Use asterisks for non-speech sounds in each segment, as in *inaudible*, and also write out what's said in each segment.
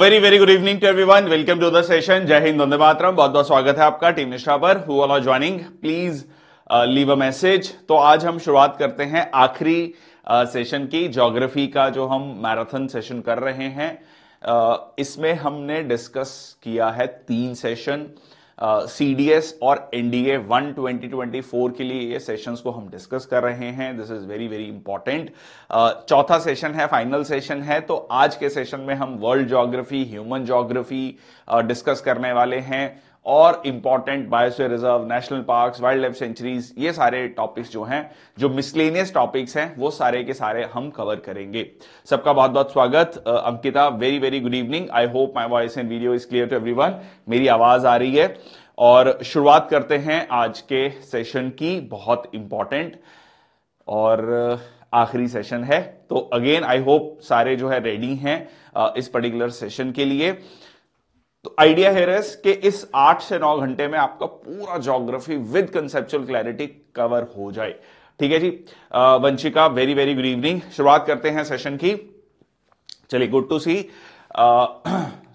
Very very good evening to everyone welcome to the session जय हिंद वंदे मातरम बहुत बहुत स्वागत है आपका टीम निष्ठा पर who are not joining please leave a message तो आज हम शुरुआत करते हैं आखिरी सेशन uh, की ज्योग्राफी का जो हम मैराथन सेशन कर रहे हैं uh, इसमें हमने डिस्कस किया है तीन session uh, C D S और N D A one twenty twenty four के लिए ये सेशंस को हम डिस्कस कर रहे हैं this is very very important चौथा सेशन है फाइनल सेशन है तो आज के सेशन में हम world geography human geography discuss करने वाले हैं और important biosphere reserve national parks wild life sanctuaries ये सारे टॉपिक्स जो हैं जो मिसलेनियस टॉपिक्स हैं वो सारे के सारे हम कवर करेंगे सबका बहुत बहुत स्वागत Ankita very very good evening I hope my voice and video is clear to every मेरी आवाज आ रही है और शुरुआत करते हैं आज के सेशन की बहुत इंपॉर्टेंट और आखिरी सेशन है तो अगेन आई होप सारे जो है रेडी हैं इस पर्टिकुलर सेशन के लिए तो आइडिया हेयर इज कि इस आठ से नौ घंटे में आपका पूरा geography with conceptual clarity cover हो जाए ठीक है जी Vanshika very very good evening शुरुआत करते हैं सेशन की चलिए good to see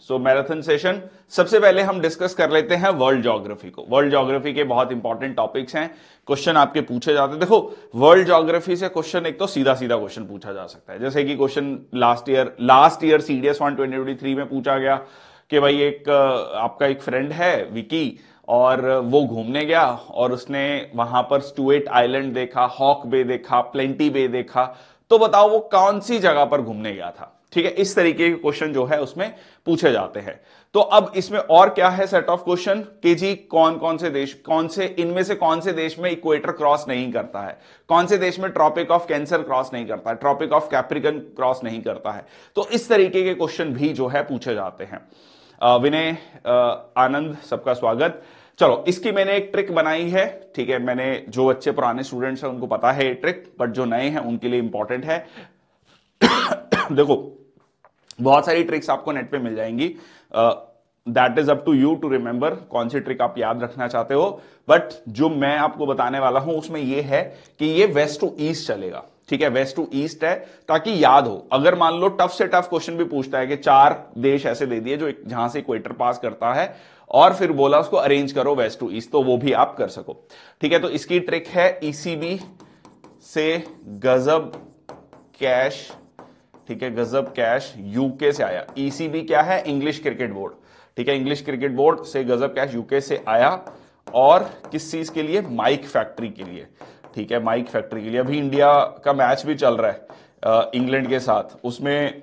so marathon session सबसे पहले हम डिस्कस कर लेते हैं वर्ल्ड जोग्राफी को वर्ल्ड जोग्राफी के बहुत इंपॉर्टेंट टॉपिक्स हैं क्वेश्चन आपके पूछे जाते हैं देखो वर्ल्ड जोग्राफी से क्वेश्चन एक तो सीधा सीधा क्वेश्चन पूछा जा सकता है जैसे कि question last year last year CDS one twenty में पूछा गया कि भाई एक आपका एक फ्रेंड है विकी और वो घूमने गया और उसने वहां पर स्टूएट आइलैंड देखा हॉक बे देखा प्लेंटी बे देखा तो बताओ वो कौन सी जगह पर घूमने गया था ठीक है इस तरीके के क्वेश्चन जो है उसमें पूछे जाते हैं तो अब इसमें और क्या है सेट ऑफ क्वेश्चन कि जी कौन कौन से देश कौन से इनमें से कौन से देश में इक्वेटर क्रॉस नहीं करता है कौन से देश में ट्रॉपिक ऑफ कैंसर क्रॉस नहीं करता है ट्रॉपिक ऑफ कैप्रिकन क्रॉस नहीं करता है तो इस तरीके के क्वेश्चन भी जो है पूछे जाते हैं विनय आनंद सबका स्वागत चलो इसकी मैंने एक ट्रिक बनाई है ठीक है मैंने जो बच्चे पुराने स्टूडेंट्स हैं उनको पता है ये ट्रिक बट जो नए हैं उनके लिए इंपॉर्टेंट है *coughs* देखो बहुत सारी ट्रिक्स आपको नेट पे मिल जाएंगी that is up to you to remember कौन सी ट्रिक आप याद रखना चाहते हो बट जो मैं आपको बताने वाला हूं उसमें यह है कि ये वेस्ट टू ईस्ट चलेगा ठीक है वेस्ट टू ईस्ट है ताकि याद हो अगर मान लो टफ से टफ क्वेश्चन भी पूछता है कि चार देश ऐसे दे दिए जो जहां से इक्वेटर पास करता है और फिर बोला उसको अरेंज करो वेस्ट टू ईस्ट तो वो भी आप कर सको ठीक है तो इसकी ट्रिक है ईसीबी e से गजब कैश ठीक है गजब कैश यूके से आया ईसीबी e क्या है इंग्लिश क्रिकेट बोर्ड ठीक है इंग्लिश क्रिकेट बोर्ड से गजब कैश यूके से आया और किस चीज के लिए माइक फैक्ट्री के लिए ठीक है माइक फैक्ट्री के लिए अभी इंडिया का मैच भी चल रहा है इंग्लैंड के साथ उसमें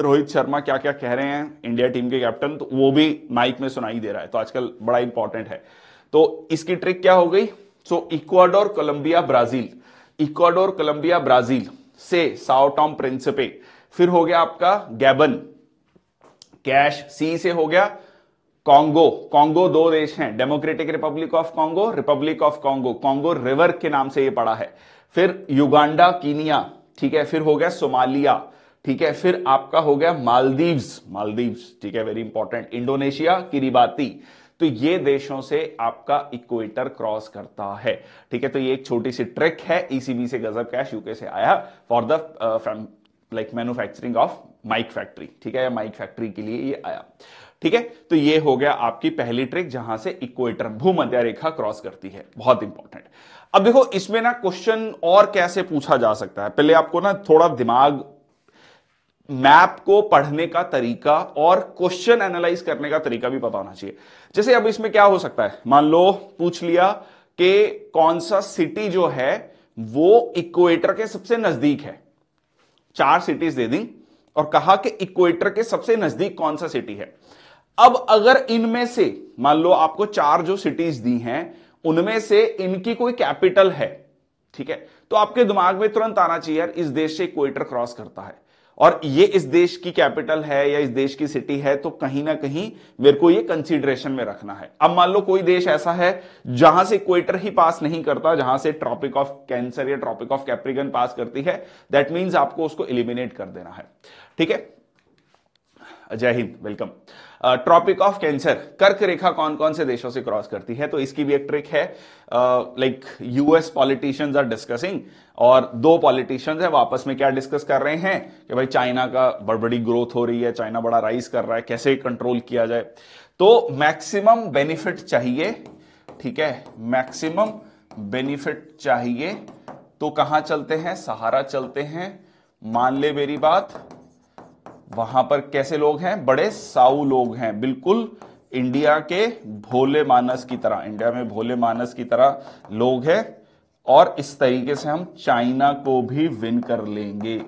रोहित शर्मा क्या क्या कह रहे हैं इंडिया टीम के कैप्टन तो वो भी माइक में सुनाई दे रहा है तो आजकल बड़ा इंपॉर्टेंट है तो इसकी ट्रिक क्या हो गई so Ecuador Colombia Brazil Ecuador Colombia Brazil से साउटॉम प्रिंसिपे फिर हो गया आपका गैबन कैश सी से हो गया कांगो कांगो दो देश हैं Democratic Republic of Congo Republic of Congo Congo river के नाम से ये पड़ा है फिर युगांडा कीनिया ठीक है फिर हो गया सोमालिया ठीक है फिर आपका हो गया मालदीव्स मालदीव्स ठीक है वेरी इंपॉर्टेंट इंडोनेशिया किरीबाती तो ये देशों से आपका इक्वेटर क्रॉस करता है ठीक है तो ये एक छोटी सी ट्रिक है ईसीबी e से गजब कैश यूके से आया for the like manufacturing of mic factory ठीक है माइक फैक्ट्री के लिए ये आया ठीक है तो ये हो गया आपकी पहली ट्रिक जहां से इक्वेटर भूमध्य रेखा क्रॉस करती है बहुत इंपॉर्टेंट अब देखो इसमें ना क्वेश्चन और कैसे पूछा जा सकता है पहले आपको ना थोड़ा दिमाग मैप को पढ़ने का तरीका और क्वेश्चन एनालाइज करने का तरीका भी पता होना चाहिए जैसे अब इसमें क्या हो सकता है मान लो पूछ लिया कि कौन सा सिटी जो है वो इक्वेटर के सबसे नजदीक है चार सिटीज दे दी और कहा कि इक्वेटर के सबसे नजदीक कौन सा सिटी है अब अगर इनमें से मान लो आपको चार जो सिटीज दी हैं उनमें से इनकी कोई कैपिटल है ठीक है तो आपके दिमाग में तुरंत आना चाहिए यार इस देश से क्वेटर क्रॉस करता है और ये इस देश की कैपिटल है या इस देश की सिटी है तो कहीं ना कहीं मेरे को ये कंसीडरेशन में रखना है अब मान लो कोई देश ऐसा है जहां से इक्वेटर ही पास नहीं करता जहां से ट्रॉपिक ऑफ कैंसर या ट्रॉपिक ऑफ कैप्रिगन पास करती है दैट मीन्स आपको उसको इलिमिनेट कर देना है ठीक है जय हिंद वेलकम ट्रॉपिक ऑफ कैंसर कर्क रेखा कौन कौन से देशों से क्रॉस करती है तो इसकी भी एक ट्रिक है like US politicians are discussing और दो पॉलिटिशियंस है आपस में क्या डिस्कस कर रहे हैं कि भाई चाइना का बड़ी ग्रोथ हो रही है चाइना बड़ा राइज कर रहा है कैसे कंट्रोल किया जाए तो मैक्सिमम बेनिफिट चाहिए ठीक है मैक्सिमम बेनिफिट चाहिए तो कहां चलते हैं सहारा चलते हैं मान ले मेरी बात वहां पर कैसे लोग हैं बड़े साऊ लोग हैं बिल्कुल इंडिया के भोले मानस की तरह इंडिया में भोले मानस की तरह लोग हैं और इस तरीके से हम चाइना को भी विन कर लेंगे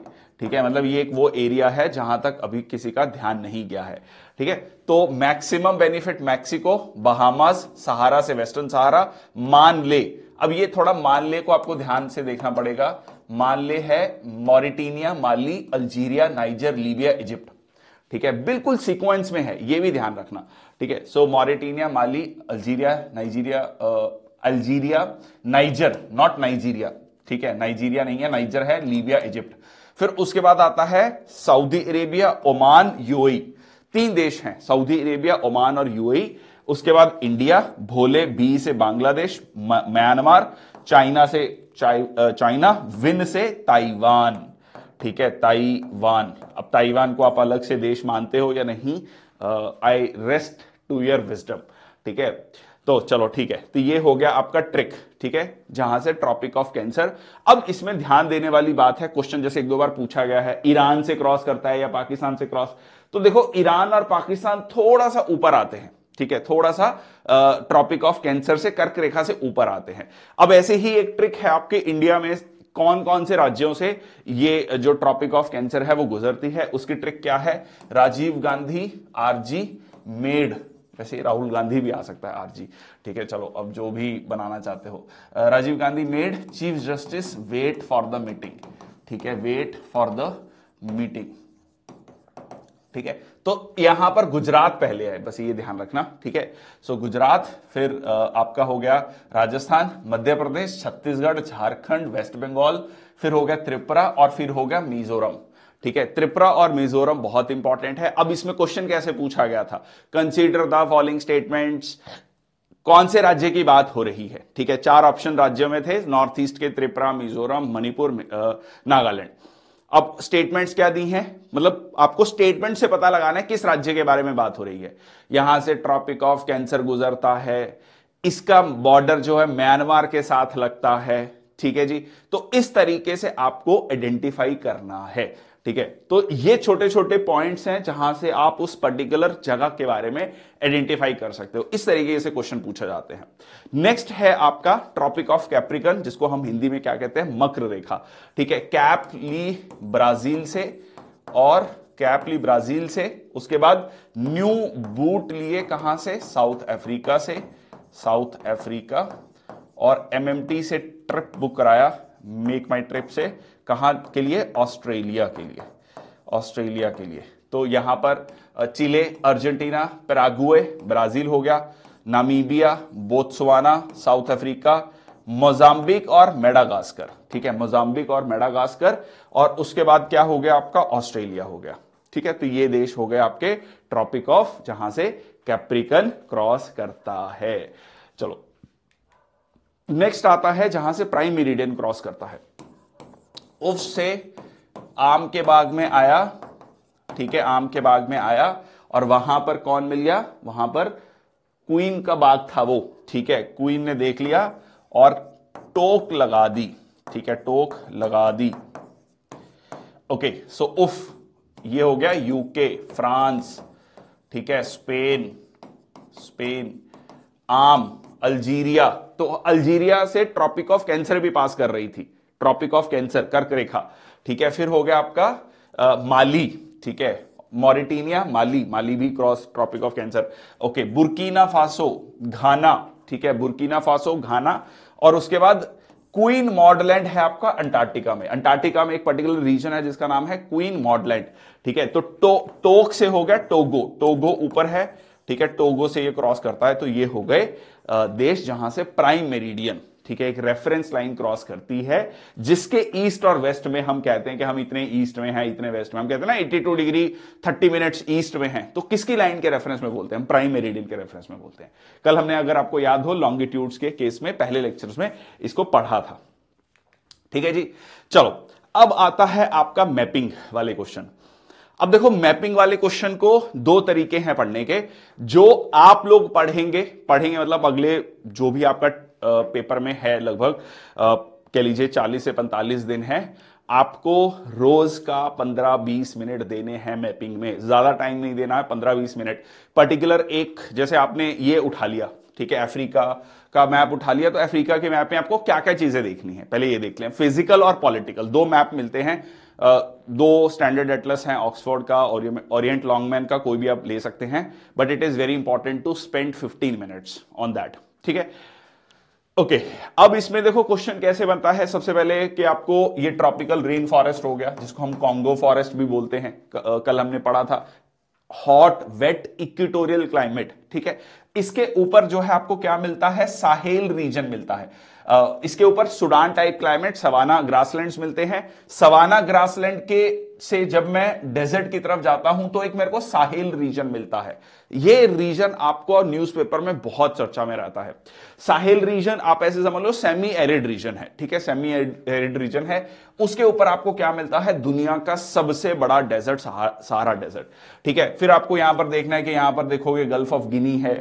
ठीक है मतलब ये एक वो एरिया है जहां तक अभी किसी का ध्यान नहीं गया है ठीक है तो maximum benefit Mexico Bahamas Sahara से वेस्टर्न सहारा मान ले अब ये थोड़ा मान ले को आपको ध्यान से देखना पड़ेगा माले है Mauritania Mali Algeria Niger Libya Egypt ठीक है बिल्कुल सीक्वेंस में है ये भी ध्यान रखना ठीक है so Mauritania Mali Algeria Nigeria Algeria Niger not Nigeria ठीक है नाइजीरिया नहीं है नाइजर है लीबिया इजिप्ट फिर उसके बाद आता है सऊदी अरेबिया ओमान यूएई तीन देश हैं सऊदी अरेबिया ओमान और यूएई उसके बाद इंडिया भोले बी से बांग्लादेश म्यांमार चाइना से चाइना विन से ताइवान ठीक है ताइवान अब ताइवान को आप अलग से देश मानते हो या नहीं I rest to your wisdom ठीक है तो चलो ठीक है तो ये हो गया आपका ट्रिक ठीक है जहां से ट्रॉपिक ऑफ कैंसर अब इसमें ध्यान देने वाली बात है क्वेश्चन जैसे एक दो बार पूछा गया है ईरान से क्रॉस करता है या पाकिस्तान से क्रॉस तो देखो ईरान और पाकिस्तान थोड़ा सा ऊपर आते हैं ठीक है थोड़ा सा ट्रॉपिक ऑफ कैंसर से कर्क रेखा से ऊपर आते हैं अब ऐसे ही एक ट्रिक है आपके इंडिया में कौन कौन से राज्यों से ये जो ट्रॉपिक ऑफ कैंसर है वो गुजरती है उसकी ट्रिक क्या है राजीव गांधी आरजी मेड वैसे राहुल गांधी भी आ सकता है आरजी ठीक है चलो अब जो भी बनाना चाहते हो Rajiv Gandhi made chief justice wait for the meeting ठीक है वेट फॉर द मीटिंग ठीक है तो यहां पर गुजरात पहले है बस ये ध्यान रखना ठीक है सो गुजरात फिर आपका हो गया राजस्थान मध्य प्रदेश छत्तीसगढ़ झारखंड वेस्ट बंगाल फिर हो गया त्रिपुरा और फिर हो गया मिजोरम ठीक है त्रिपुरा और मिजोरम बहुत इंपॉर्टेंट है अब इसमें क्वेश्चन कैसे पूछा गया था कंसीडर द फॉलोइंग स्टेटमेंट कौन से राज्य की बात हो रही है ठीक है चार ऑप्शन राज्यों में थे नॉर्थ ईस्ट के त्रिपुरा मिजोरम मणिपुर नागालैंड अब स्टेटमेंट्स क्या दी हैं मतलब आपको स्टेटमेंट से पता लगाना है किस राज्य के बारे में बात हो रही है यहां से ट्रॉपिक ऑफ कैंसर गुजरता है इसका बॉर्डर जो है म्यांमार के साथ लगता है ठीक है जी तो इस तरीके से आपको आइडेंटिफाई करना है ठीक है तो ये छोटे छोटे पॉइंट्स हैं जहां से आप उस पर्टिकुलर जगह के बारे में आइडेंटिफाई कर सकते हो इस तरीके से क्वेश्चन पूछा जाते हैं नेक्स्ट है आपका ट्रॉपिक ऑफ कैप्रिकन जिसको हम हिंदी में क्या कहते हैं मकर रेखा ठीक है कैप ली ब्राजील से और कैप ली ब्राजील से उसके बाद न्यू बूट लिए कहां से साउथ अफ्रीका से साउथ अफ्रीका और एमएमटी से ट्रिप बुक कराया मेक माई ट्रिप से कहां के लिए ऑस्ट्रेलिया के लिए ऑस्ट्रेलिया के लिए तो यहां पर चिले अर्जेंटीना पैरागुए ब्राज़ील हो गया Namibia Botswana South Africa Mozambique और मेडागास्कर ठीक है मोजाम्बिक और मेडागास्कर और उसके बाद क्या हो गया आपका ऑस्ट्रेलिया हो गया ठीक है तो ये देश हो गए आपके ट्रॉपिक ऑफ जहां से कैप्रिकन क्रॉस करता है चलो नेक्स्ट आता है जहां से प्राइम मेरिडियन क्रॉस करता है उफ से आम के बाग में आया ठीक है आम के बाग में आया और वहां पर कौन मिल गया वहां पर क्वीन का बाग था वो ठीक है क्वीन ने देख लिया और टोक लगा दी ठीक है टोक लगा दी ओके सो उफ ये हो गया यूके फ्रांस ठीक है स्पेन स्पेन आम अल्जीरिया तो अल्जीरिया से ट्रॉपिक ऑफ कैंसर भी पास कर रही थी ट्रॉपिक ऑफ कैंसर कर्क रेखा ठीक है फिर हो गया आपका आ, माली ठीक है मॉरिटीनिया माली माली भी cross Tropic of Cancer okay Burkina Faso Ghana ठीक है बुर्कीना फासो घाना और उसके बाद क्वीन मॉडलैंड है आपका अंटार्कटिका में अंटार्कटिका में एक पर्टिकुलर रीजन है जिसका नाम है क्वीन मॉडलैंड ठीक है तो टो, टोक से हो गया टोगो टोगो ऊपर है ठीक है टोगो से ये क्रॉस करता है तो ये हो गए देश जहां से प्राइम मेरिडियन ठीक है एक रेफरेंस लाइन क्रॉस करती है जिसके ईस्ट और वेस्ट में हम कहते हैं कि हम इतने ईस्ट में हैं इतने वेस्ट में हम कहते हैं ना 82 डिग्री 30 मिनट्स ईस्ट में हैं तो किसकी लाइन के रेफरेंस में बोलते हैं हम प्राइम मेरिडियन के रेफरेंस में बोलते हैं कल हमने अगर आपको याद हो लॉन्गिट्यूड्स के केस में पहले लेक्चर में इसको पढ़ा था ठीक है जी चलो अब आता है आपका मैपिंग वाले क्वेश्चन अब देखो मैपिंग वाले क्वेश्चन को दो तरीके हैं पढ़ने के जो आप लोग पढ़ेंगे पढ़ेंगे मतलब अगले जो भी आपका पेपर में है लगभग कह लीजिए 40 से 45 दिन है आपको रोज का 15-20 मिनट देने हैं मैपिंग में ज्यादा टाइम नहीं देना है 15-20 मिनट पर्टिकुलर एक जैसे आपने ये उठा लिया ठीक है अफ्रीका का मैप उठा लिया तो अफ्रीका के मैप में आपको क्या क्या चीजें देखनी है पहले ये देख लें फिजिकल और पॉलिटिकल दो मैप मिलते हैं दो स्टैंडर्ड एटलस हैं ऑक्सफोर्ड का ओरिएंट लॉन्गमैन का कोई भी आप ले सकते हैं but it is very important to spend 15 minutes on that ठीक है ओके okay, अब इसमें देखो क्वेश्चन कैसे बनता है सबसे पहले कि आपको ये ट्रॉपिकल रेन फॉरेस्ट हो गया जिसको हम कॉन्गो फॉरेस्ट भी बोलते हैं कल हमने पढ़ा था हॉट वेट इक्विटोरियल क्लाइमेट ठीक है इसके ऊपर जो है आपको क्या मिलता है साहेल रीजन मिलता है इसके ऊपर Sudan type climate savanna grasslands मिलते हैं सवाना ग्रासलैंड के से जब मैं डेजर्ट की तरफ जाता हूं तो एक मेरे को साहिल रीजन मिलता है ये रीजन आपको न्यूज़पेपर में बहुत चर्चा में रहता है साहिल रीजन आप ऐसे समझ लो सेमी एरिड रीजन है ठीक है सेमी एरिड रीजन है उसके ऊपर आपको क्या मिलता है दुनिया का सबसे बड़ा डेजर्ट सहारा, डेजर्ट ठीक है फिर आपको यहां पर देखना है कि यहां पर देखोगे गल्फ ऑफ गिनी है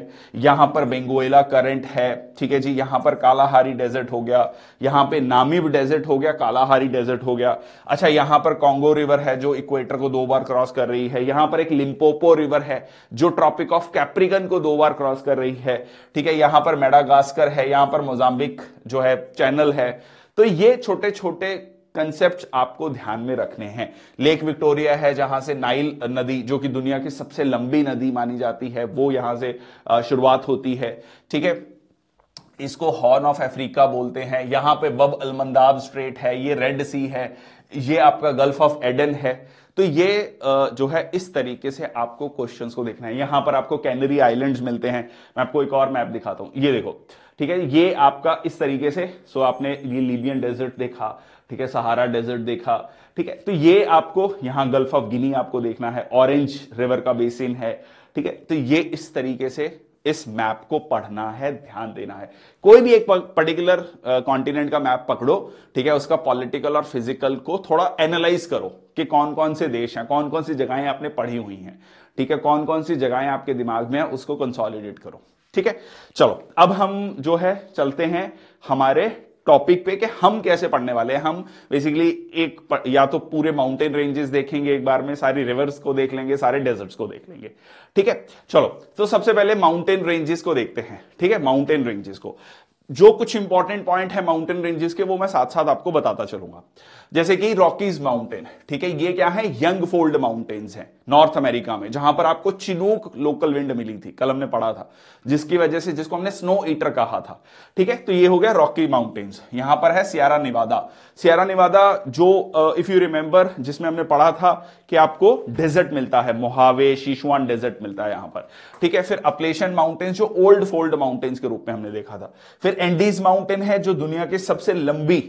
यहां पर बेंगोला करंट है ठीक है जी यहां पर कालाहारी डेजर्ट हो गया यहां पर नामिब डेजर्ट हो गया कालाहारी डेजर्ट हो गया अच्छा यहां पर कॉन्गो रिवर है है जो इक्वेटर को दो बार क्रॉस कर रही है यहां पर एक लिम्पोपो रिवर है जो ट्रॉपिक ऑफ कैप्रिकन को दो बार क्रॉस कर रही है ठीक है यहां पर मेडागास्कर है यहां पर मोजाम्बिक जो है चैनल है तो ये छोटे छोटे कंसेप्ट आपको ध्यान में रखने हैं लेक विक्टोरिया है जहां से नाइल नदी जो कि दुनिया की सबसे लंबी नदी मानी जाती है वो यहां से शुरुआत होती है ठीक है इसको हॉर्न ऑफ अफ्रीका बोलते हैं यहां पे बब अलमंदाब स्ट्रेट है ये रेड सी है ये आपका गल्फ ऑफ एडन है तो ये जो है इस तरीके से आपको क्वेश्चन को देखना है यहां पर आपको कैनरी आइलैंड मिलते हैं मैं आपको एक और मैप दिखाता हूं ये देखो ठीक है ये आपका इस तरीके से सो आपने ये लीबियन डेजर्ट देखा ठीक है सहारा डेजर्ट देखा ठीक है तो ये आपको यहां गल्फ ऑफ गिनी आपको देखना है ऑरेंज रिवर का बेसिन है ठीक है तो ये इस तरीके से इस मैप को पढ़ना है ध्यान देना है कोई भी एक पर्टिकुलर कॉन्टिनेंट का मैप पकड़ो ठीक है उसका पॉलिटिकल और फिजिकल को थोड़ा एनालाइज करो कि कौन कौन से देश हैं कौन कौन सी जगहें आपने पढ़ी हुई हैं ठीक है कौन कौन सी जगहें आपके दिमाग में है उसको कंसोलिडेट करो ठीक है चलो अब हम जो है चलते हैं हमारे टॉपिक पे कि हम कैसे पढ़ने वाले हैं हम बेसिकली एक या तो पूरे माउंटेन रेंजेस देखेंगे एक बार में सारी रिवर्स को देख लेंगे सारे डेजर्ट्स को देख लेंगे ठीक है चलो तो सबसे पहले माउंटेन रेंजेस को देखते हैं ठीक है माउंटेन रेंजेस को जो कुछ इंपॉर्टेंट पॉइंट है माउंटेन रेंजेस के वो मैं साथ साथ आपको बताता चलूंगा जैसे कि रॉकीज माउंटेन ठीक है ये क्या है यंग फोल्ड माउंटेन्स है नॉर्थ अमेरिका में जहां पर आपको चिनूक लोकल विंड मिली थी कल हमने पढ़ा था जिसकी वजह से जिसको हमने स्नो ईटर कहा था ठीक है तो ये हो गया रॉकी माउंटेन्स यहां पर है सियारा निवादा सियारा निवादा जो इफ यू रिमेंबर जिसमें हमने पढ़ा था कि आपको डेजर्ट मिलता है मोहावे शीशवान डेजर्ट मिलता है यहां पर ठीक है फिर अपलेशन माउंटेन्स जो ओल्ड फोल्ड माउंटेन्स के रूप में हमने देखा था फिर एंडीज माउंटेन है जो दुनिया की सबसे लंबी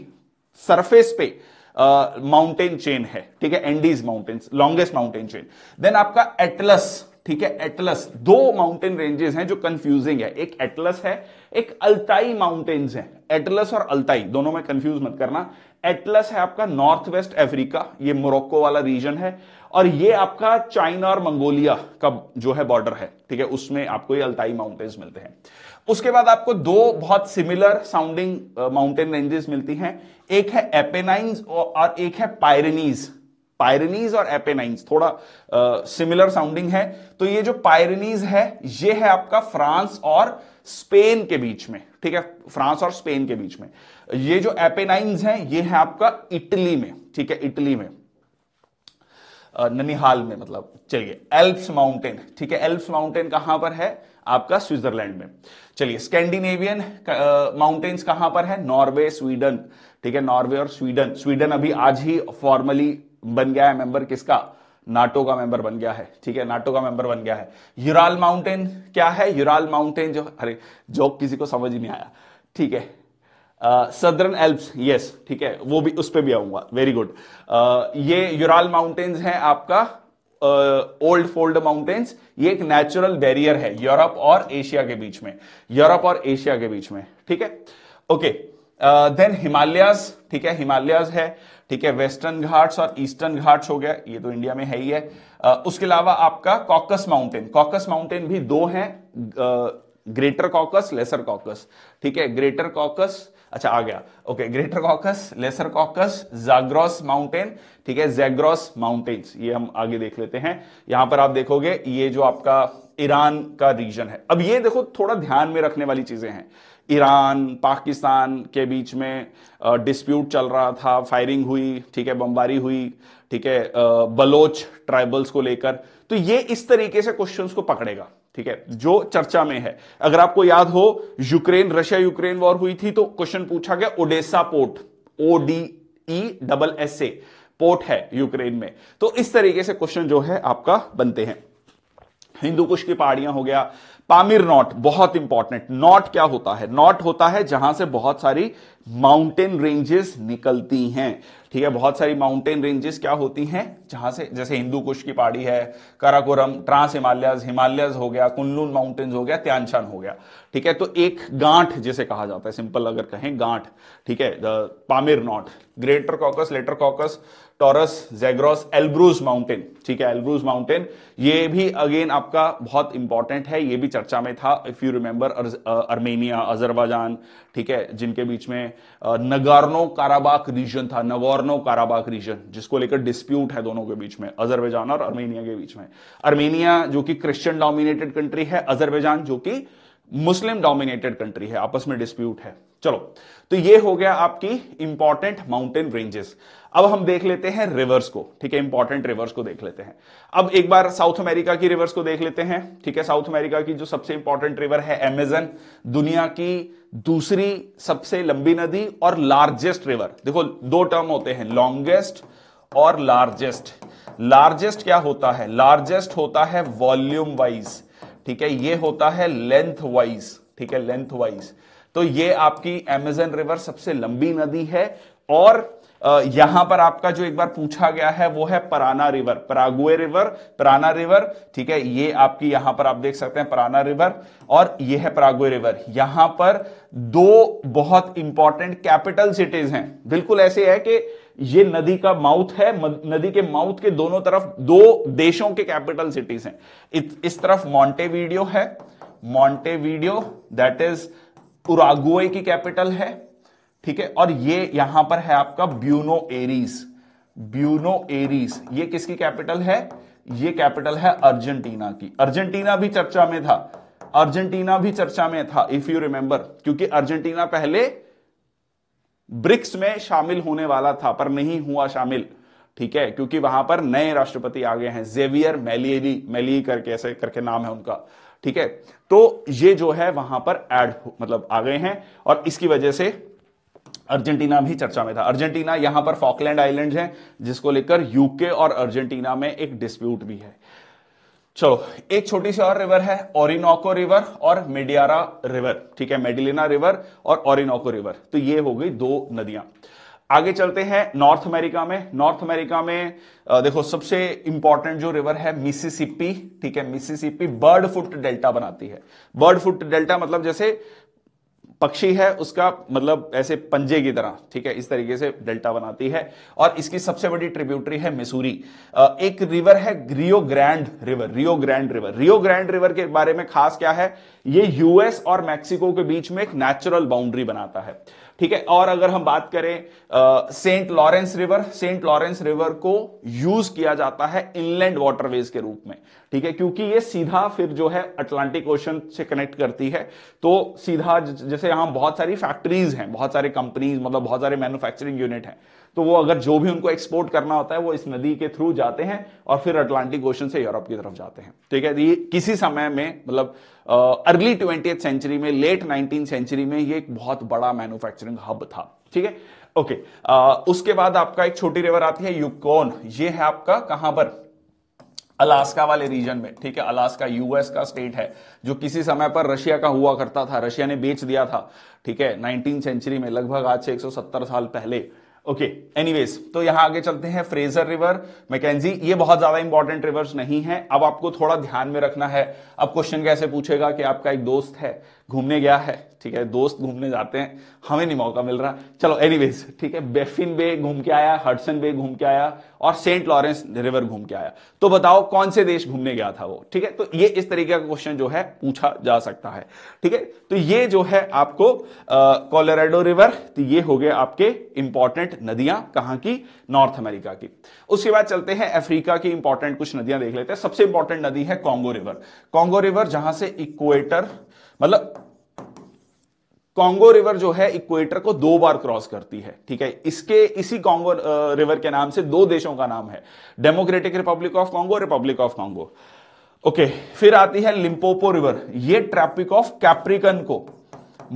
सरफेस पे माउंटेन uh, चेन है ठीक है Andes mountain longest mountain chain then आपका एटलस ठीक है एटलस दो माउंटेन रेंजेस हैं जो कंफ्यूजिंग है एक एटलस है एक अल्ताई माउंटेन्स है एटलस और अल्ताई दोनों में कंफ्यूज मत करना एटलस है आपका नॉर्थ वेस्ट अफ्रीका ये मोरक्को वाला रीजन है और ये आपका चाइना और मंगोलिया का जो है बॉर्डर है ठीक है उसमें आपको ये अल्ताई माउंटेन्स मिलते हैं उसके बाद आपको दो बहुत सिमिलर साउंडिंग माउंटेन रेंजेस मिलती हैं एक है एपेनाइंस और एक है पायरनीज पायरनीज और एपेनाइंस थोड़ा सिमिलर uh, साउंडिंग है तो ये जो पायरनीज है ये है आपका फ्रांस और स्पेन के बीच में ठीक है फ्रांस और स्पेन के बीच में ये जो एपेनाइंस है ये है आपका इटली में ठीक है इटली में uh, ननिहाल में मतलब चलिए एल्प्स माउंटेन ठीक है एल्प्स माउंटेन कहां पर है आपका स्विट्जरलैंड में चलिए स्कैंडिनेवियन माउंटेन्स कहां पर है नॉर्वे स्वीडन ठीक है नॉर्वे और स्वीडन स्वीडन अभी आज ही फॉर्मली बन गया है मेंबर किसका नाटो का मेंबर बन गया है ठीक है नाटो का मेंबर बन गया है यूराल माउंटेन क्या है यूराल माउंटेन जो अरे जोक किसी को समझ नहीं आया ठीक है सदरन एल्प्स यस ठीक है वो भी उस पर भी आऊंगा वेरी गुड uh, ये यूराल माउंटेन्स है आपका ओल्ड फोल्ड माउंटेन्स ये एक नेचुरल बैरियर है यूरोप और एशिया के बीच में यूरोप और एशिया के बीच में ठीक है ओके देन हिमालयाज ठीक है हिमालयाज है ठीक है वेस्टर्न घाट्स और ईस्टर्न घाट्स हो गया ये तो इंडिया में है ही है uh, उसके अलावा आपका कॉकस माउंटेन कॉकस माउंटेन भी दो हैं ग्रेटर कॉकस लेसर कॉकस ठीक है ग्रेटर कॉकस अच्छा आ गया okay greater Caucasus lesser Caucasus Zagros mountain ठीक है जैग्रॉस माउंटेन्स ये हम आगे देख लेते हैं यहां पर आप देखोगे ये जो आपका ईरान का रीजन है अब ये देखो थोड़ा ध्यान में रखने वाली चीजें हैं ईरान पाकिस्तान के बीच में डिस्प्यूट चल रहा था फायरिंग हुई ठीक है बमबारी हुई ठीक है बलोच ट्राइबल्स को लेकर तो ये इस तरीके से क्वेश्चंस को पकड़ेगा ठीक है जो चर्चा में है अगर आपको याद हो यूक्रेन रशिया यूक्रेन वॉर हुई थी तो क्वेश्चन पूछा गया Odessa port O D E double S A port है यूक्रेन में तो इस तरीके से क्वेश्चन जो है आपका बनते हैं हिंदू कुश की पहाड़ियां हो गया पामिर नॉट बहुत इंपॉर्टेंट नॉट क्या होता है नॉट होता है जहां से बहुत सारी माउंटेन रेंजेस निकलती हैं ठीक है बहुत सारी माउंटेन रेंजेस क्या होती हैं जहां से जैसे हिंदू कुश की पहाड़ी है काराकोरम ट्रांस हिमालय हिमालय हो गया कुल्लून माउंटेन्स हो गया त्यानशान हो गया ठीक है तो एक गांठ जिसे कहा जाता है सिंपल अगर कहें गांठ ठीक है Pamir knot greater Caucasus lesser Caucasus Taurus Zagros Elburz mountain ठीक है एल्ब्रूज माउंटेन ये भी अगेन आपका बहुत इंपॉर्टेंट है ये भी चर्चा में था if you remember Armenia Azerbaijan ठीक है जिनके बीच में नगार्नो काराबाक रीजन था नगोर्नो काराबाक रीजन जिसको लेकर डिस्प्यूट है दोनों के बीच में अजरबैजान और अर्मेनिया के बीच में अर्मेनिया जो कि क्रिश्चियन डोमिनेटेड कंट्री है अजरबैजान जो कि मुस्लिम डोमिनेटेड कंट्री है आपस में डिस्प्यूट है चलो तो ये हो गया आपकी इंपॉर्टेंट माउंटेन रेंजेस अब हम देख लेते हैं रिवर्स को ठीक है इंपॉर्टेंट रिवर्स को देख लेते हैं अब एक बार साउथ अमेरिका की रिवर्स को देख लेते हैं ठीक है साउथ अमेरिका की जो सबसे इंपॉर्टेंट रिवर है एमेजन दुनिया की दूसरी सबसे लंबी नदी और लार्जेस्ट रिवर देखो दो टर्म होते हैं लॉन्गेस्ट और लार्जेस्ट लार्जेस्ट क्या होता है लार्जेस्ट होता है वॉल्यूम वाइज ठीक है ये होता है लेंथ वाइज ठीक है लेंथ वाइज तो ये आपकी एमेजन रिवर सबसे लंबी नदी है और यहां पर आपका जो एक बार पूछा गया है वो है Parana river Paraguay river Parana river ठीक है ये आपकी यहां पर आप देख सकते हैं पराना रिवर और ये है परागुए रिवर यहां पर दो बहुत इंपॉर्टेंट कैपिटल सिटीज हैं बिल्कुल ऐसे है कि ये नदी का माउथ है नदी के माउथ के दोनों तरफ दो देशों के कैपिटल सिटीज हैं इस तरफ मॉन्टेवीडियो है मॉन्टेवीडियो दैट इज उरागुए की कैपिटल है ठीक है और ये यहां पर है आपका ब्यूनो एरीज ब्यूनो एरीज ये किसकी कैपिटल है ये कैपिटल है अर्जेंटीना की अर्जेंटीना भी चर्चा में था अर्जेंटीना भी चर्चा में था इफ यू रिमेंबर क्योंकि अर्जेंटीना पहले ब्रिक्स में शामिल होने वाला था पर नहीं हुआ शामिल ठीक है क्योंकि वहां पर नए राष्ट्रपति आ गए हैं जेवियर मेलियरी मेली करके ऐसे करके नाम है उनका ठीक है तो ये जो है वहां पर एड मतलब आ गए हैं और इसकी वजह से अर्जेंटीना भी चर्चा में था अर्जेंटीना यहां पर फॉकलैंड आइलैंड है जिसको लेकर यूके और अर्जेंटीना में एक डिस्प्यूट भी है चलो एक छोटी सी और रिवर है ओरिनोको रिवर और मेडियारा रिवर ठीक है मेडिलिना रिवर और ओरिनोको रिवर तो ये हो गई दो नदियां आगे चलते हैं नॉर्थ अमेरिका में नॉर्थ अमेरिका में देखो सबसे इंपॉर्टेंट जो रिवर है मिसिसिपी ठीक है मिसिसिपी बर्ड फुट डेल्टा बनाती है बर्ड फुट डेल्टा मतलब जैसे पक्षी है उसका मतलब ऐसे पंजे की तरह ठीक है इस तरीके से डेल्टा बनाती है और इसकी सबसे बड़ी ट्रिब्यूटरी है मिसूरी एक रिवर है Rio Grande river Rio Grande river Rio Grande river के बारे में खास क्या है ये यूएस और मैक्सिको के बीच में एक नेचुरल बाउंड्री बनाता है ठीक है और अगर हम बात करें Saint Lawrence river Saint Lawrence river को यूज किया जाता है इनलैंड वाटरवेज के रूप में ठीक है क्योंकि ये सीधा फिर जो है अटलांटिक ओशन से कनेक्ट करती है तो सीधा जैसे यहां बहुत सारी फैक्ट्रीज हैं बहुत सारे कंपनीज मतलब बहुत सारे मैन्युफैक्चरिंग यूनिट हैं तो वो अगर जो भी उनको एक्सपोर्ट करना होता है वो इस नदी के थ्रू जाते हैं और फिर अटलांटिक ओशन से यूरोप की तरफ जाते हैं ठीक है तो ये किसी समय में मतलब अर्ली ट्वेंटी सेंचुरी में लेट नाइनटीन सेंचुरी में ये एक बहुत बड़ा मैन्युफैक्चरिंग हब था ठीक है ओके उसके बाद आपका एक छोटी रिवर आती है यूकोन ये है आपका कहां पर अलास्का वाले रीजन में ठीक है अलास्का यूएस का स्टेट है जो किसी समय पर रशिया का हुआ करता था रशिया ने बेच दिया था ठीक है नाइनटीन सेंचुरी में लगभग आज से 170 साल पहले ओके एनीवेज तो यहां आगे चलते हैं फ्रेजर रिवर मैकेजी ये बहुत ज्यादा इंपॉर्टेंट रिवर्स नहीं है अब आपको थोड़ा ध्यान में रखना है अब क्वेश्चन कैसे पूछेगा कि आपका एक दोस्त है घूमने गया है ठीक है दोस्त घूमने जाते हैं हमें नहीं मौका मिल रहा चलो एनीवेज ठीक है बेफिन बे घूम के आया हडसन बे घूम के आया और सेंट लॉरेंस रिवर घूम के आया तो बताओ कौन से देश घूमने गया था वो ठीक है तो ये इस तरीके का क्वेश्चन जो है पूछा जा सकता है ठीक है तो ये जो है आपको कोलोराडो रिवर तो ये हो गए आपके इंपॉर्टेंट नदियां कहाँ की नॉर्थ अमेरिका की उसके बाद चलते हैं अफ्रीका की इंपॉर्टेंट कुछ नदियां देख लेते हैं सबसे इंपॉर्टेंट नदी है कॉन्गो रिवर कॉन्गो रिवर जहां से इक्वेटर मतलब कांगो रिवर जो है इक्वेटर को दो बार क्रॉस करती है ठीक है इसके इसी कांगो रिवर के नाम से दो देशों का नाम है Democratic Republic of Congo Republic of Congo okay फिर आती है लिम्पोपो रिवर ये ट्रैपिक ऑफ कैप्रिकन को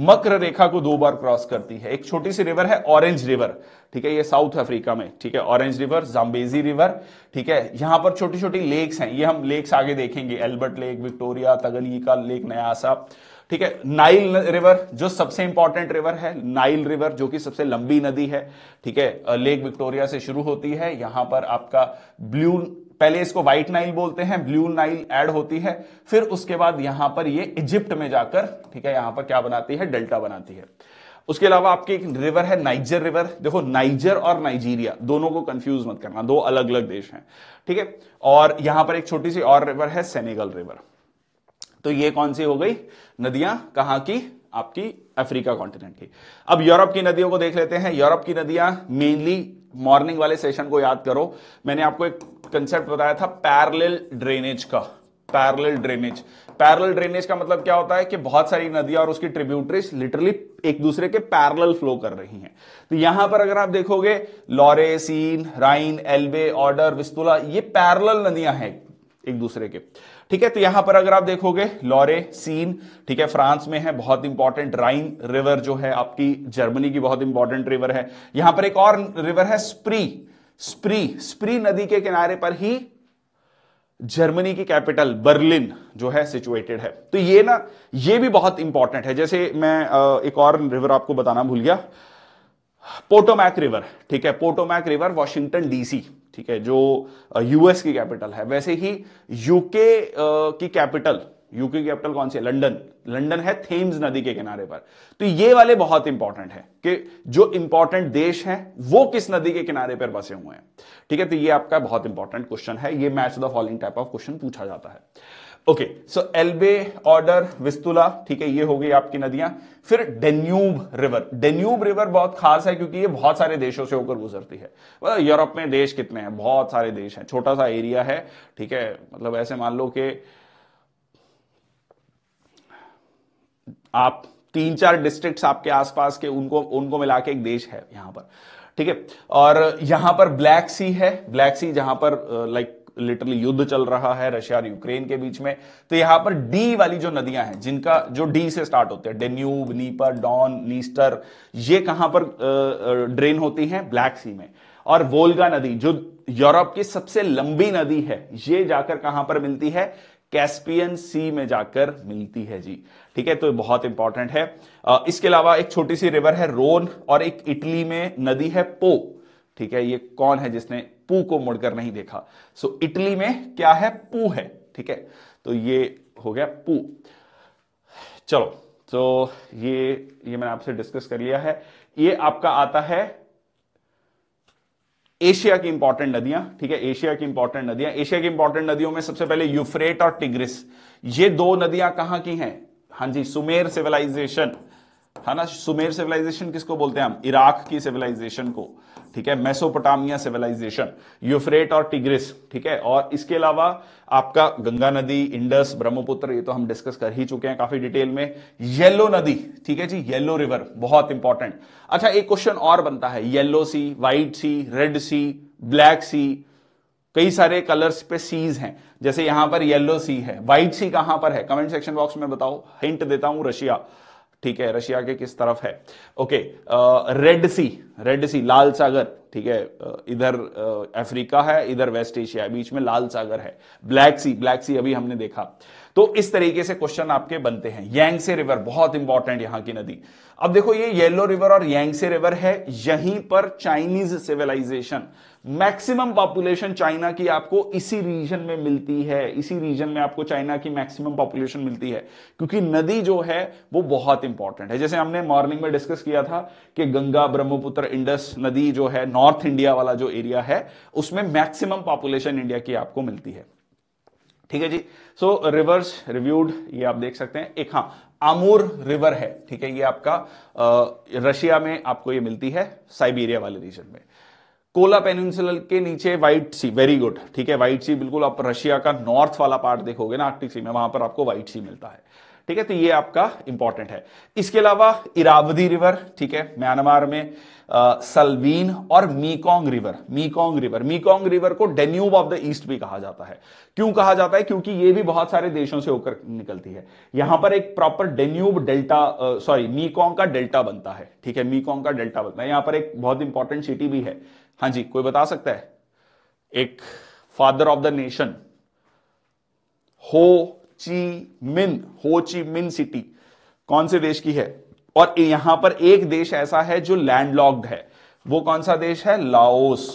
मकर रेखा को दो बार क्रॉस करती है एक छोटी सी रिवर है ऑरेंज रिवर ठीक है ये साउथ अफ्रीका में ठीक है ऑरेंज रिवर जाम्बेजी रिवर ठीक है यहां पर छोटी छोटी लेक्स हैं ये हम लेक्स आगे देखेंगे Albert lake Victoria Tanganyika lake Nyasa ठीक है नाइल रिवर जो सबसे इंपॉर्टेंट रिवर है नाइल रिवर जो कि सबसे लंबी नदी है ठीक है लेक विक्टोरिया से शुरू होती है यहां पर आपका ब्लू पहले इसको व्हाइट नाइल बोलते हैं ब्लू नाइल ऐड होती है फिर उसके बाद यहां पर ये इजिप्ट में जाकर ठीक है यहां पर क्या बनाती है डेल्टा बनाती है उसके अलावा आपके एक रिवर है नाइजर रिवर देखो नाइजर और नाइजीरिया दोनों को कंफ्यूज मत करना दो अलग अलग देश हैं ठीक है और यहां पर एक छोटी सी और रिवर है सेनेगल रिवर तो ये कौन सी हो गई नदियां कहां की आपकी अफ्रीका कॉन्टिनेंट की अब यूरोप की नदियों को देख लेते हैं यूरोप की नदियां मेनली मॉर्निंग वाले सेशन को याद करो मैंने आपको एक कंसेप्ट बताया था पैरेलल ड्रेनेज का पैरेलल ड्रेनेज पैरेलल ड्रेनेज का मतलब क्या होता है कि बहुत सारी नदियां और उसकी ट्रिब्यूटरीज लिटरली एक दूसरे के पैरेलल फ्लो कर रही हैं तो यहां पर अगर आप देखोगे लॉरे सीन राइन एल्बे ऑर्डर विस्तुला ये पैरेलल नदियां हैं एक दूसरे के ठीक है तो यहां पर अगर आप देखोगे लॉरे सीन ठीक है फ्रांस में है बहुत इंपॉर्टेंट राइन रिवर जो है आपकी जर्मनी की बहुत इंपॉर्टेंट रिवर है यहां पर एक और रिवर है स्प्री स्प्री स्प्री नदी के किनारे पर ही जर्मनी की कैपिटल बर्लिन जो है सिचुएटेड है तो ये ना ये भी बहुत इंपॉर्टेंट है जैसे मैं एक और रिवर आपको बताना भूल गया पोटोमैक रिवर ठीक है पोटोमैक रिवर वॉशिंगटन डीसी ठीक है जो यूएस uh, की कैपिटल है वैसे ही यूके uh, की कैपिटल यूके की कैपिटल कौन सी है लंदन लंदन है थेम्स नदी के किनारे पर तो ये वाले बहुत इंपॉर्टेंट है कि जो इंपॉर्टेंट देश हैं वो किस नदी के किनारे पर बसे हुए हैं ठीक है तो ये आपका बहुत इंपॉर्टेंट क्वेश्चन है ये match the following type of question पूछा जाता है ओके सो एल्बे ऑर्डर विस्तुला ठीक है ये हो गई आपकी नदियां फिर डेन्यूब रिवर डेन्यूब रिवर बहुत खास है क्योंकि ये बहुत सारे देशों से होकर गुजरती है मतलब यूरोप में देश कितने हैं बहुत सारे देश हैं छोटा सा एरिया है ठीक है मतलब ऐसे मान लो कि आप तीन चार डिस्ट्रिक्ट्स आपके आसपास के उनको उनको मिला के एक देश है यहां पर ठीक है और यहां पर ब्लैक सी है ब्लैक सी जहां पर लाइक uh, लिटरली युद्ध चल रहा है रशिया और यूक्रेन के बीच में तो यहां पर डी वाली जो नदियां हैं जिनका जो डी से स्टार्ट होते हैं डेन्यूब नीपर डॉन नीस्टर ये कहां पर ड्रेन होती हैं ब्लैक सी में और वोल्गा नदी जो यूरोप की सबसे लंबी नदी है ये जाकर कहां पर मिलती है कैस्पियन सी में जाकर मिलती है जी ठीक है तो बहुत इंपॉर्टेंट है इसके अलावा एक छोटी सी रिवर है रोन और एक इटली में नदी है पो ठीक है ये कौन है जिसने पू को मुड़कर नहीं देखा सो so, इटली में क्या है पू है ठीक है तो ये हो गया पू चलो तो ये ये मैंने आपसे डिस्कस कर लिया है ये आपका आता है एशिया की इंपॉर्टेंट नदियां ठीक है एशिया की इंपॉर्टेंट नदियां एशिया की इंपॉर्टेंट नदियों में सबसे पहले यूफ्रेट और टिग्रिस ये दो नदियां कहां की हैं हां जी सुमेर सिविलाइजेशन है ना सुमेर सिविलाइजेशन किसको बोलते हैं हम इराक की सिविलाइजेशन को ठीक है मेसोपोटामिया सिविलाइजेशन यूफ्रेट और टिग्रिस ठीक है और इसके अलावा आपका गंगा नदी इंडस ब्रह्मपुत्र ये तो हम डिस्कस कर ही चुके हैं काफी डिटेल में येलो नदी ठीक है जी येलो रिवर बहुत इंपॉर्टेंट अच्छा एक क्वेश्चन और बनता है yellow sea white sea red sea black sea कई सारे कलर्स पे सीज हैं जैसे यहां पर येलो सी है व्हाइट सी कहां पर है कमेंट सेक्शन बॉक्स में बताओ हिंट देता हूं रशिया ठीक है रशिया के किस तरफ है okay red sea red sea लाल सागर ठीक है इधर अफ्रीका है इधर वेस्ट एशिया बीच में लाल सागर है ब्लैक सी ब्लैक सी अभी हमने देखा तो इस तरीके से क्वेश्चन आपके बनते हैं यांग से रिवर बहुत इंपॉर्टेंट यहां की नदी अब देखो ये येलो रिवर और यांग से रिवर है यहीं पर Chinese civilisation maximum population China की आपको इसी रीजन में मिलती है इसी रीजन में आपको चाइना की मैक्सिमम पॉपुलेशन मिलती है क्योंकि नदी जो है वो बहुत इंपॉर्टेंट है जैसे हमने मॉर्निंग में डिस्कस किया था कि गंगा ब्रह्मपुत्र इंडस नदी जो है नॉर्थ इंडिया वाला जो एरिया है उसमें मैक्सिमम पॉपुलेशन इंडिया की आपको मिलती है ठीक है जी सो रिवर्स रिव्यूड ये आप देख सकते हैं एक हाँ आमूर रिवर है ठीक है ये आपका रशिया में आपको ये मिलती है साइबेरिया वाले रीजन में कोला पेनिनसुलर के नीचे व्हाइट सी वेरी गुड ठीक है व्हाइट सी बिल्कुल आप रशिया का नॉर्थ वाला पार्ट देखोगे ना आर्टिक सी में वहां पर आपको व्हाइट सी मिलता है ठीक है तो ये आपका इंपॉर्टेंट है इसके अलावा इरावदी रिवर ठीक है म्यांमार में सलवीन और Mekong river Mekong river Mekong river को डेन्यूब ऑफ द ईस्ट भी कहा जाता है क्यों कहा जाता है क्योंकि ये भी बहुत सारे देशों से होकर निकलती है यहां पर एक proper Danube delta sorry Mekong का डेल्टा बनता है ठीक है मीकोंग का डेल्टा बनता है यहां पर एक बहुत इंपॉर्टेंट सिटी भी है हाँ जी कोई बता सकता है एक फादर ऑफ द नेशन हो ची मिन हो ची मिन सिटी कौन से देश की है और यहां पर एक देश ऐसा है जो लैंडलॉक्ड है वो कौन सा देश है लाओस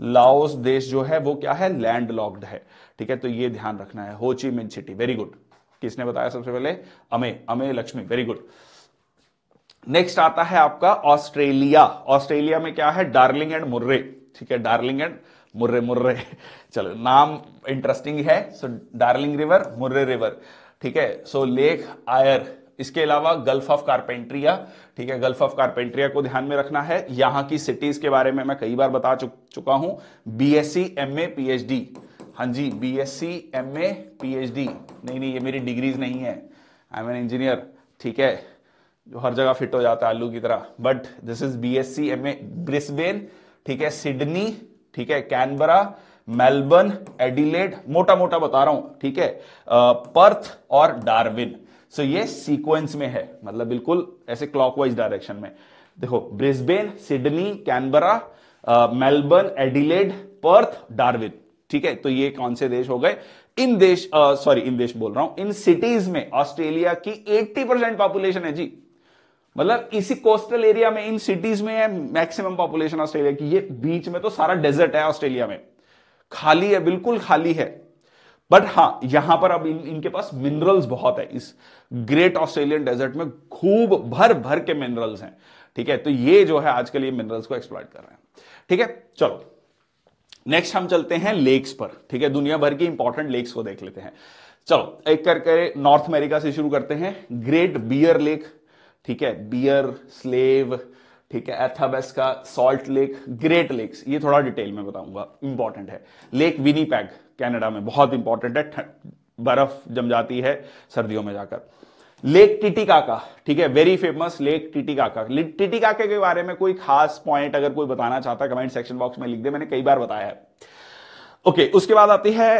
लाओस देश जो है वो क्या है लैंडलॉक्ड है ठीक है तो ये ध्यान रखना है हो ची मिन सिटी वेरी गुड किसने बताया सबसे पहले अमे अमे लक्ष्मी वेरी गुड नेक्स्ट आता है आपका ऑस्ट्रेलिया ऑस्ट्रेलिया में क्या है डार्लिंग एंड मुर्रे ठीक है डार्लिंग एंड मुर्रे मुर्रे चलो नाम इंटरेस्टिंग है so Darling river Murray river ठीक है सो लेक आयर इसके अलावा गल्फ ऑफ कारपेंट्रिया ठीक है गल्फ ऑफ कारपेंट्रिया को ध्यान में रखना है यहाँ की सिटीज के बारे में मैं कई बार बता चुक, चुका हूं B S C M A P H D हाँ जी B S C M A P H D नहीं नहीं ये मेरी डिग्रीज नहीं है आई एम एन इंजीनियर ठीक है जो हर जगह फिट हो जाता है आलू की तरह but this is B S C M A Brisbane ठीक है सिडनी ठीक है कैनबरा मेलबर्न एडिलेड मोटा मोटा बता रहा हूं ठीक है पर्थ और डार्विन सो ये सीक्वेंस में है मतलब बिल्कुल ऐसे क्लॉकवाइज डायरेक्शन में देखो Brisbane Sydney Canberra Melbourne Adelaide Perth Darwin ठीक है तो ये कौन से देश हो गए इन देश सॉरी इन देश बोल रहा हूं इन सिटीज में ऑस्ट्रेलिया की 80 परसेंट पॉपुलेशन है जी मतलब इसी कोस्टल एरिया में इन सिटीज में है मैक्सिमम पॉपुलेशन ऑस्ट्रेलिया की ये बीच में तो सारा डेजर्ट है ऑस्ट्रेलिया में खाली है बिल्कुल खाली है बट हां यहां पर अब इन, इनके पास मिनरल्स बहुत है इस ग्रेट ऑस्ट्रेलियन डेजर्ट में खूब भर भर के मिनरल्स हैं ठीक है तो ये जो है आजकल ये मिनरल्स को एक्सप्लॉइट कर रहे हैं ठीक है चलो नेक्स्ट हम चलते हैं लेक्स पर ठीक है दुनिया भर की इंपॉर्टेंट लेक्स को देख लेते हैं चलो एक करके नॉर्थ अमेरिका से शुरू करते हैं ग्रेट बियर लेक ठीक है बियर स्लेव ठीक है एथाबेस का सॉल्ट लेक ग्रेट लेक्स ये थोड़ा डिटेल में बताऊंगा इंपॉर्टेंट है लेक विनीपैग कनाडा में बहुत इंपॉर्टेंट है बर्फ जम जाती है सर्दियों में जाकर लेक टिटिकाका ठीक है very famous lake Titicaca Titicaca के बारे में कोई खास पॉइंट अगर कोई बताना चाहता है कमेंट सेक्शन बॉक्स में लिख दे मैंने कई बार बताया है ओके okay, उसके बाद आती है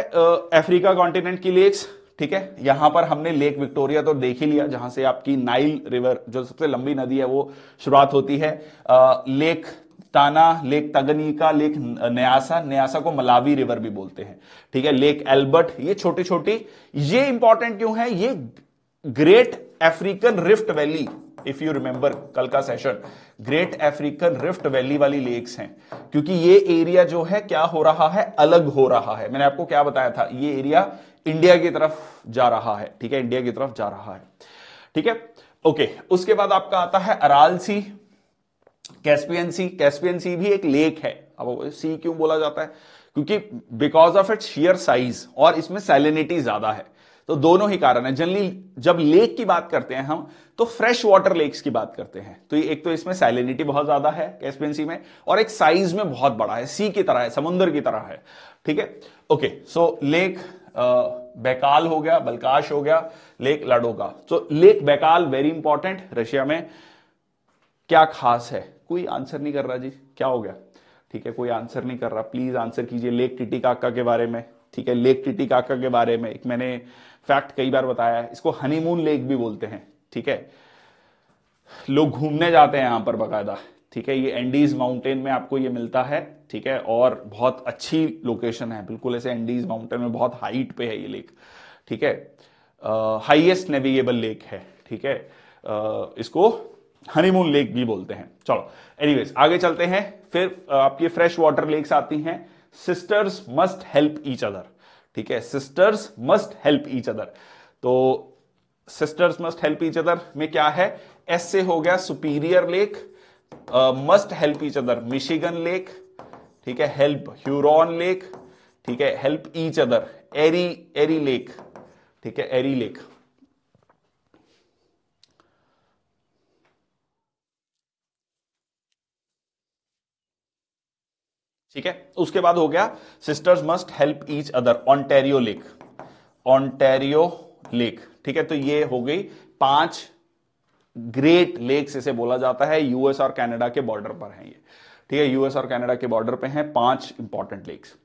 अफ्रीका कॉन्टिनेंट की लेक्स ठीक है यहां पर हमने लेक विक्टोरिया तो देख ही लिया जहां से आपकी नाइल रिवर जो सबसे लंबी नदी है वो शुरुआत होती है आ, lake Tana lake Tanganyika lake Nyasa Nyasa को मलावी रिवर भी बोलते हैं ठीक है लेक एल्बर्ट ये छोटी छोटी ये इंपॉर्टेंट क्यों है ये great African rift valley if you remember कल का session great African rift valley वाली लेक्स हैं क्योंकि ये एरिया जो है क्या हो रहा है अलग हो रहा है मैंने आपको क्या बताया था ये एरिया इंडिया की तरफ जा रहा है ठीक है इंडिया की तरफ जा रहा है ठीक है ओके उसके बाद आपका आता है Aral sea Caspian sea Caspian sea भी एक लेक है अब सी क्यों बोला जाता है क्योंकि because of it sheer size और इसमें सैलिनिटी ज्यादा है तो दोनों ही कारण है जनरली जब लेक की बात करते हैं हम तो फ्रेश वाटर लेक्स की बात करते हैं तो एक तो इसमें सैलिनिटी बहुत ज्यादा है कैस्पियन सी में और एक साइज में बहुत बड़ा है सी की तरह है समुद्र की तरह है ठीक है ओके सो लेक बैकाल हो गया बलकाश हो गया लेक लाडोगा तो lake Baikal very important Russia में क्या खास है कोई आंसर नहीं कर रहा जी क्या हो गया ठीक है कोई आंसर नहीं कर रहा प्लीज आंसर कीजिए लेक टिटी काका के बारे में ठीक है लेक टिटी काका के बारे में एक मैंने फैक्ट कई बार बताया है इसको हनीमून लेक भी बोलते हैं ठीक है लोग घूमने जाते हैं यहां पर बकायदा ठीक है ये एंडीज माउंटेन में आपको ये मिलता है ठीक है और बहुत अच्छी लोकेशन है बिल्कुल ऐसे एंडीज माउंटेन में बहुत हाइट पे है ये लेक ठीक है हाइएस्ट नेविगेबल लेक है ठीक है uh, इसको हनीमून लेक भी बोलते हैं चलो एनीवेज आगे चलते हैं फिर uh, आपकी फ्रेश वाटर लेक्स आती हैं sisters must help each other ठीक है sisters must help each other तो sisters must help each other में क्या है एस से हो गया superior lake must help each other Michigan lake ठीक है हेल्प ह्यूरोन लेक ठीक है help each other Erie Erie lake ठीक है एरी लेक ठीक है उसके बाद हो गया sisters must help each other Ontario lake Ontario lake ठीक है तो ये हो गई पांच ग्रेट लेक्स इसे बोला जाता है यूएस और कनाडा के बॉर्डर पर है ये ठीक है यूएस और कनाडा के बॉर्डर पे हैं पांच इंपॉर्टेंट लेक्स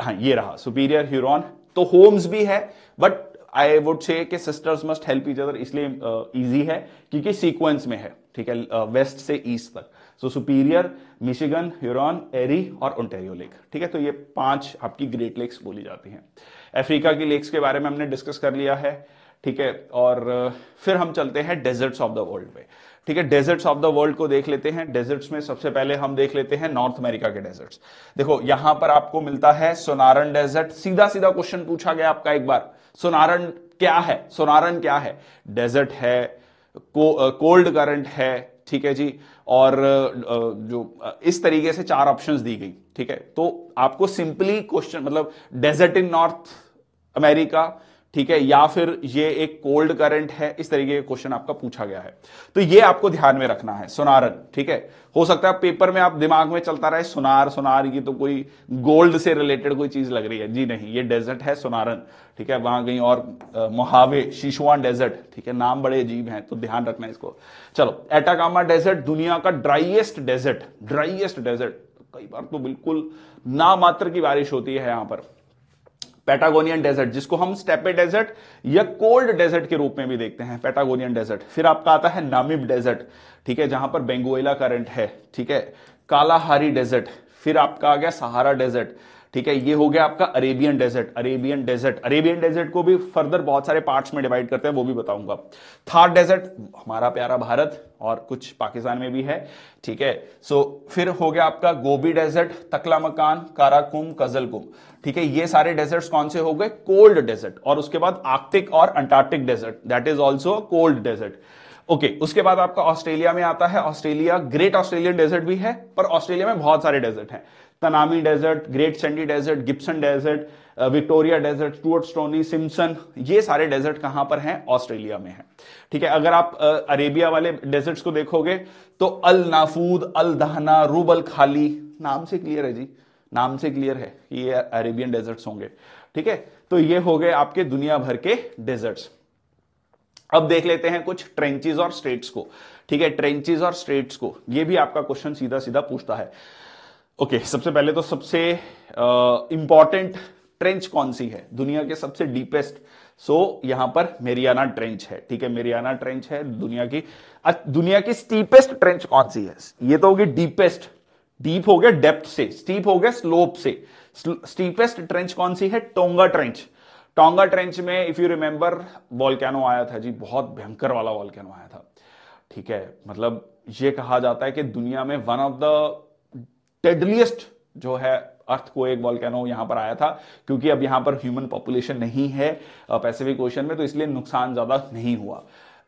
हाँ ये रहा सुपीरियर ह्यूरोन तो होम्स भी है बट आई वुड से कि sisters must help each other इसलिए इजी uh, है क्योंकि सीक्वेंस में है ठीक है वेस्ट uh, से ईस्ट तक so Superior Michigan Huron Erie और ओंटेरियो लेक ठीक है तो ये पांच आपकी ग्रेट लेक्स बोली जाती हैं अफ्रीका की लेक्स के बारे में हमने डिस्कस कर लिया है ठीक है और uh, फिर हम चलते हैं डेजर्ट्स ऑफ द वर्ल्ड में ठीक है डेजर्ट्स ऑफ द वर्ल्ड को देख लेते हैं डेजर्ट्स में सबसे पहले हम देख लेते हैं नॉर्थ अमेरिका के डेजर्ट्स देखो यहां पर आपको मिलता है सोनारन डेजर्ट सीधा सीधा क्वेश्चन पूछा गया आपका एक बार सोनारन क्या है सोनारन क्या है डेजर्ट है कोल्ड करंट है ठीक है जी और जो इस तरीके से चार ऑप्शंस दी गई ठीक है तो आपको सिंपली क्वेश्चन मतलब डेजर्ट इन नॉर्थ अमेरिका ठीक है या फिर ये एक कोल्ड करंट है इस तरीके का क्वेश्चन आपका पूछा गया है तो ये आपको ध्यान में रखना है सोनारन ठीक है हो सकता है पेपर में आप दिमाग में चलता रहे सोनार सोनार ये तो कोई गोल्ड से रिलेटेड कोई चीज लग रही है जी नहीं ये डेजर्ट है सोनारन ठीक है वहां कहीं और मोहावे शिशुआन डेजर्ट ठीक है नाम बड़े अजीब हैं तो ध्यान रखना इसको चलो एटाकामा डेजर्ट दुनिया का ड्राइएस्ट डेजर्ट ड्राइएस्ट डेजर्ट कई बार तो बिल्कुल नामात्र की बारिश होती है यहां पर पैटागोनियन डेजर्ट जिसको हम स्टेपे डेजर्ट या कोल्ड डेजर्ट के रूप में भी देखते हैं पैटागोनियन डेजर्ट फिर आपका आता है नामिब डेजर्ट ठीक है जहां पर बेंगुएला करंट है ठीक है कालाहारी डेजर्ट फिर आपका आ गया सहारा डेजर्ट ठीक है ये हो गया आपका Arabian desert Arabian desert Arabian desert को भी फर्दर बहुत सारे पार्ट्स में डिवाइड करते हैं वो भी बताऊंगा थार डेजर्ट हमारा प्यारा भारत और कुछ पाकिस्तान में भी है ठीक है सो फिर हो गया आपका गोबी डेजर्ट तकला मकान काराकुम कजलकुम ठीक है ये सारे डेजर्ट कौन से हो गए कोल्ड डेजर्ट और उसके बाद आर्कटिक और Antarctic desert that is also cold desert okay okay, उसके बाद आपका ऑस्ट्रेलिया में आता है ऑस्ट्रेलिया ग्रेट ऑस्ट्रेलियन डेजर्ट भी है पर ऑस्ट्रेलिया में बहुत सारे डेजर्ट हैं Tanami desert great sandy desert Gibson desert Victoria desert Sturt stony Simpson ये सारे डेजर्ट कहां पर हैं ऑस्ट्रेलिया में है ठीक है अगर आप अरेबिया uh, वाले डेजर्ट्स को देखोगे तो अल नाफूद अल दहना रूब अल खाली नाम से क्लियर है जी नाम से क्लियर है ये अरेबियन डेजर्ट्स होंगे ठीक है तो ये हो गए आपके दुनिया भर के डेजर्ट्स अब देख लेते हैं कुछ ट्रेंचेज और स्टेट्स को ठीक है ट्रेंचेज और स्टेट्स को ये भी आपका क्वेश्चन सीधा सीधा पूछता है ओके okay, सबसे पहले तो सबसे इंपॉर्टेंट ट्रेंच कौन सी है दुनिया के सबसे डीपेस्ट सो so, यहां पर मेरियाना ट्रेंच है ठीक है मेरियाना ट्रेंच है दुनिया की दुनिया की स्टीपेस्ट ट्रेंच कौन सी है ये तो होगी डीपेस्ट डीप हो गया डेप्थ से स्टीप हो गया स्लोप से स्टीपेस्ट ट्रेंच कौन सी है टोंगा ट्रेंच टोंगा ट्रेंच में इफ यू रिमेंबर वॉलकैनो आया था जी बहुत भयंकर वाला वॉलकैनो आया था ठीक है मतलब ये कहा जाता है कि दुनिया में वन ऑफ द टेडलियस्ट जो है अर्थ को एक वॉल्केनो यहां पर आया था क्योंकि अब यहां पर ह्यूमन पॉपुलेशन नहीं है पैसिफिक ओशन में तो इसलिए नुकसान ज्यादा नहीं हुआ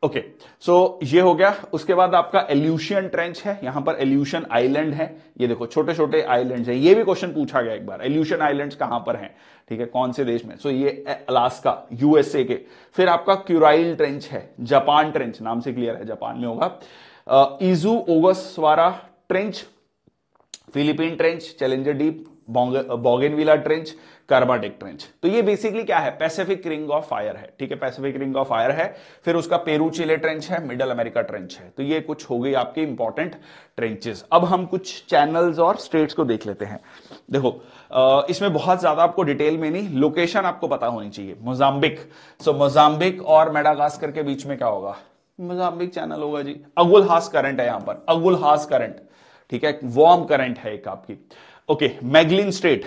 ओके okay, सो so ये हो गया उसके बाद आपका एल्यूशियन ट्रेंच है यहां पर एल्यूशन आइलैंड है ये देखो छोटे छोटे आइलैंड हैं ये भी क्वेश्चन पूछा गया एक बार एल्यूशन आइलैंड कहां पर हैं ठीक है कौन से देश में सो so ये अलास्का यूएसए के फिर आपका क्यूराइल ट्रेंच है जापान ट्रेंच नाम से क्लियर है जापान में होगा Izu Ogasawara trench Philippine trench Challenger deep Bougainville trench Kermadec trench तो ये बेसिकली क्या है पैसिफिक रिंग ऑफ फायर है ठीक है पैसिफिक रिंग ऑफ फायर है फिर उसका पेरू चिले ट्रेंच है मिडल अमेरिका ट्रेंच है तो ये कुछ हो गई आपके इंपॉर्टेंट ट्रेंचेस अब हम कुछ चैनल्स और स्टेट्स को देख लेते हैं देखो इसमें बहुत ज्यादा आपको डिटेल में नहीं लोकेशन आपको पता होनी चाहिए मोजाम्बिक सो मोजाम्बिक और मेडागास्कर के बीच में क्या होगा मोजाम्बिक चैनल होगा जी अगुल हास करंट है यहां पर अगुल हास करंट ठीक है वार्म करंट है एक आपकी okay Magellan strait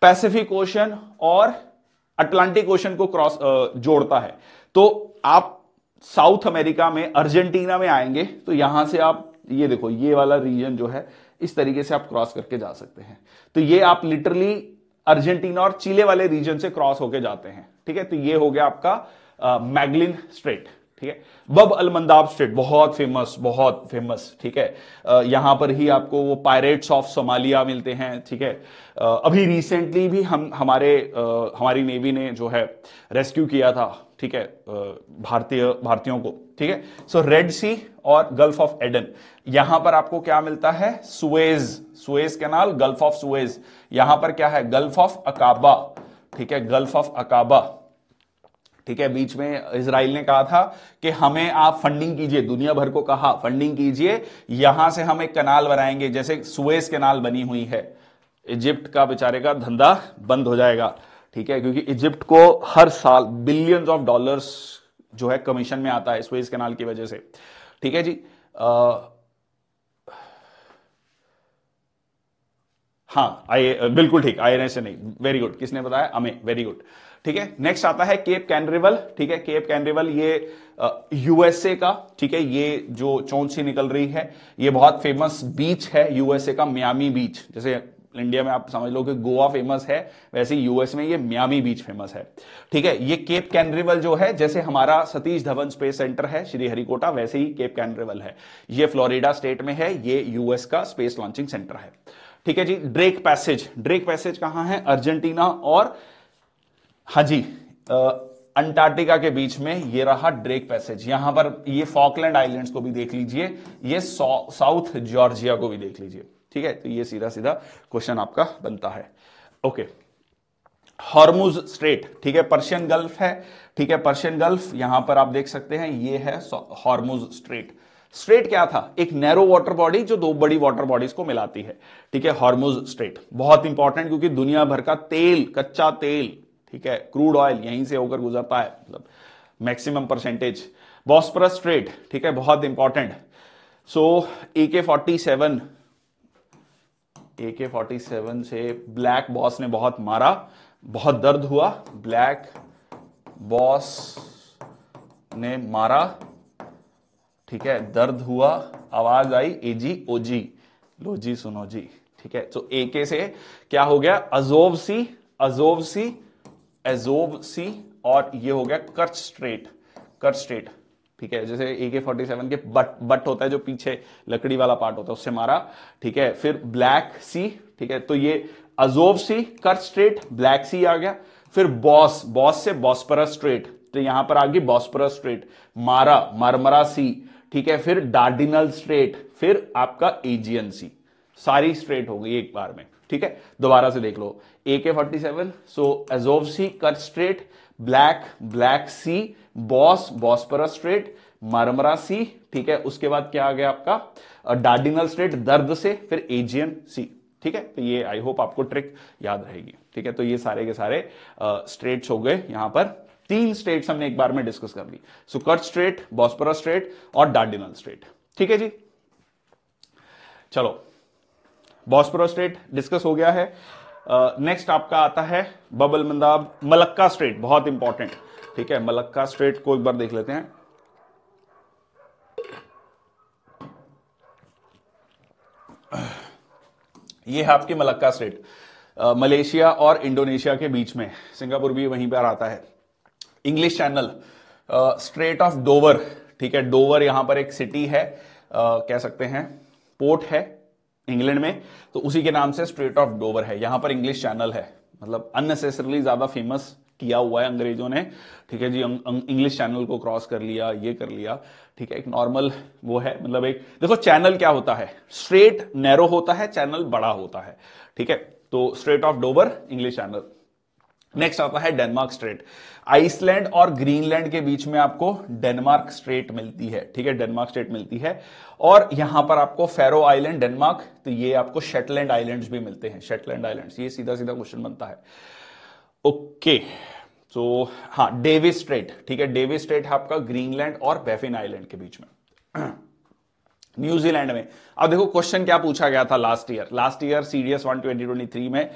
Pacific ocean और अटलांटिक ओशन को क्रॉस जोड़ता है तो आप साउथ अमेरिका में अर्जेंटीना में आएंगे तो यहां से आप ये देखो ये वाला रीजन जो है इस तरीके से आप क्रॉस करके जा सकते हैं तो ये आप लिटरली अर्जेंटीना और चिले वाले रीजन से क्रॉस होके जाते हैं ठीक है तो ये हो गया आपका मैगलिन स्ट्रेट ठीक है बब अलमंदाब स्ट्रीट बहुत फेमस बहुत फेमस ठीक है यहां पर ही आपको वो पायरेट्स ऑफ सोमालिया मिलते हैं ठीक है अभी रिसेंटली भी हम हमारे हमारी नेवी ने जो है रेस्क्यू किया था ठीक है भारतीय भारतीयों को ठीक है सो रेड सी और गल्फ ऑफ एडन यहां पर आपको क्या मिलता है Suez Suez canal gulf of Suez यहां पर क्या है गल्फ ऑफ अकाबा ठीक है गल्फ ऑफ अकाबा ठीक है बीच में इसराइल ने कहा था कि हमें आप फंडिंग कीजिए दुनिया भर को कहा फंडिंग कीजिए यहां से हम एक कनाल बनाएंगे जैसे सुएस कनाल बनी हुई है इजिप्ट का बेचारे का धंधा बंद हो जाएगा ठीक है क्योंकि इजिप्ट को हर साल बिलियंस ऑफ डॉलर्स जो है कमीशन में आता है स्वेज कैनाल की वजह से ठीक है जी आ, हाँ आई बिल्कुल ठीक आई एन एस नहीं वेरी गुड किसने बताया अमे वेरी गुड ठीक है नेक्स्ट आता है केप कैनरिवल ठीक है केप कैनरिवल ये यूएसए का ठीक है ये जो चौंसी निकल रही है ये बहुत फेमस बीच है यूएसए का म्यामी बीच जैसे इंडिया में आप समझ लो कि गोवा फेमस है वैसे यूएस में ये म्यामी बीच फेमस है ठीक है ये केप कैनरिवल जो है जैसे हमारा सतीश धवन स्पेस सेंटर है श्री हरिकोटा वैसे ही केप कैनरिवल है ये फ्लोरिडा स्टेट में है ये यूएस का स्पेस लॉन्चिंग सेंटर है ठीक है जी ड्रेक पैसेज ड्रेक पैसेज कहां है अर्जेंटीना और हाँ जी अंटार्कटिका के बीच में ये रहा ड्रेक पैसेज यहां पर ये फॉकलैंड आइलैंड्स को भी देख लीजिए ये साउथ जॉर्जिया को भी देख लीजिए ठीक है तो ये सीधा सीधा क्वेश्चन आपका बनता है ओके हॉर्मुज स्ट्रेट ठीक है पर्शियन गल्फ है ठीक है पर्शियन गल्फ यहां पर आप देख सकते हैं ये है हॉर्मुज स्ट्रेट स्ट्रेट क्या था एक नैरो वाटर बॉडी जो दो बड़ी वाटर बॉडीज को मिलाती है ठीक है हॉर्मुज स्ट्रेट बहुत इंपॉर्टेंट क्योंकि दुनिया भर का तेल कच्चा तेल ठीक है क्रूड ऑयल यहीं से होकर गुजरता है मतलब मैक्सिमम परसेंटेज बॉस्परस ट्रेड ठीक है बहुत important so A K forty seven A K forty seven से ब्लैक बॉस ने बहुत मारा बहुत दर्द हुआ ब्लैक बॉस ने मारा ठीक है दर्द हुआ आवाज आई ए जी ओ जी लो जी सुनो जी ठीक है तो ए के से क्या हो गया Azov sea Azov sea Azov sea और ये हो गया कर्च स्ट्रेट कर्च स्ट्रेट ठीक है जैसे ए के फोर्टी सेवन के बट बट होता है जो पीछे लकड़ी वाला पार्ट होता है उससे मारा ठीक है फिर ब्लैक सी ठीक है तो ये Azov sea Kerch strait black sea आ गया फिर बॉस बॉस से बॉस्परस स्ट्रेट तो यहां पर आ गई बॉस्परस स्ट्रेट मारा मरमरा सी ठीक है फिर डार्डिनल स्ट्रेट फिर आपका एजियन सी सारी स्ट्रेट हो गई एक बार में ठीक है दोबारा से देख लो के AK-47. So Azov कट strait black black sea boss Bosporus strait Marmara sea ठीक है उसके बाद क्या आ गया आपका डार्डिनल स्ट्रेट दर्द से फिर एजियन सी ठीक है तो ये आई होप आपको ट्रिक याद रहेगी ठीक है तो ये सारे के सारे स्ट्रेट्स हो गए यहां पर तीन स्टेट हमने एक बार में डिस्कस कर ली सो कट स्ट्रेट बॉस्परा स्ट्रेट और डार्डिनल स्ट्रेट ठीक है जी चलो बॉस्परा स्ट्रेट डिस्कस हो गया है नेक्स्ट आपका आता है बबल मंदाब मलक्का स्ट्रेट बहुत इंपॉर्टेंट ठीक है मलक्का स्ट्रेट को एक बार देख लेते हैं ये है आपकी मलक्का स्ट्रेट मलेशिया और इंडोनेशिया के बीच में सिंगापुर भी वहीं पर आता है English channel strait of Dover ठीक है डोवर यहां पर एक सिटी है uh, कह सकते हैं पोर्ट है इंग्लैंड में तो उसी के नाम से स्ट्रेट ऑफ डोवर है यहां पर इंग्लिश चैनल है मतलब अननेसेसरली ज़्यादा फेमस किया हुआ है अंग्रेजों ने ठीक है जी इंग्लिश अं, चैनल अं, को क्रॉस कर लिया ये कर लिया ठीक है एक नॉर्मल वो है मतलब एक देखो चैनल क्या होता है स्ट्रेट नैरो होता है चैनल बड़ा होता है ठीक है तो strait of Dover English channel next आता है डेनमार्क स्ट्रेट आइसलैंड और ग्रीनलैंड के बीच में आपको डेनमार्क स्ट्रेट मिलती है ठीक है डेनमार्क स्ट्रेट मिलती है और यहां पर आपको फेरो आइलैंड डेनमार्क तो ये आपको शेटलैंड आइलैंड्स भी मिलते हैं शेटलैंड आइलैंड्स ये सीधा सीधा क्वेश्चन बनता है ओके सो हाँ डेविस स्ट्रेट ठीक है डेविस स्ट्रेट है आपका ग्रीनलैंड और बेफिन आइलैंड के बीच में न्यूजीलैंड *clears throat* में अब देखो क्वेश्चन क्या पूछा गया था last year last year CDS one twenty twenty three में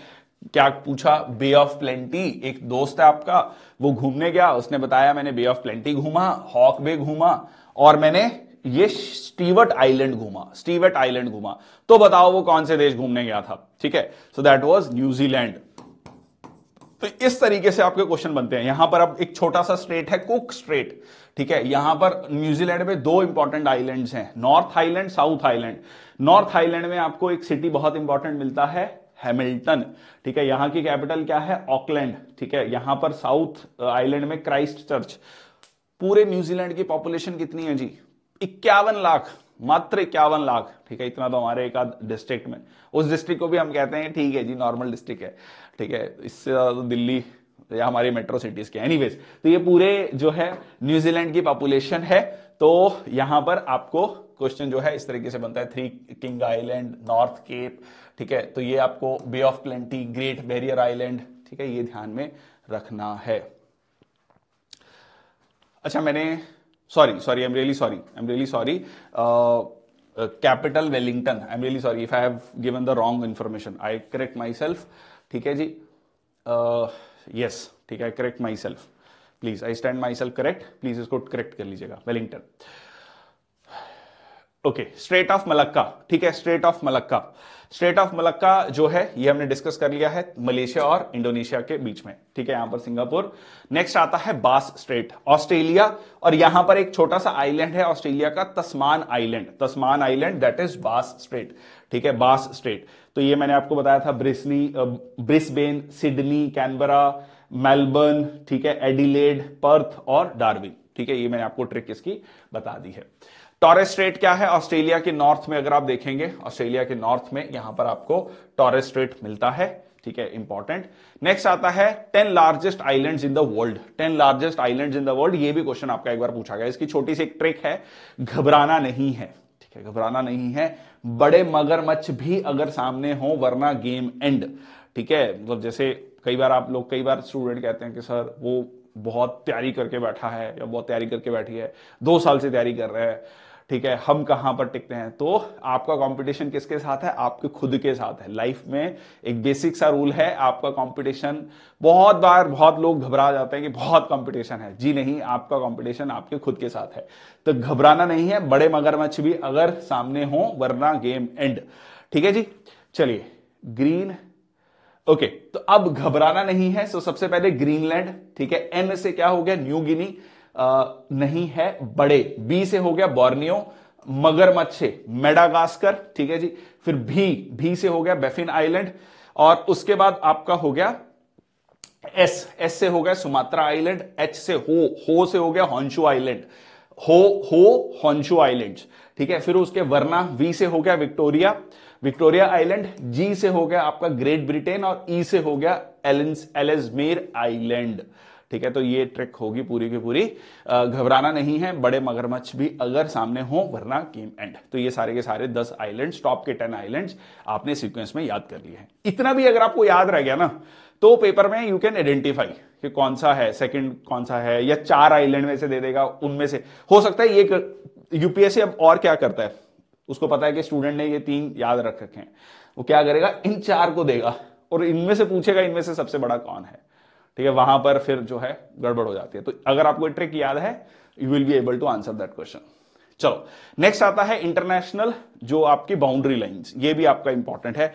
क्या पूछा बे ऑफ प्लेंटी एक दोस्त है आपका वो घूमने गया उसने बताया मैंने बे ऑफ प्लेंटी घूमा हॉक बे घूमा और मैंने ये स्टीवर्ट आइलैंड घूमा स्टीवर्ट आइलैंड घूमा तो बताओ वो कौन से देश घूमने गया था ठीक है सो दैट वॉज न्यूजीलैंड तो इस तरीके से आपके क्वेश्चन बनते हैं यहां पर अब एक छोटा सा स्ट्रेट है कुक स्ट्रेट ठीक है यहां पर न्यूजीलैंड में दो इंपॉर्टेंट आइलैंड्स हैं north island south island north island में आपको एक सिटी बहुत इंपॉर्टेंट मिलता है हैमिल्टन ठीक है यहाँ की कैपिटल क्या है ऑकलैंड ठीक है यहाँ पर साउथ आइलैंड में क्राइस्ट चर्च पूरे न्यूजीलैंड की पॉपुलेशन कितनी है जी इक्यावन लाख मात्र इक्यावन लाख ठीक है इतना तो हमारे एक आध डिस्ट्रिक्ट में उस डिस्ट्रिक्ट को भी हम कहते हैं ठीक है जी नॉर्मल डिस्ट्रिक्ट है ठीक है इससे ज़्यादा तो दिल्ली या हमारी मेट्रो सिटीज के एनीवेज तो ये पूरे जो है न्यूजीलैंड की पॉपुलेशन है तो यहां पर आपको क्वेश्चन जो है इस तरीके से बनता है three king island north cape ठीक है तो ये आपको bay of plenty great barrier island ठीक है ये ध्यान में रखना है अच्छा मैंने sorry sorry I am really sorry I am really sorry capital Wellington I am really sorry if I have given the wrong information I correct myself ठीक है जी यस uh, ठीक है correct myself please I stand my self correct please इसको correct कर लीजिएगा Wellington okay strait of Malacca ठीक है strait of Malacca state of Malacca जो है ये हमने डिस्कस कर लिया है मलेशिया और इंडोनेशिया के बीच में ठीक है यहां पर सिंगापुर नेक्स्ट आता है बास स्ट्रेट ऑस्ट्रेलिया और यहां पर एक छोटा सा आइलैंड है ऑस्ट्रेलिया का Tasman island Tasman island that is Bass strait ठीक है बास स्ट्रेट तो ये मैंने आपको बताया था ब्रिस्नी ब्रिस्बेन सिडनी कैनबरा मेलबर्न ठीक है एडिलेड पर्थ और डार्विन ठीक है ये मैंने आपको ट्रिक इसकी बता दी है टॉरेस स्ट्रेट क्या है ऑस्ट्रेलिया के नॉर्थ में अगर आप देखेंगे ऑस्ट्रेलिया के नॉर्थ में यहां पर आपको टॉरेस स्ट्रेट मिलता है ठीक है इंपॉर्टेंट नेक्स्ट आता है ten largest island in the world ten largest island in the world ये भी क्वेश्चन आपका एक बार पूछा गया इसकी छोटी सी एक ट्रिक है घबराना नहीं है ठीक है घबराना नहीं है बड़े मगरमच्छ भी अगर सामने हो वरना गेम एंड ठीक है मतलब जैसे कई बार आप लोग कई बार स्टूडेंट कहते हैं कि सर वो बहुत तैयारी करके बैठा है या बहुत तैयारी करके बैठी है दो साल से तैयारी कर रहे हैं ठीक है हम कहां पर टिकते हैं तो आपका कंपटीशन किसके साथ है आपके खुद के साथ है लाइफ में एक बेसिक सा रूल है आपका कंपटीशन बहुत बार बहुत लोग घबरा जाते हैं कि बहुत कंपटीशन है जी नहीं आपका कंपटीशन आपके खुद के साथ है तो घबराना नहीं है बड़े मगरमच्छ भी अगर सामने हो वरना गेम एंड ठीक है जी चलिए ग्रीन ओके तो अब घबराना नहीं है सो सबसे पहले ग्रीनलैंड ठीक है एन से क्या हो गया न्यू गिनी नहीं है बड़े बी से हो गया मगरमच्छ मगरमच्छे मेडागास्कर ठीक है जी फिर भी भी से हो गया बेफिन आइलैंड और उसके बाद आपका हो गया एस एस से हो गया सुमात्रा आइलैंड एच से हो हो से हो गया हॉन्शू आइलैंड हो हो हॉन्शू आइलैंड ठीक है फिर उसके वरना वी से हो गया विक्टोरिया विक्टोरिया आइलैंड जी से हो गया आपका ग्रेट ब्रिटेन और ई e से हो गया एलेंस एलेजमेर आइलैंड ठीक है तो ये ट्रिक होगी पूरी की पूरी घबराना नहीं है बड़े मगरमच्छ भी अगर सामने हो वरना गेम एंड तो ये सारे के सारे दस आइलैंड्स टॉप के टेन आइलैंड्स आपने सीक्वेंस में याद कर लिए हैं इतना भी अगर आपको याद रह गया ना तो पेपर में यू कैन आइडेंटिफाई कि कौन सा है सेकंड कौन सा है या चार आइलैंड में से दे देगा उनमें से हो सकता है ये यूपीएससी अब और क्या करता है उसको पता है कि स्टूडेंट ने ये तीन याद रख रखे हैं वो क्या करेगा इन चार को देगा और इनमें से पूछेगा इनमें से सबसे बड़ा कौन है ठीक है वहां पर फिर जो है गड़बड़ हो जाती है तो अगर आपको ट्रिक याद है you will be able to answer that question चलो नेक्स्ट आता है इंटरनेशनल जो आपकी बाउंड्री लाइंस ये भी आपका इंपॉर्टेंट है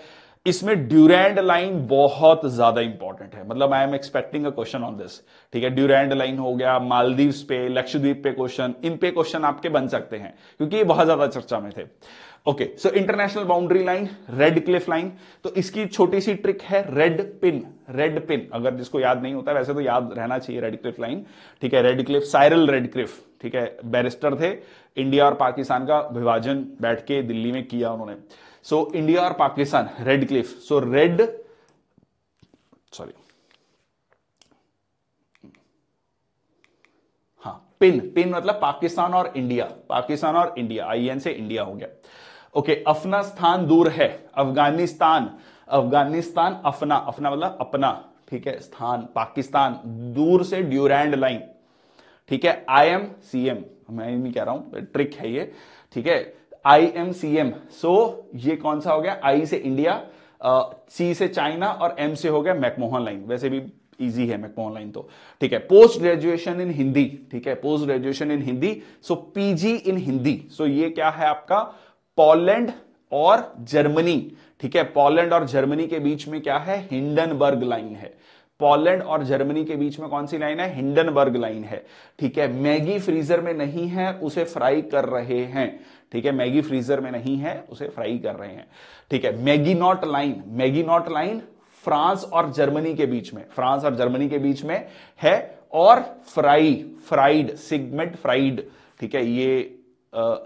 इसमें ड्यूरेंड लाइन बहुत ज्यादा इंपॉर्टेंट है मतलब I am expecting a question on this ठीक है ड्यूरेंड लाइन हो गया मालदीव्स पे लक्षद्वीप पे क्वेश्चन इन पे क्वेश्चन आपके बन सकते हैं क्योंकि ये बहुत ज्यादा चर्चा में थे okay so international boundary line Radcliffe line तो इसकी छोटी सी ट्रिक है रेड पिन रेड पिन अगर जिसको याद नहीं होता वैसे तो याद रहना चाहिए रेड क्लिफ लाइन ठीक है Radcliffe Cyril Radcliffe ठीक है बैरिस्टर थे इंडिया और पाकिस्तान का विभाजन बैठ के दिल्ली में किया उन्होंने सो so, इंडिया और Pakistan Radcliffe so red sorry हाँ पिन पिन मतलब पाकिस्तान और इंडिया पाकिस्तान और इंडिया आई से इंडिया हो गया ओके okay, अफना स्थान दूर है अफगानिस्तान अफगानिस्तान अफना अफना मतलब अपना ठीक है स्थान पाकिस्तान दूर से ड्यूरैंड लाइन ठीक है आई एम सी एम मैं नहीं कह रहा हूं ट्रिक है ये ठीक है I M C am so ये कौन सा हो गया आई से इंडिया सी से चाइना और एम से हो गया मैकमोहन लाइन वैसे भी इजी है मैकमोहन लाइन तो ठीक है पोस्ट ग्रेजुएशन इन हिंदी ठीक है post graduation in Hindi so PG in Hindi so ये क्या है आपका पोलैंड और जर्मनी ठीक है पोलैंड और जर्मनी के बीच में क्या है हिंडनबर्ग लाइन है पोलैंड और जर्मनी के बीच में कौन सी लाइन है हिंडनबर्ग लाइन है ठीक है मैगी फ्रीजर में नहीं है उसे फ्राई कर रहे हैं ठीक है मैगी फ्रीजर में नहीं है उसे फ्राई कर रहे हैं ठीक है Maginot line Maginot line France और जर्मनी के बीच में फ्रांस और जर्मनी के बीच में है और फ्राई फ्राइड सिगमेंट फ्राइड ठीक है ये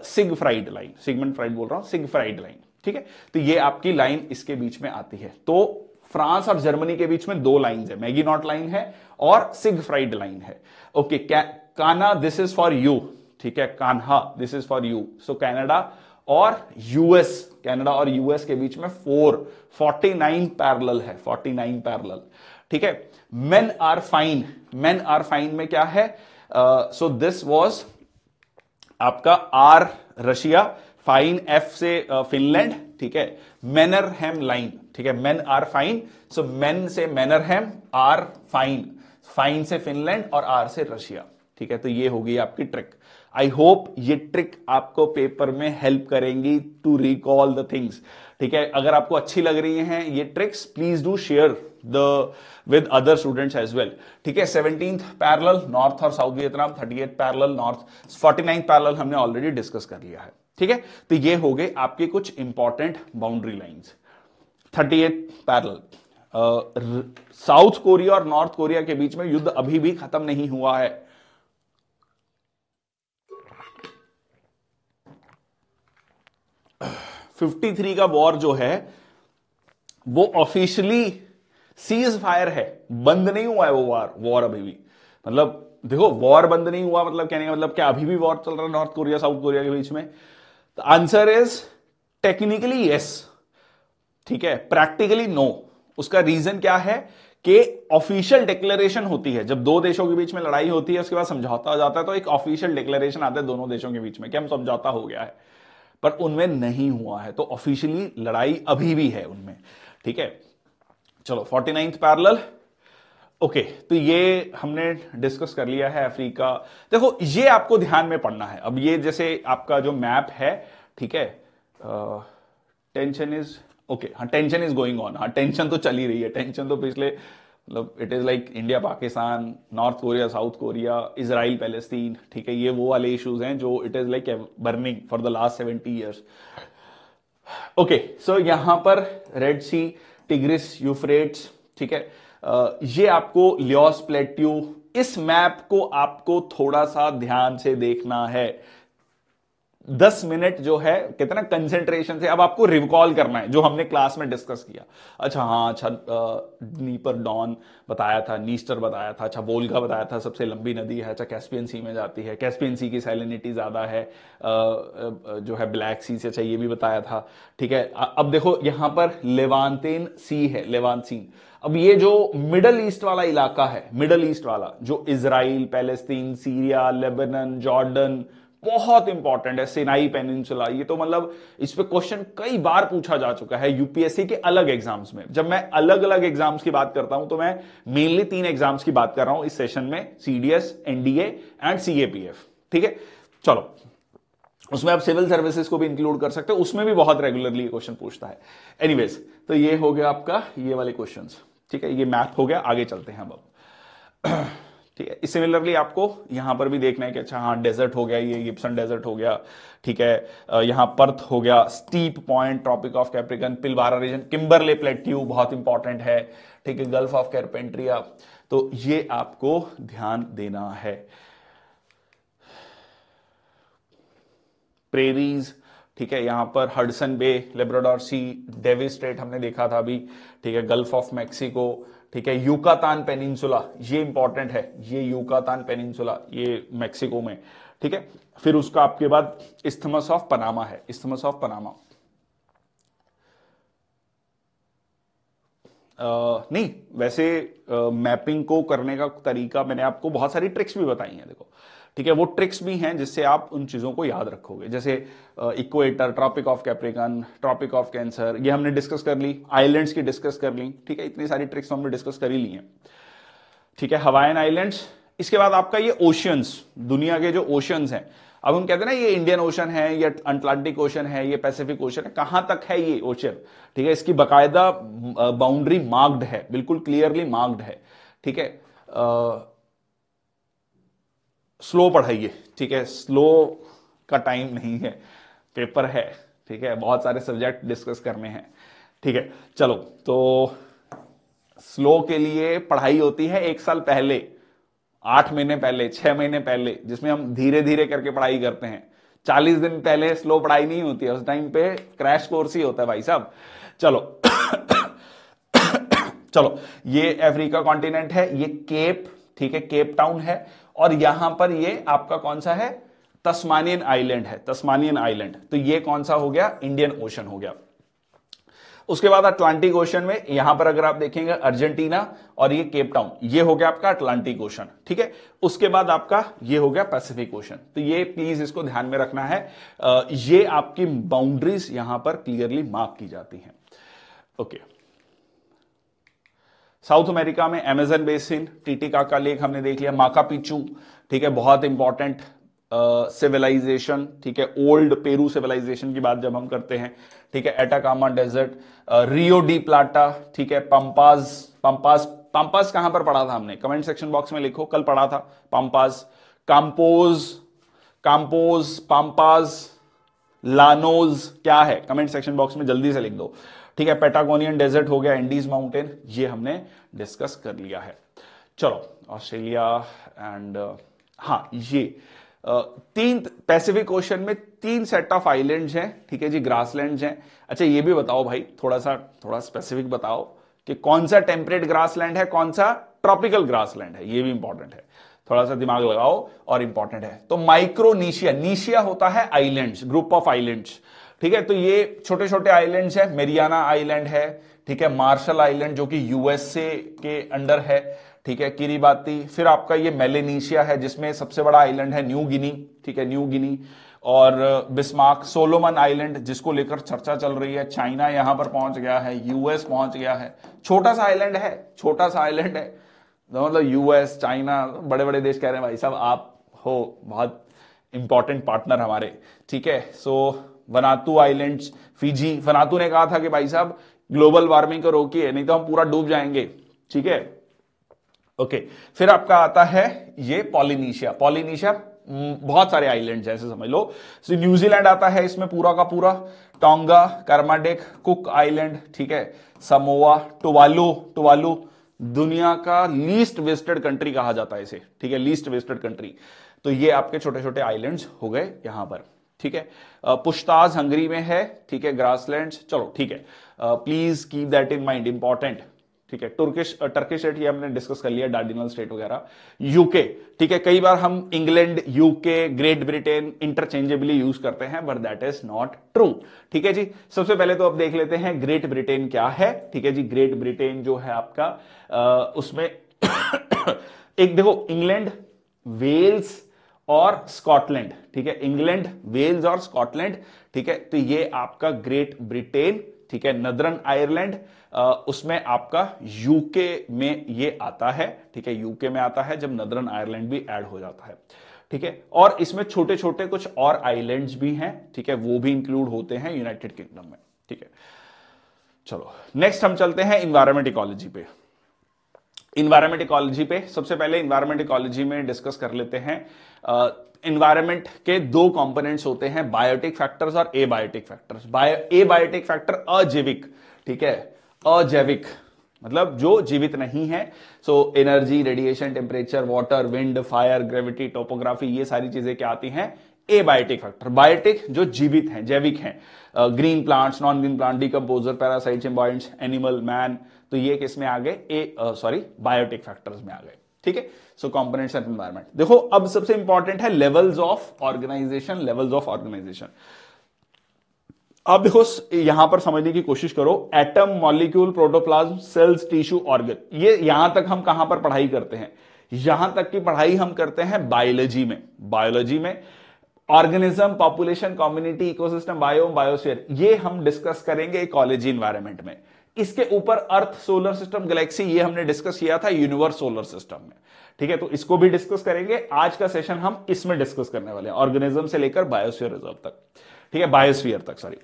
सिग फ्राइड लाइन सिगमेंट फ्राइड बोल रहा हूं सिग फ्राइड लाइन ठीक है तो ये आपकी लाइन इसके बीच में आती है तो फ्रांस और जर्मनी के बीच में दो लाइन है मैगी नॉट लाइन है और सिग फ्राइड लाइन है okay Kanha this is for you ठीक है Kanha this is for you so Canada और यूएस कैनेडा और यूएस के बीच में फोर फोर्टी नाइन पैरल है फोर्टी नाइन पैरल ठीक है men are fine men are fine में क्या है सो दिस वॉज आपका आर रशिया फाइन एफ से फिनलैंड ठीक है मैनर हैम लाइन ठीक है man are fine so man से Mannerheim R fine fine से फिनलैंड और आर से रशिया ठीक है तो ये होगी आपकी ट्रिक आई होप ये ट्रिक आपको पेपर में हेल्प करेंगी टू रिकॉल द थिंग्स ठीक है अगर आपको अच्छी लग रही हैं ये tricks please do share the with other students as well ठीक है सेवनटीन पैरल नॉर्थ और south Vietnam thirty eight parallel north forty nine parallel हमने ऑलरेडी डिस्कस कर लिया है ठीक है तो ये हो गए आपके कुछ important boundary lines thirty eight parallel south Korea और नॉर्थ कोरिया के बीच में युद्ध अभी भी खत्म नहीं हुआ है 53 का वॉर जो है वो ऑफिशियली सीज फायर है बंद नहीं हुआ है वो वॉर वॉर अभी भी मतलब देखो वॉर बंद नहीं हुआ मतलब कहने का मतलब क्या अभी भी वॉर चल रहा है नॉर्थ कोरिया साउथ कोरिया के बीच में आंसर इज टेक्निकली यस ठीक है प्रैक्टिकली नो उसका रीजन क्या है कि ऑफिशियल डिक्लेरेशन होती है जब दो देशों के बीच में लड़ाई होती है उसके बाद समझौता हो जाता है तो एक ऑफिशियल डिक्लेरेशन आता है दोनों देशों के बीच में कि हम समझौता हो गया है पर उनमें नहीं हुआ है तो ऑफिशियली लड़ाई अभी भी है उनमें ठीक है चलो फोर्टी नाइन्थ पैरल ओके तो ये हमने डिस्कस कर लिया है अफ्रीका देखो ये आपको ध्यान में पढ़ना है अब ये जैसे आपका जो मैप है ठीक है टेंशन इज ओके हाँ टेंशन इज गोइंग ऑन हाँ टेंशन तो चली रही है टेंशन तो पिछले मतलब it is like India Pakistan north Korea south Korea Israel Palestine ठीक है ये वो वाले इश्यूज हैं जो it is like burning for the last seventy years okay so यहां पर रेड सी टिग्रिस यूफ्रेट्स ठीक है ये आपको लियोस प्लेट्यू इस मैप को आपको थोड़ा सा ध्यान से देखना है दस मिनट जो है कितना कंसेंट्रेशन से अब आपको रिकॉल करना है जो हमने क्लास में डिस्कस किया अच्छा हाँ अच्छा नीपर डॉन बताया था नीस्टर बताया था अच्छा वोल्गा बताया था सबसे लंबी नदी है अच्छा कैस्पियन सी में जाती है कैस्पियन सी की सैलिनिटी ज़्यादा है जो है ब्लैक सी से अच्छा ये भी बताया था ठीक है अब देखो यहाँ पर लेवानतेन सी है लेवानसीन अब ये जो मिडल ईस्ट वाला इलाका है मिडल ईस्ट वाला जो Israel Palestine Syria Lebanon Jordan बहुत इंपॉर्टेंट है सिनाई पेनिनसुला ये तो मतलब इस पर क्वेश्चन कई बार पूछा जा चुका है यूपीएससी के अलग एग्जाम्स में जब मैं अलग अलग एग्जाम्स की बात करता हूं तो मैं मेनली तीन एग्जाम्स की बात कर रहा हूं इस सेशन में सीडीएस एनडीए एंड सीएपीएफ ठीक है चलो उसमें आप सिविल सर्विसेज को भी इंक्लूड कर सकते हो उसमें भी बहुत रेगुलरली क्वेश्चन पूछता है एनीवेज तो ये हो गया आपका ये वाले क्वेश्चंस ठीक है ये मैथ हो गया आगे चलते हैं हम अब *clears throat* ठीक है सिमिलरली आपको यहां पर भी देखना है कि अच्छा हाँ डेजर्ट हो गया ये गिप्सन डेजर्ट हो गया ठीक है यहाँ पर्थ हो गया steep point tropic of Capricorn Pilbara region Kimberley plateau बहुत इंपॉर्टेंट है ठीक है गल्फ ऑफ कैरपेंट्रिया तो ये आपको ध्यान देना है प्रेरीज ठीक है यहां पर Hudson bay Labrador sea Davis strait हमने देखा था अभी ठीक है गल्फ ऑफ मैक्सिको ठीक है युकातान पेनिनसुला ये इंपॉर्टेंट है ये यूकातान पेनिनसुला ये मेक्सिको में ठीक है फिर उसका आपके बाद इस्थमस ऑफ पनामा है इस्थमस ऑफ पनामा आ, नहीं वैसे मैपिंग को करने का तरीका मैंने आपको बहुत सारी ट्रिक्स भी बताई हैं देखो ठीक है वो ट्रिक्स भी हैं जिससे आप उन चीज़ों को याद रखोगे जैसे equator tropic of Capricorn tropic of cancer ये हमने डिस्कस कर ली आइलैंड्स की डिस्कस कर ली ठीक है इतनी सारी ट्रिक्स तो हमने डिस्कस कर ही ली हैं ठीक है हवाइन आइलैंड्स इसके बाद आपका ये ओशियंस दुनिया के जो ओशियंस हैं अब हम कहते हैं ना ये इंडियन ओशन है ये अटलांटिक ओशन है ये पैसिफिक ओशन है कहाँ तक है ये ओशन ठीक है इसकी बकायदा बाउंड्री मार्क्ड है बिल्कुल क्लियरली मार्क्ड है ठीक है स्लो पढ़ाइए ठीक है स्लो का टाइम नहीं है पेपर है ठीक है बहुत सारे सब्जेक्ट डिस्कस करने हैं ठीक है चलो तो स्लो के लिए पढ़ाई होती है एक साल पहले आठ महीने पहले छह महीने पहले जिसमें हम धीरे धीरे करके पढ़ाई करते हैं चालीस दिन पहले स्लो पढ़ाई नहीं होती है उस टाइम पे क्रैश कोर्स ही होता है भाई साहब चलो *coughs* चलो ये अफ्रीका कॉन्टिनेंट है ये केप ठीक है केप टाउन है और यहां पर ये आपका कौन सा है तस्मानियन आइलैंड है तस्मानियन आइलैंड तो ये कौन सा हो गया इंडियन ओशन हो गया उसके बाद अटलांटिक ओशन में यहां पर अगर आप देखेंगे अर्जेंटीना और ये केप टाउन ये हो गया आपका अटलांटिक ओशन ठीक है उसके बाद आपका ये हो गया पैसिफिक ओशन तो ये प्लीज इसको ध्यान में रखना है ये आपकी बाउंड्रीज यहां पर क्लियरली मार्क की जाती हैं ओके okay. साउथ अमेरिका में एमेजन बेसिन टीटिका का लेक हमने देख लिया माका पिचू ठीक है बहुत इंपॉर्टेंट सिविलाइजेशन ठीक है ओल्ड पेरू सिविलाइजेशन की बात जब हम करते हैं ठीक है Atacama desert Rio de Plata ठीक है पंपाज पंपाज पंपास कहां पर पढ़ा था हमने कमेंट सेक्शन बॉक्स में लिखो कल पढ़ा था पंपास काम्पोज काम्पोज पंपाज लानोज क्या है कमेंट सेक्शन बॉक्स में जल्दी से लिख दो ठीक है पेटागोनियन डेजर्ट हो गया एंडीज माउंटेन ये हमने डिस्कस कर लिया है चलो ऑस्ट्रेलिया एंड uh, हाँ ये uh, तीन पैसिफिक ओशन में तीन सेट ऑफ आइलैंड्स हैं ठीक है जी ग्रासलैंड्स हैं अच्छा ये भी बताओ भाई थोड़ा सा थोड़ा स्पेसिफिक बताओ कि कौन सा टेम्परेट ग्रासलैंड है कौन सा ट्रॉपिकल ग्रासलैंड है ये भी इंपॉर्टेंट है थोड़ा सा दिमाग लगाओ और इंपॉर्टेंट है तो माइक्रोनीशिया नीशिया होता है आइलैंड्स ग्रुप ऑफ आइलैंड्स ठीक है तो ये छोटे छोटे आइलैंड्स हैं मेरियाना आइलैंड है ठीक है मार्शल आइलैंड जो कि यूएसए के अंडर है ठीक है किरीबाती फिर आपका ये मेलेनीशिया है जिसमें सबसे बड़ा आइलैंड है न्यू गिनी ठीक है न्यू गिनी और बिस्मार्क सोलोमन आइलैंड जिसको लेकर चर्चा चल रही है चाइना यहां पर पहुंच गया है यूएस पहुंच गया है छोटा सा आइलैंड है छोटा सा आइलैंड है तो मतलब यूएस चाइना बड़े बड़े देश कह रहे हैं भाई साहब आप हो बहुत इंपॉर्टेंट पार्टनर हमारे ठीक है so so, Vanuatu islands Fiji Vanuatu ने कहा था कि भाई साहब ग्लोबल वार्मिंग को रोकिए नहीं तो हम पूरा डूब जाएंगे ठीक है ओके फिर आपका आता है ये पॉलिनीशिया पॉलिनीशिया हम्म, बहुत सारे आइलैंड्स ऐसे समझ लो so, न्यूजीलैंड आता है इसमें पूरा का पूरा टोंगा कर्माडेक कुक आइलैंड ठीक है समोवा टोवालू टोवालू दुनिया का लीस्ट वेस्टेड कंट्री कहा जाता है इसे ठीक है लीस्ट वेस्टेड कंट्री तो ये आपके छोटे छोटे आइलैंड्स हो गए यहां पर ठीक है पुश्ताज uh, हंगरी में है ठीक है ग्रासलैंड चलो ठीक है please keep that in mind important ठीक है टर्किश टर्किश uh, ये हमने डिस्कस कर लिया डार्डिनल स्टेट वगैरह यूके ठीक है कई बार हम England UK Great Britain interchangeably use करते हैं but that is not true ठीक है जी सबसे पहले तो आप देख लेते हैं ग्रेट ब्रिटेन क्या है ठीक है जी ग्रेट ब्रिटेन जो है आपका आ, uh, उसमें *coughs* एक देखो इंग्लैंड वेल्स और स्कॉटलैंड ठीक है इंग्लैंड वेल्स और स्कॉटलैंड ठीक है तो ये आपका ग्रेट ब्रिटेन ठीक है नदरन आयरलैंड उसमें आपका यूके में ये आता है ठीक है यूके में आता है जब नदरन आयरलैंड भी ऐड हो जाता है ठीक है और इसमें छोटे छोटे कुछ और आइलैंड्स भी हैं ठीक है वो भी इंक्लूड होते हैं यूनाइटेड किंगडम में ठीक है चलो नेक्स्ट हम चलते हैं इन्वायरमेंट इकोलॉजी पे इन्वायरमेंट इकोलॉजी पे सबसे पहले इन्वायरमेंट इकोलॉजी में डिस्कस कर लेते हैं इन्वायरमेंट के दो कंपोनेंट्स होते हैं बायोटिक फैक्टर्स और abiotic factors bio abiotic factor अजैविक ठीक है अजैविक मतलब जो जीवित नहीं है so energy radiation temperature water wind fire gravity topography ये सारी चीजें क्या आती हैं ए बायोटिक फैक्टर बायोटिक जो जीवित हैं जैविक हैं green plants non green plant decomposer parasite symbionts animal man तो ये किस में आ गए ए सॉरी बायोटिक फैक्टर्स में आ गए ठीक है सो कॉम्पोनेट्स ऑफ एनवायरमेंट देखो अब सबसे इंपॉर्टेंट है levels of organization levels of organization अब देखो यहां पर समझने की कोशिश करो atom molecule protoplasm cells tissue organ ये यहां तक हम कहां पर पढ़ाई करते हैं यहां तक की पढ़ाई हम करते हैं बायोलॉजी में बायोलॉजी में organism population community ecosystem bio biosphere ये हम डिस्कस करेंगे कॉलेजी इन्वायरमेंट में इसके ऊपर अर्थ सोलर सिस्टम गैलेक्सी ये हमने डिस्कस किया था यूनिवर्स सोलर सिस्टम में ठीक है तो इसको भी डिस्कस करेंगे आज का सेशन हम इसमें डिस्कस करने वाले हैं ऑर्गेनिज्म से लेकर बायोस्फीयर रिजर्व तक ठीक है बायोस्फीयर तक सॉरी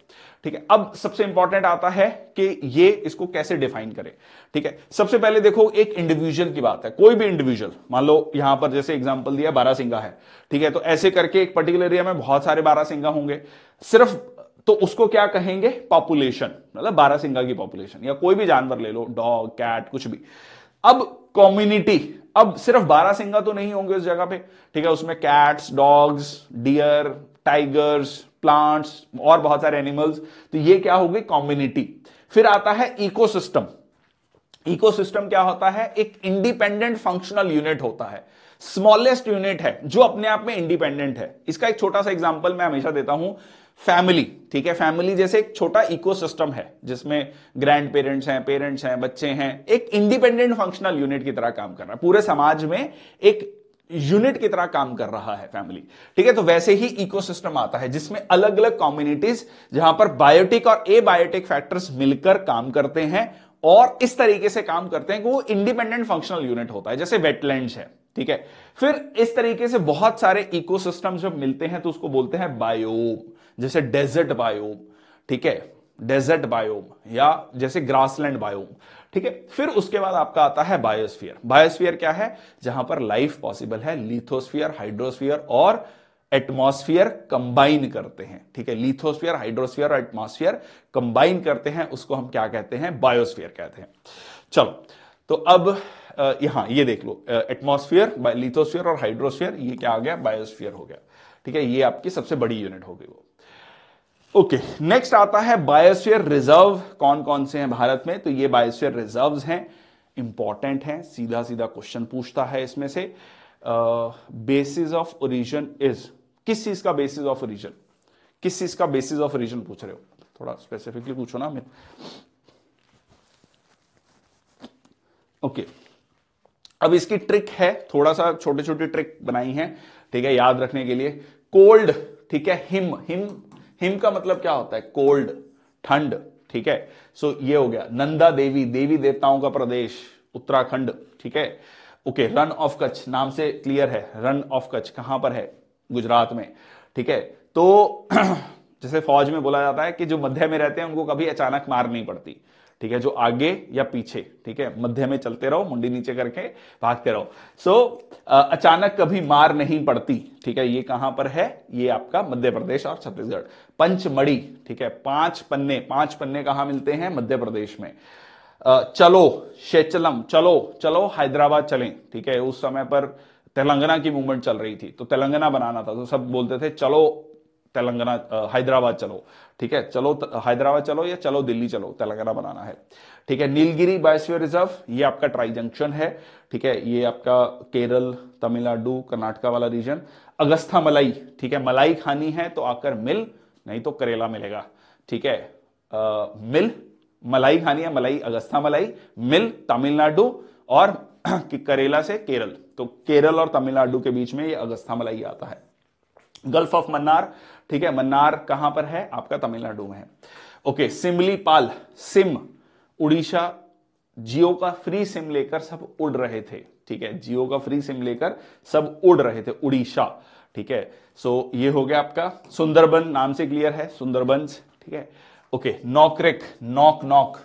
ठीक है अब सबसे इंपॉर्टेंट आता है कि ये इसको कैसे डिफाइन करें ठीक है सबसे पहले देखो एक इंडिविजुअल की बात है कोई भी इंडिविजुअल मान लो यहां पर जैसे एग्जांपल दिया बारह सिंगा है ठीक है तो ऐसे करके एक पर्टिकुलर एरिया में बहुत सारे बारह सिंगा होंगे सिर्फ तो उसको क्या कहेंगे पॉपुलेशन मतलब बारह सिंगा की पॉपुलेशन या कोई भी जानवर ले लो डॉग कैट कुछ भी अब कम्युनिटी अब सिर्फ बारह सिंगा तो नहीं होंगे उस जगह पे ठीक है उसमें cats dogs deer tigers plants और बहुत सारे एनिमल्स तो ये क्या होगी कम्युनिटी फिर आता है इकोसिस्टम इकोसिस्टम क्या होता है एक इंडिपेंडेंट फंक्शनल यूनिट होता है स्मॉलेस्ट यूनिट है जो अपने आप में इंडिपेंडेंट है इसका एक छोटा सा एग्जाम्पल मैं हमेशा देता हूं फैमिली ठीक है फैमिली जैसे एक छोटा इकोसिस्टम है जिसमें ग्रैंड पेरेंट्स हैं पेरेंट्स हैं बच्चे हैं एक इंडिपेंडेंट फंक्शनल यूनिट की तरह काम कर रहा है पूरे समाज में एक यूनिट की तरह काम कर रहा है फैमिली ठीक है तो वैसे ही इकोसिस्टम आता है जिसमें अलग अलग कम्युनिटीज जहां पर बायोटिक और एबायोटिक फैक्टर्स मिलकर काम करते हैं और इस तरीके से काम करते हैं कि वो इंडिपेंडेंट फंक्शनल यूनिट होता है जैसे वेटलैंड है ठीक है फिर इस तरीके से बहुत सारे इकोसिस्टम जब मिलते हैं तो उसको बोलते हैं बायोम जैसे डेजर्ट बायोम ठीक है डेजर्ट बायोम या जैसे ग्रासलैंड बायोम ठीक है फिर उसके बाद आपका आता है बायोस्फीयर बायोस्फीयर क्या है जहां पर लाइफ पॉसिबल है लिथोस्फीयर हाइड्रोस्फीयर और एटमॉस्फेयर कंबाइन करते हैं ठीक है लिथोस्फियर हाइड्रोस्फियर और एटमॉस्फेयर कंबाइन करते हैं उसको हम क्या कहते हैं बायोस्फियर कहते हैं चलो तो अब यहां ये देख लो एटमॉस्फेयर लिथोस्फियर और हाइड्रोस्फियर ये क्या आ गया बायोस्फियर हो गया ठीक है ये आपकी सबसे बड़ी यूनिट हो गई वो ओके okay, नेक्स्ट आता है बायोस्फीयर रिजर्व कौन कौन से हैं भारत में तो ये बायोस्फीयर रिजर्व्स हैं इंपॉर्टेंट हैं सीधा सीधा क्वेश्चन पूछता है इसमें से बेसिस ऑफ ओरिजिन इज किस चीज का बेसिस ऑफ ओरिजिन किस चीज का बेसिस ऑफ ओरिजिन पूछ रहे हो थोड़ा स्पेसिफिकली पूछो ना अमित ओके okay. अब इसकी ट्रिक है थोड़ा सा छोटे छोटे ट्रिक बनाई है ठीक है याद रखने के लिए कोल्ड ठीक है हिम हिम हिम का मतलब क्या होता है कोल्ड ठंड ठीक है सो so, ये हो गया नंदा देवी देवी देवताओं का प्रदेश उत्तराखंड ठीक है ओके रन ऑफ कच्छ नाम से क्लियर है रन ऑफ कच्छ कहां पर है गुजरात में ठीक है तो *clears throat* जैसे फौज में बोला जाता है कि जो मध्य में रहते हैं उनको कभी अचानक मार नहीं पड़ती ठीक है जो आगे या पीछे ठीक है मध्य में चलते रहो मुंडी नीचे करके भागते रहो सो so, अचानक कभी मार नहीं पड़ती ठीक है ये कहां पर है ये आपका मध्य प्रदेश और छत्तीसगढ़ पंचमढ़ी ठीक है पांच पन्ने पांच पन्ने कहा मिलते हैं मध्य प्रदेश में चलो शेचलम चलो चलो हैदराबाद चलें ठीक है उस समय पर तेलंगाना की मूवमेंट चल रही थी तो तेलंगाना बनाना था तो सब बोलते थे चलो तेलंगाना हैदराबाद चलो ठीक है चलो हैदराबाद चलो या चलो दिल्ली चलो तेलंगाना बनाना है ठीक है नीलगिरी बायोस्फीयर रिजर्व ये आपका ट्राई जंक्शन है ठीक है ये आपका केरल तमिलनाडु कर्नाटका वाला रीजन अगस्था मलाई ठीक है मलाई खानी है तो आकर मिल नहीं तो करेला मिलेगा ठीक है आ, मिल मलाई खानी है मलाई अगस्था मलाई मिल तमिलनाडु और *clears throat* करेला से केरल तो केरल और तमिलनाडु के बीच में ये अगस्था मलाई आता है गल्फ ऑफ मन्नार ठीक है मन्नार कहां पर है आपका तमिलनाडु में है ओके सिमलीपाल सिम उड़ीसा जियो का फ्री सिम लेकर सब उड़ रहे थे ठीक है जियो का फ्री सिम लेकर सब उड़ रहे थे उड़ीसा ठीक है सो ये हो गया आपका सुंदरबन नाम से क्लियर है सुंदरबन ठीक है ओके नौकरेक नौक नौक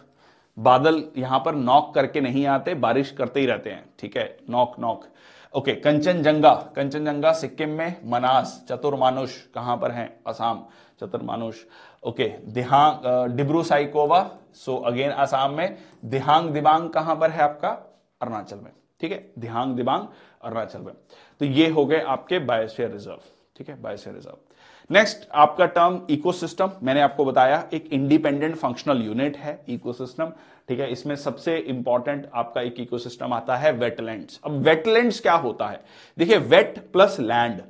बादल यहां पर नॉक करके नहीं आते बारिश करते ही रहते हैं ठीक है knock knock okay Kanchenjunga Kanchenjunga Sikkim में मनास चतुर्मानुष कहां पर है असम चतुर्मानुष okay Dihang Dibru Saikhowa so again Assam में दिहांग दिबांग कहां पर है आपका अरुणाचल में ठीक है दिहांग दिबांग अरुणाचल में तो ये हो गए आपके बायोस्फीयर रिजर्व ठीक है बायोस्फीयर रिजर्व नेक्स्ट आपका टर्म इकोसिस्टम मैंने आपको बताया एक इंडिपेंडेंट फंक्शनल यूनिट है इकोसिस्टम ठीक है इसमें सबसे इंपॉर्टेंट आपका एक इकोसिस्टम आता है वेटलैंड्स अब वेटलैंड्स क्या होता है देखिए वेट प्लस लैंड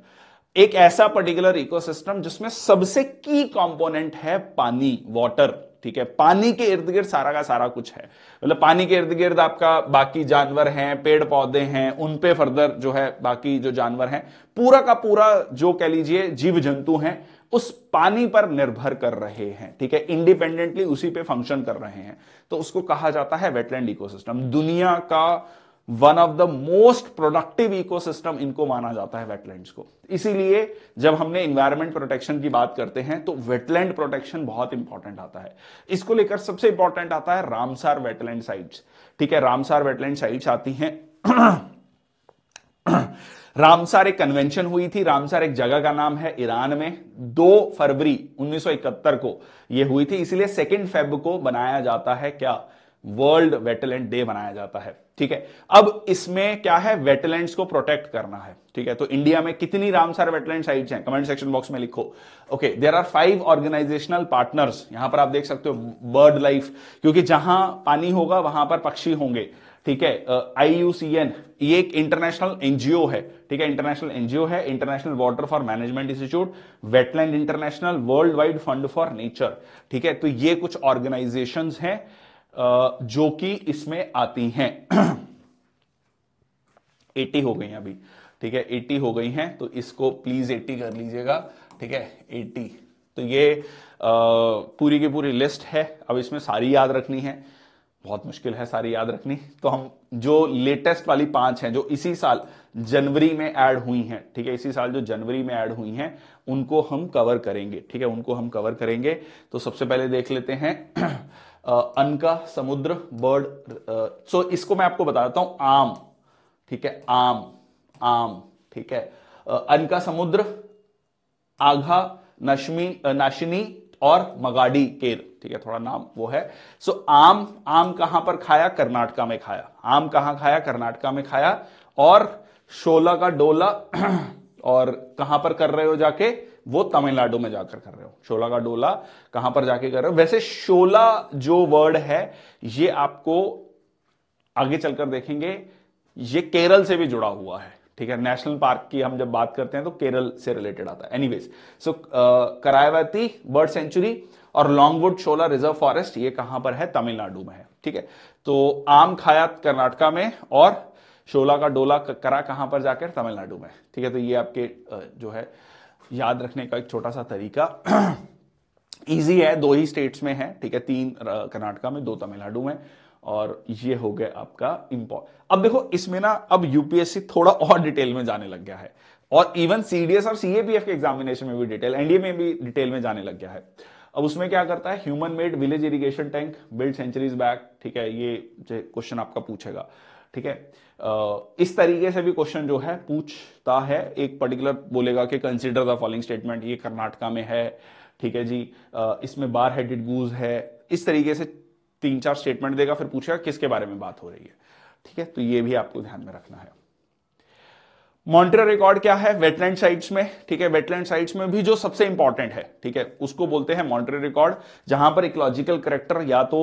एक ऐसा पर्टिकुलर इकोसिस्टम जिसमें सबसे की कंपोनेंट है पानी वाटर ठीक है पानी के इर्द गिर्द सारा का सारा कुछ है मतलब पानी के इर्द गिर्द आपका बाकी जानवर हैं पेड़ पौधे हैं उन पे फर्दर जो है बाकी जो जानवर हैं पूरा का पूरा जो कह लीजिए जीव जंतु हैं उस पानी पर निर्भर कर रहे हैं ठीक है इंडिपेंडेंटली उसी पे फंक्शन कर रहे हैं तो उसको कहा जाता है वेटलैंड इकोसिस्टम दुनिया का one of the most productive ecosystem इनको माना जाता है वेटलैंड्स को इसीलिए जब हमने इन्वायरमेंट प्रोटेक्शन की बात करते हैं तो वेटलैंड प्रोटेक्शन बहुत इंपॉर्टेंट आता है इसको लेकर सबसे इंपॉर्टेंट आता है रामसार वेटलैंड साइट्स ठीक है रामसार वेटलैंड साइट्स आती हैं रामसार एक कन्वेंशन हुई थी रामसार एक जगह का नाम है ईरान में 2 फरवरी 1971 को यह हुई थी इसलिए सेकेंड फेब को बनाया जाता है क्या वर्ल्ड वेटलैंड डे बनाया जाता है ठीक है अब इसमें क्या है वेटलैंड को प्रोटेक्ट करना है ठीक है तो इंडिया में कितनी रामसार वेटलैंड साइट्स हैं कमेंट सेक्शन बॉक्स में लिखो okay there are five organizational partners यहां पर आप देख सकते हो बर्ड लाइफ क्योंकि जहां पानी होगा वहां पर पक्षी होंगे ठीक है आई यू सी एन ये एक इंटरनेशनल एनजीओ है ठीक है इंटरनेशनल एनजीओ है international water for management institute wetland international world wide fund for nature ठीक है तो ये कुछ ऑर्गेनाइजेशन हैं जो कि इसमें आती हैं *clears throat* एटी हो गई अभी ठीक है एटी हो गई हैं तो इसको प्लीज एटी कर लीजिएगा ठीक है एटी तो ये आ, पूरी की पूरी लिस्ट है अब इसमें सारी याद रखनी है बहुत मुश्किल है सारी याद रखनी तो हम जो लेटेस्ट वाली पांच हैं जो इसी साल जनवरी में ऐड हुई हैं ठीक है इसी साल जो जनवरी में ऐड हुई हैं उनको हम कवर करेंगे ठीक है उनको हम कवर करेंगे तो सबसे पहले देख लेते हैं अनका समुद्र बर्ड सो इसको मैं आपको बताता हूं आम ठीक है आम आम ठीक है अनका समुद्र आघा नशमी नाशिनी और मगाडी केर ठीक है थोड़ा नाम वो है सो so, आम आम कहां पर खाया कर्नाटका में खाया आम कहां खाया कर्नाटका में खाया और शोला का डोला *clears throat* और कहां पर कर रहे हो जाके वो तमिलनाडु में जाकर कर रहे हो शोला का डोला कहां पर जाके कर रहे हो वैसे शोला जो वर्ड है ये आपको आगे चलकर देखेंगे ये केरल से भी जुड़ा हुआ है ठीक है नेशनल पार्क की हम जब बात करते हैं तो केरल से रिलेटेड आता है anyways so Karaivetti bird sanctuary और लॉन्गवुड शोला रिजर्व फॉरेस्ट ये कहां पर है तमिलनाडु में है ठीक है तो आम खाया कर्नाटका में और शोला का डोला करा कहां पर जाकर तमिलनाडु में ठीक है तो ये आपके uh, जो है याद रखने का एक छोटा सा तरीका इजी *clears throat* है दो ही स्टेट्स में है ठीक है तीन uh, कर्नाटका में दो तमिलनाडु में और ये हो गया आपका इंपॉर्ट अब देखो इसमें ना अब यूपीएससी थोड़ा और डिटेल में जाने लग गया है और इवन सीडीएस और सीएपीएफ के एग्जामिनेशन में भी डिटेल एनडीए में भी डिटेल में जाने लग गया है अब उसमें क्या करता है human made village irrigation tank build centuries back ठीक है ये क्वेश्चन आपका पूछेगा ठीक है इस तरीके से भी क्वेश्चन जो है पूछता है एक पर्टिकुलर बोलेगा कि कंसिडर द फॉलोइंग स्टेटमेंट ये कर्नाटका में है ठीक है जी इसमें बार हेडेड गूज है इस तरीके से तीन चार स्टेटमेंट देगा फिर पूछेगा किसके बारे में बात हो रही है ठीक है तो ये भी आपको ध्यान में रखना है मॉनिटर रिकॉर्ड क्या है वेटलैंड साइट्स में ठीक है वेटलैंड साइट्स में भी जो सबसे इंपॉर्टेंट है ठीक है उसको बोलते हैं मॉनिटर रिकॉर्ड जहां पर इकोलॉजिकल करेक्टर या तो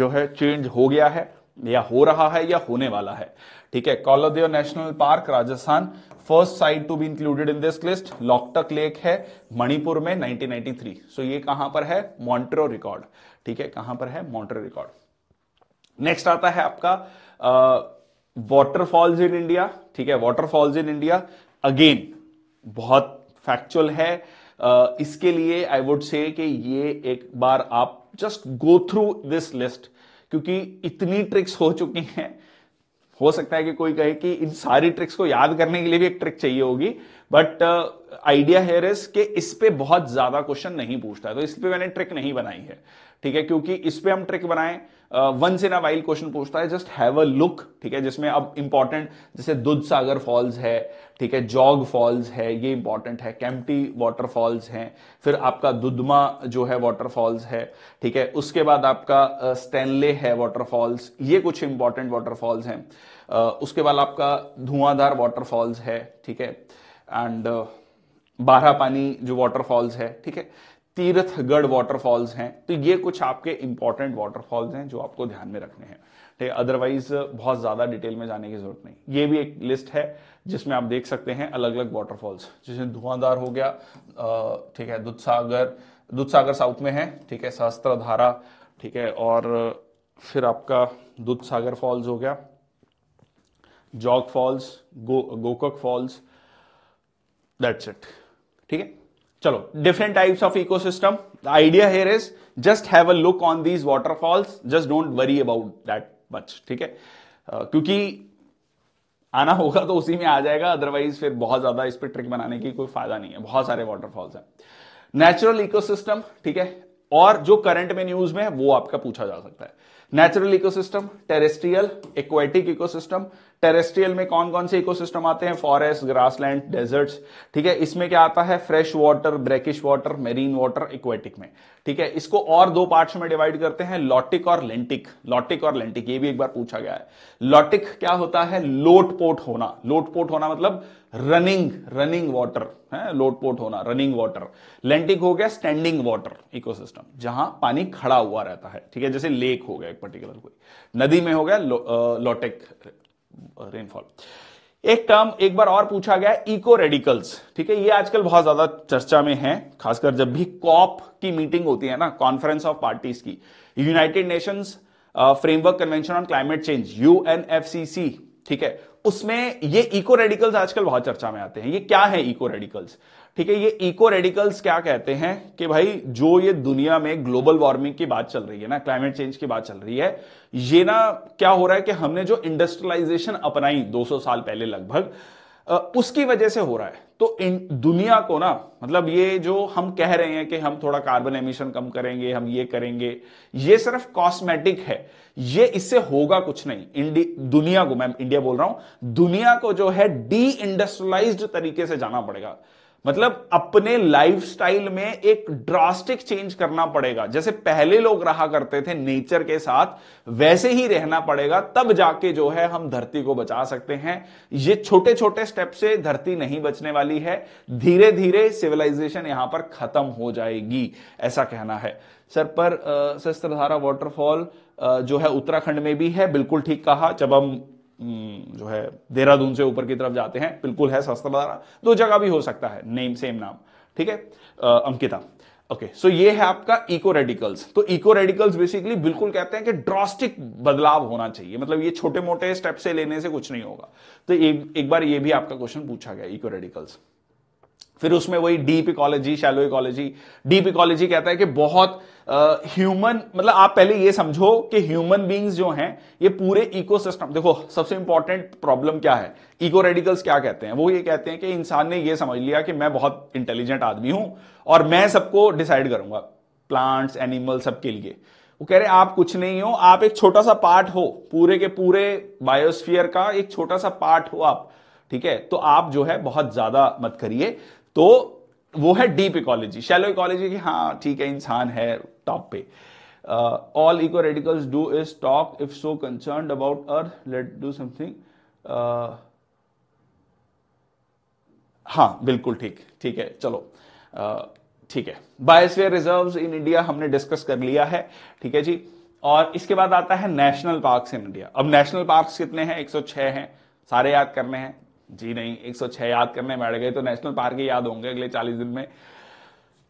जो है चेंज हो गया है या हो रहा है या होने वाला है ठीक है Keoladeo national park Rajasthan first site to be included in this list Loktak lake है मणिपुर में 1993 सो so ये कहां पर है मॉन्ट्रो रिकॉर्ड ठीक है कहां पर है मॉनिटर रिकॉर्ड नेक्स्ट आता है आपका वॉटरफॉल्स इन इंडिया ठीक है वॉटरफॉल्स इन इंडिया अगेन बहुत फैक्चुअल है uh, इसके लिए आई वुड से कि ये एक बार आप just go through this list क्योंकि इतनी ट्रिक्स हो चुकी हैं हो सकता है कि कोई कहे कि इन सारी ट्रिक्स को याद करने के लिए भी एक ट्रिक चाहिए होगी बट आइडिया हेयर इज इस पे बहुत ज्यादा क्वेश्चन नहीं पूछता है तो पर मैंने ट्रिक नहीं बनाई है ठीक है क्योंकि इस पर हम ट्रिक बनाए one in a while question पूछता है जस्ट हैव अ लुक ठीक है जिसमें अब इंपॉर्टेंट जैसे दुध सागर फॉल्स है ठीक है जॉग फॉल्स है ये इंपॉर्टेंट है कैम्पटी वाटरफॉल्स हैं फिर आपका दुदमा जो है वाटरफॉल्स है ठीक है उसके बाद आपका स्टैनले है वाटरफॉल्स ये कुछ इंपॉर्टेंट वाटरफॉल्स हैं उसके बाद आपका धुआंधार वाटरफॉल्स है ठीक है एंड बारह पानी जो वाटरफॉल्स है ठीक है तीर्थगढ़ वाटरफॉल्स हैं तो ये कुछ आपके इंपॉर्टेंट वाटरफॉल्स हैं जो आपको ध्यान में रखने हैं ठीक है अदरवाइज बहुत ज़्यादा डिटेल में जाने की जरूरत नहीं ये भी एक लिस्ट है जिसमें आप देख सकते हैं अलग अलग वाटरफॉल्स जिसमें धुआंधार हो गया ठीक है दूध सागर दूध सागर साउथ में है ठीक है सहस्त्रधारा ठीक है और फिर आपका दूध सागर फॉल्स हो गया जॉग फॉल्स गो गोकक फॉल्स दैट्स इट ठीक है चलो different types of ecosystem the idea here is just have a look on these waterfalls just don't worry about that much ठीक है uh, क्योंकि आना होगा तो उसी में आ जाएगा अदरवाइज फिर बहुत ज्यादा इस पर ट्रिक बनाने की कोई फायदा नहीं है बहुत सारे वॉटरफॉल्स हैं नेचुरल इकोसिस्टम ठीक है और जो करंट में न्यूज में है वो आपका पूछा जा सकता है natural ecosystem terrestrial aquatic ecosystem terrestrial में कौन कौन से इकोसिस्टम आते हैं फॉरेस्ट ग्रासलैंड डेजर्ट्स ठीक है इसमें क्या आता है fresh water brackish water marine water aquatic में ठीक है इसको और दो पार्ट्स में डिवाइड करते हैं लॉटिक और लेंटिक लॉटिक और लेंटिक ये भी एक बार पूछा गया है लॉटिक क्या होता है लोटपोट होना लोटपोट होना मतलब रनिंग रनिंग वाटर है लोटपोट होना रनिंग वाटर लेंटिक हो गया स्टैंडिंग वाटर इकोसिस्टम जहां पानी खड़ा हुआ रहता है ठीक है जैसे लेक हो गया एक पर्टिकुलर कोई नदी में हो गया लोटेक रेनफॉल एक टर्म एक बार और पूछा गया इको रेडिकल्स ठीक है ये आजकल बहुत ज्यादा चर्चा में है खासकर जब भी कॉप की मीटिंग होती है ना कॉन्फ्रेंस ऑफ पार्टीज की united nations framework convention on climate change UNFCC ठीक है उसमें ये इको रेडिकल्स आजकल बहुत चर्चा में आते हैं ये क्या है इको रेडिकल्स ठीक है ये इको रेडिकल्स क्या कहते हैं कि भाई जो ये दुनिया में ग्लोबल वार्मिंग की बात चल रही है ना क्लाइमेट चेंज की बात चल रही है ये ना क्या हो रहा है कि हमने जो इंडस्ट्रियलाइजेशन अपनाई 200 साल पहले लगभग उसकी वजह से हो रहा है तो इन दुनिया को ना मतलब ये जो हम कह रहे हैं कि हम थोड़ा कार्बन एमिशन कम करेंगे हम ये करेंगे ये सिर्फ कॉस्मेटिक है ये इससे होगा कुछ नहीं इंडी दुनिया को मैं इंडिया बोल रहा हूं दुनिया को जो है डी इंडस्ट्रियलाइज तरीके से जाना पड़ेगा मतलब अपने लाइफस्टाइल में एक ड्रास्टिक चेंज करना पड़ेगा जैसे पहले लोग रहा करते थे नेचर के साथ वैसे ही रहना पड़ेगा तब जाके जो है हम धरती को बचा सकते हैं ये छोटे छोटे स्टेप से धरती नहीं बचने वाली है धीरे धीरे सिविलाइजेशन यहां पर खत्म हो जाएगी ऐसा कहना है सर पर शस्त्रधारा वाटरफॉल जो है उत्तराखंड में भी है बिल्कुल ठीक कहा जब हम हम्म, जो है देहरादून से ऊपर की तरफ जाते हैं बिल्कुल है बाजार दो जगह भी हो सकता है नेम सेम नाम ठीक है अंकिता ओके सो ये है आपका इको रेडिकल्स तो इको रेडिकल्स बेसिकली बिल्कुल कहते हैं कि ड्रास्टिक बदलाव होना चाहिए मतलब ये छोटे मोटे स्टेप से लेने से कुछ नहीं होगा तो एक, एक बार ये भी आपका क्वेश्चन पूछा गया इको रेडिकल्स फिर उसमें वही deep ecology shallow ecology deep ecology कहता है कि बहुत ह्यूमन मतलब आप पहले ये समझो कि ह्यूमन बींग्स जो हैं ये पूरे इकोसिस्टम देखो सबसे इंपॉर्टेंट प्रॉब्लम क्या है इको रेडिकल्स क्या कहते हैं वो ये कहते हैं कि इंसान ने ये समझ लिया कि मैं बहुत इंटेलिजेंट आदमी हूं और मैं सबको डिसाइड करूंगा प्लांट्स एनिमल सबके लिए वो कह रहे आप कुछ नहीं हो आप एक छोटा सा पार्ट हो पूरे के पूरे बायोस्फियर का एक छोटा सा पार्ट हो आप ठीक है तो आप जो है बहुत ज्यादा मत करिए तो वो है डीप इकोलॉजी शैलो इकोलॉजी की हाँ ठीक है इंसान है टॉप पे all eco radicals do is talk if so concern about earth let do something हाँ बिल्कुल ठीक ठीक है चलो uh, ठीक है बायोस्फीयर रिजर्व्स इन इंडिया हमने डिस्कस कर लिया है ठीक है जी और इसके बाद आता है नेशनल पार्क्स इन इंडिया अब नेशनल पार्क्स कितने हैं 106 हैं सारे याद करने हैं जी नहीं 106 याद करने बैठ गए तो नेशनल पार्क ही याद होंगे अगले 40 दिन में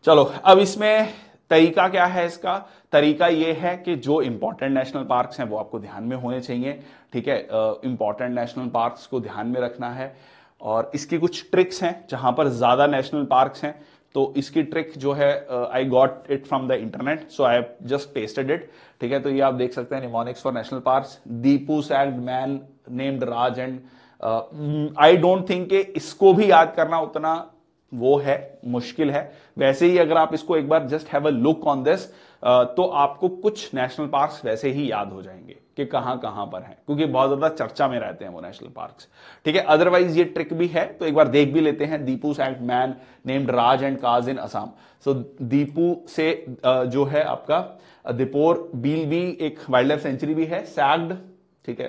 चलो अब इसमें तरीका क्या है इसका तरीका यह है कि जो इंपॉर्टेंट नेशनल पार्क्स हैं वो आपको ध्यान में होने चाहिए ठीक है इंपॉर्टेंट नेशनल पार्क्स को ध्यान में रखना है और इसकी कुछ ट्रिक्स हैं जहां पर ज्यादा नेशनल पार्क्स हैं तो इसकी ट्रिक जो है I got it from the internet so I just tested it ठीक है तो ये आप देख सकते हैं mnemonics for national park Deepu sand man named Raj and I don't think इसको भी याद करना उतना वो है मुश्किल है वैसे ही अगर आप इसको एक बार just have a look on this तो आपको कुछ नेशनल पार्क्स वैसे ही याद हो जाएंगे कि कहां कहां पर हैं क्योंकि बहुत ज़्यादा चर्चा में रहते हैं वो नेशनल पार्क्स ठीक है अदरवाइज ये ट्रिक भी है तो एक बार देख भी लेते हैं Deepu saint man named Raj and cause in Assam so Deepu से जो है आपका दीपोर बील भी एक वाइल्ड लाइफ सेंचुरी भी है सैग्ड ठीक है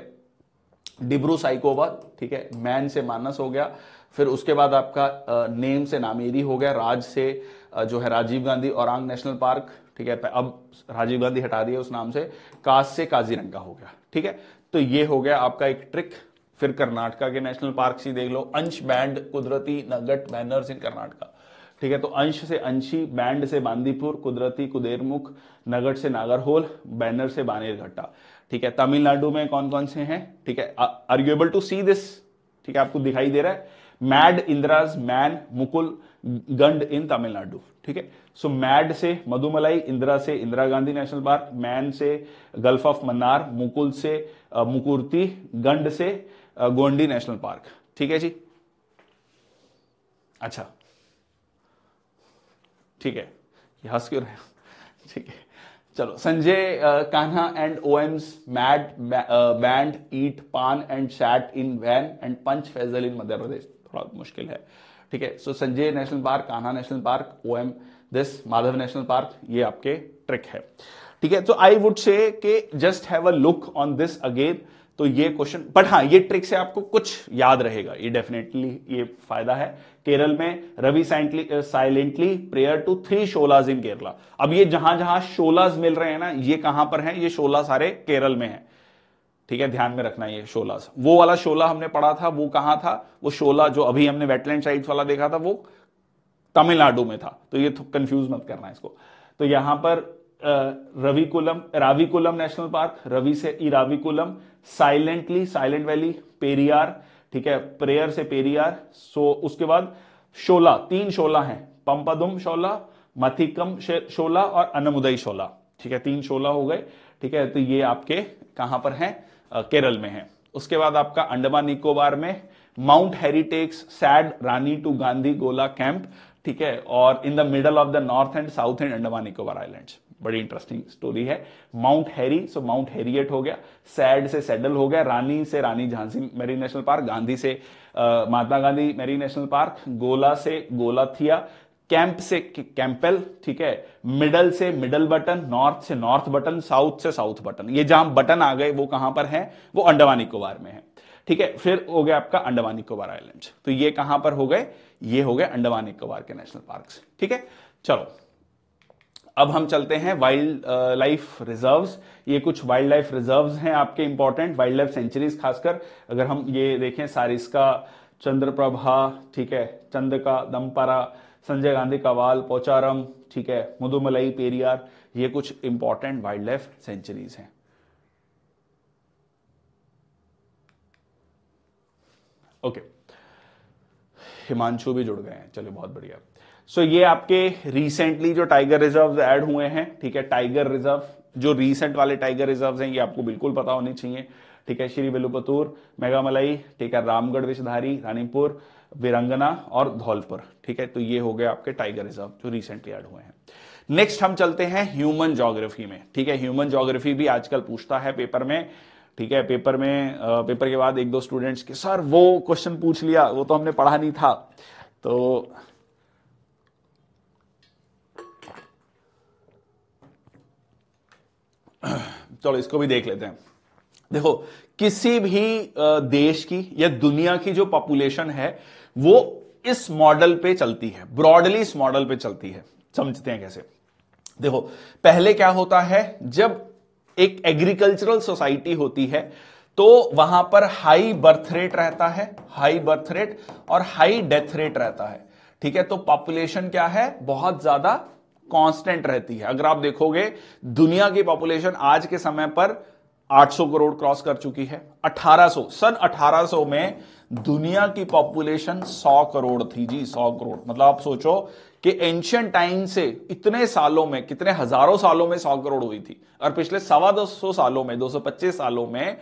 डिब्रू साइकोवा ठीक है मैन से मानस हो गया फिर उसके बाद आपका नेम से नामेरी हो गया राज से जो है राजीव गांधी औरंग नेशनल पार्क ठीक है अब राजीव गांधी हटा दिया उस नाम से कास से काजीरंगा हो गया ठीक है तो ये हो गया आपका एक ट्रिक फिर कर्नाटका के नेशनल पार्क ही देख लो अंश बैंड कुदरती नगट बैनर्स इन कर्नाटका ठीक है तो अंश से अंशी बैंड से बांदीपुर कुदरती कुदेरमुख नगट से नागरहोल बैनर से बानेरघट्टा ठीक है तमिलनाडु में कौन कौन से हैं ठीक है are you able to see this ठीक है आपको दिखाई दे रहा है मैड इंदिराज मैन मुकुल गंड इन तमिलनाडु ठीक है सो मैड से मधुमलाई इंदिरा से Indira Gandhi national park man से गल्फ ऑफ मन्नार मुकुल से मुकुर्ती uh, गंड से गोंडी नेशनल पार्क ठीक है जी अच्छा ठीक है हंस क्यों रहे ठीक है चलो संजय कान्हा एंड ओएम्स mad band eat paan and shat in van and punch Faisal in Madhya Pradesh थोड़ा मुश्किल है ठीक है so Sanjay national park Kanha national park ओएम दिस माधव नेशनल पार्क ये आपके ट्रिक है ठीक है तो आई वुड से के just have a look on this again तो ये क्वेश्चन बट हाँ ये ट्रिक से आपको कुछ याद रहेगा ये डेफिनेटली ये फायदा है केरल में Ravi silently prayer to three sholas in Kerala अब ये जहां जहां शोलाज मिल रहे हैं ना ये कहां पर है ये शोला सारे केरल में है ठीक है ध्यान में रखना ये शोला वो वाला शोला हमने पढ़ा था वो कहां था वो शोला जो अभी हमने वेटलैंड साइड वाला देखा था वो तमिलनाडु में था तो ये कंफ्यूज मत करना इसको तो यहां पर रविकुलम राविकुलम नेशनल पार्क रवि से Eravikulam silently silent valley Periyar ठीक है प्रेयर से पेरियार सो उसके बाद शोला तीन शोला हैं पंपदुम शोला मथिकम शोला और अनमुदई शोला ठीक है तीन शोला हो गए ठीक है तो ये आपके कहां पर हैं केरल में है उसके बाद आपका अंडमान निकोबार में माउंट हेरिटेक्स sad Rani to Gandhi Gola camp ठीक है और in the middle of the north and south and Andaman Nicobar islands बड़ी इंटरेस्टिंग स्टोरी है mount Harry so mount Harriet हो गया सैड से सैडल हो गया रानी से Rani Jhansi marine national park Gandhi से Mahatma Gandhi marine national park Gola से गोला थिया कैंप से कैंपेल ठीक है मिडल से मिडल बटन नॉर्थ से नॉर्थ बटन साउथ से साउथ बटन ये जहां बटन आ गए वो कहां पर हैं वो अंडमान निकोबार में है ठीक है फिर हो गया आपका अंडमान निकोबार आइलैंड तो ये कहां पर हो गए ये हो गए अंडमान निकोबार के नेशनल पार्क ठीक है चलो अब हम चलते हैं वाइल्ड लाइफ रिजर्व्स ये कुछ वाइल्ड लाइफ रिजर्व्स हैं आपके इंपॉर्टेंट वाइल्ड लाइफ सेंचुरीज खासकर अगर हम ये देखें सारिस्का चंद्रप्रभा ठीक है चंदका दमपारा संजय गांधी कवाल पोचारम ठीक है मुदुमलई पेरियार ये कुछ इंपॉर्टेंट वाइल्ड लाइफ सेंचुरीज हैं ओके हिमांशु भी जुड़ गए हैं चलिए बहुत बढ़िया सो so, ये आपके रिसेंटली जो टाइगर रिजर्व ऐड हुए हैं ठीक है टाइगर रिजर्व जो रिसेंट वाले टाइगर रिजर्व हैं ये आपको बिल्कुल पता होने चाहिए ठीक है श्री बेलुपतूर मेघामलाई ठीक है रामगढ़ विषधारी रानीपुर विरंगना और धौलपुर ठीक है तो ये हो गए आपके टाइगर रिजर्व जो रिसेंटली ऐड हुए हैं नेक्स्ट हम चलते हैं ह्यूमन जोग्राफी में ठीक है ह्यूमन जोग्राफी भी आजकल पूछता है पेपर में ठीक है पेपर में पेपर के बाद एक दो स्टूडेंट्स के सर वो क्वेश्चन पूछ लिया वो तो हमने पढ़ा नहीं था तो *clears throat* चलो इसको भी देख लेते हैं देखो किसी भी देश की या दुनिया की जो पॉपुलेशन है वो इस मॉडल पे चलती है ब्रॉडली इस मॉडल पे चलती है समझते हैं कैसे देखो पहले क्या होता है जब एक एग्रीकल्चरल सोसाइटी होती है तो वहां पर हाई बर्थ रेट रहता है हाई बर्थ रेट और हाई डेथ रेट रहता है ठीक है तो पॉपुलेशन क्या है बहुत ज्यादा कांस्टेंट रहती है अगर आप देखोगे दुनिया की पॉपुलेशन आज के समय पर 800 करोड़ क्रॉस कर चुकी है 1800 सन 1800 में दुनिया की पॉपुलेशन 100 करोड़ थी जी 100 करोड़ मतलब आप सोचो कि एंशियंट टाइम से इतने सालों में कितने हजारों सालों में 100 करोड़ हुई थी और पिछले सवा दो सालों में 225 सालों में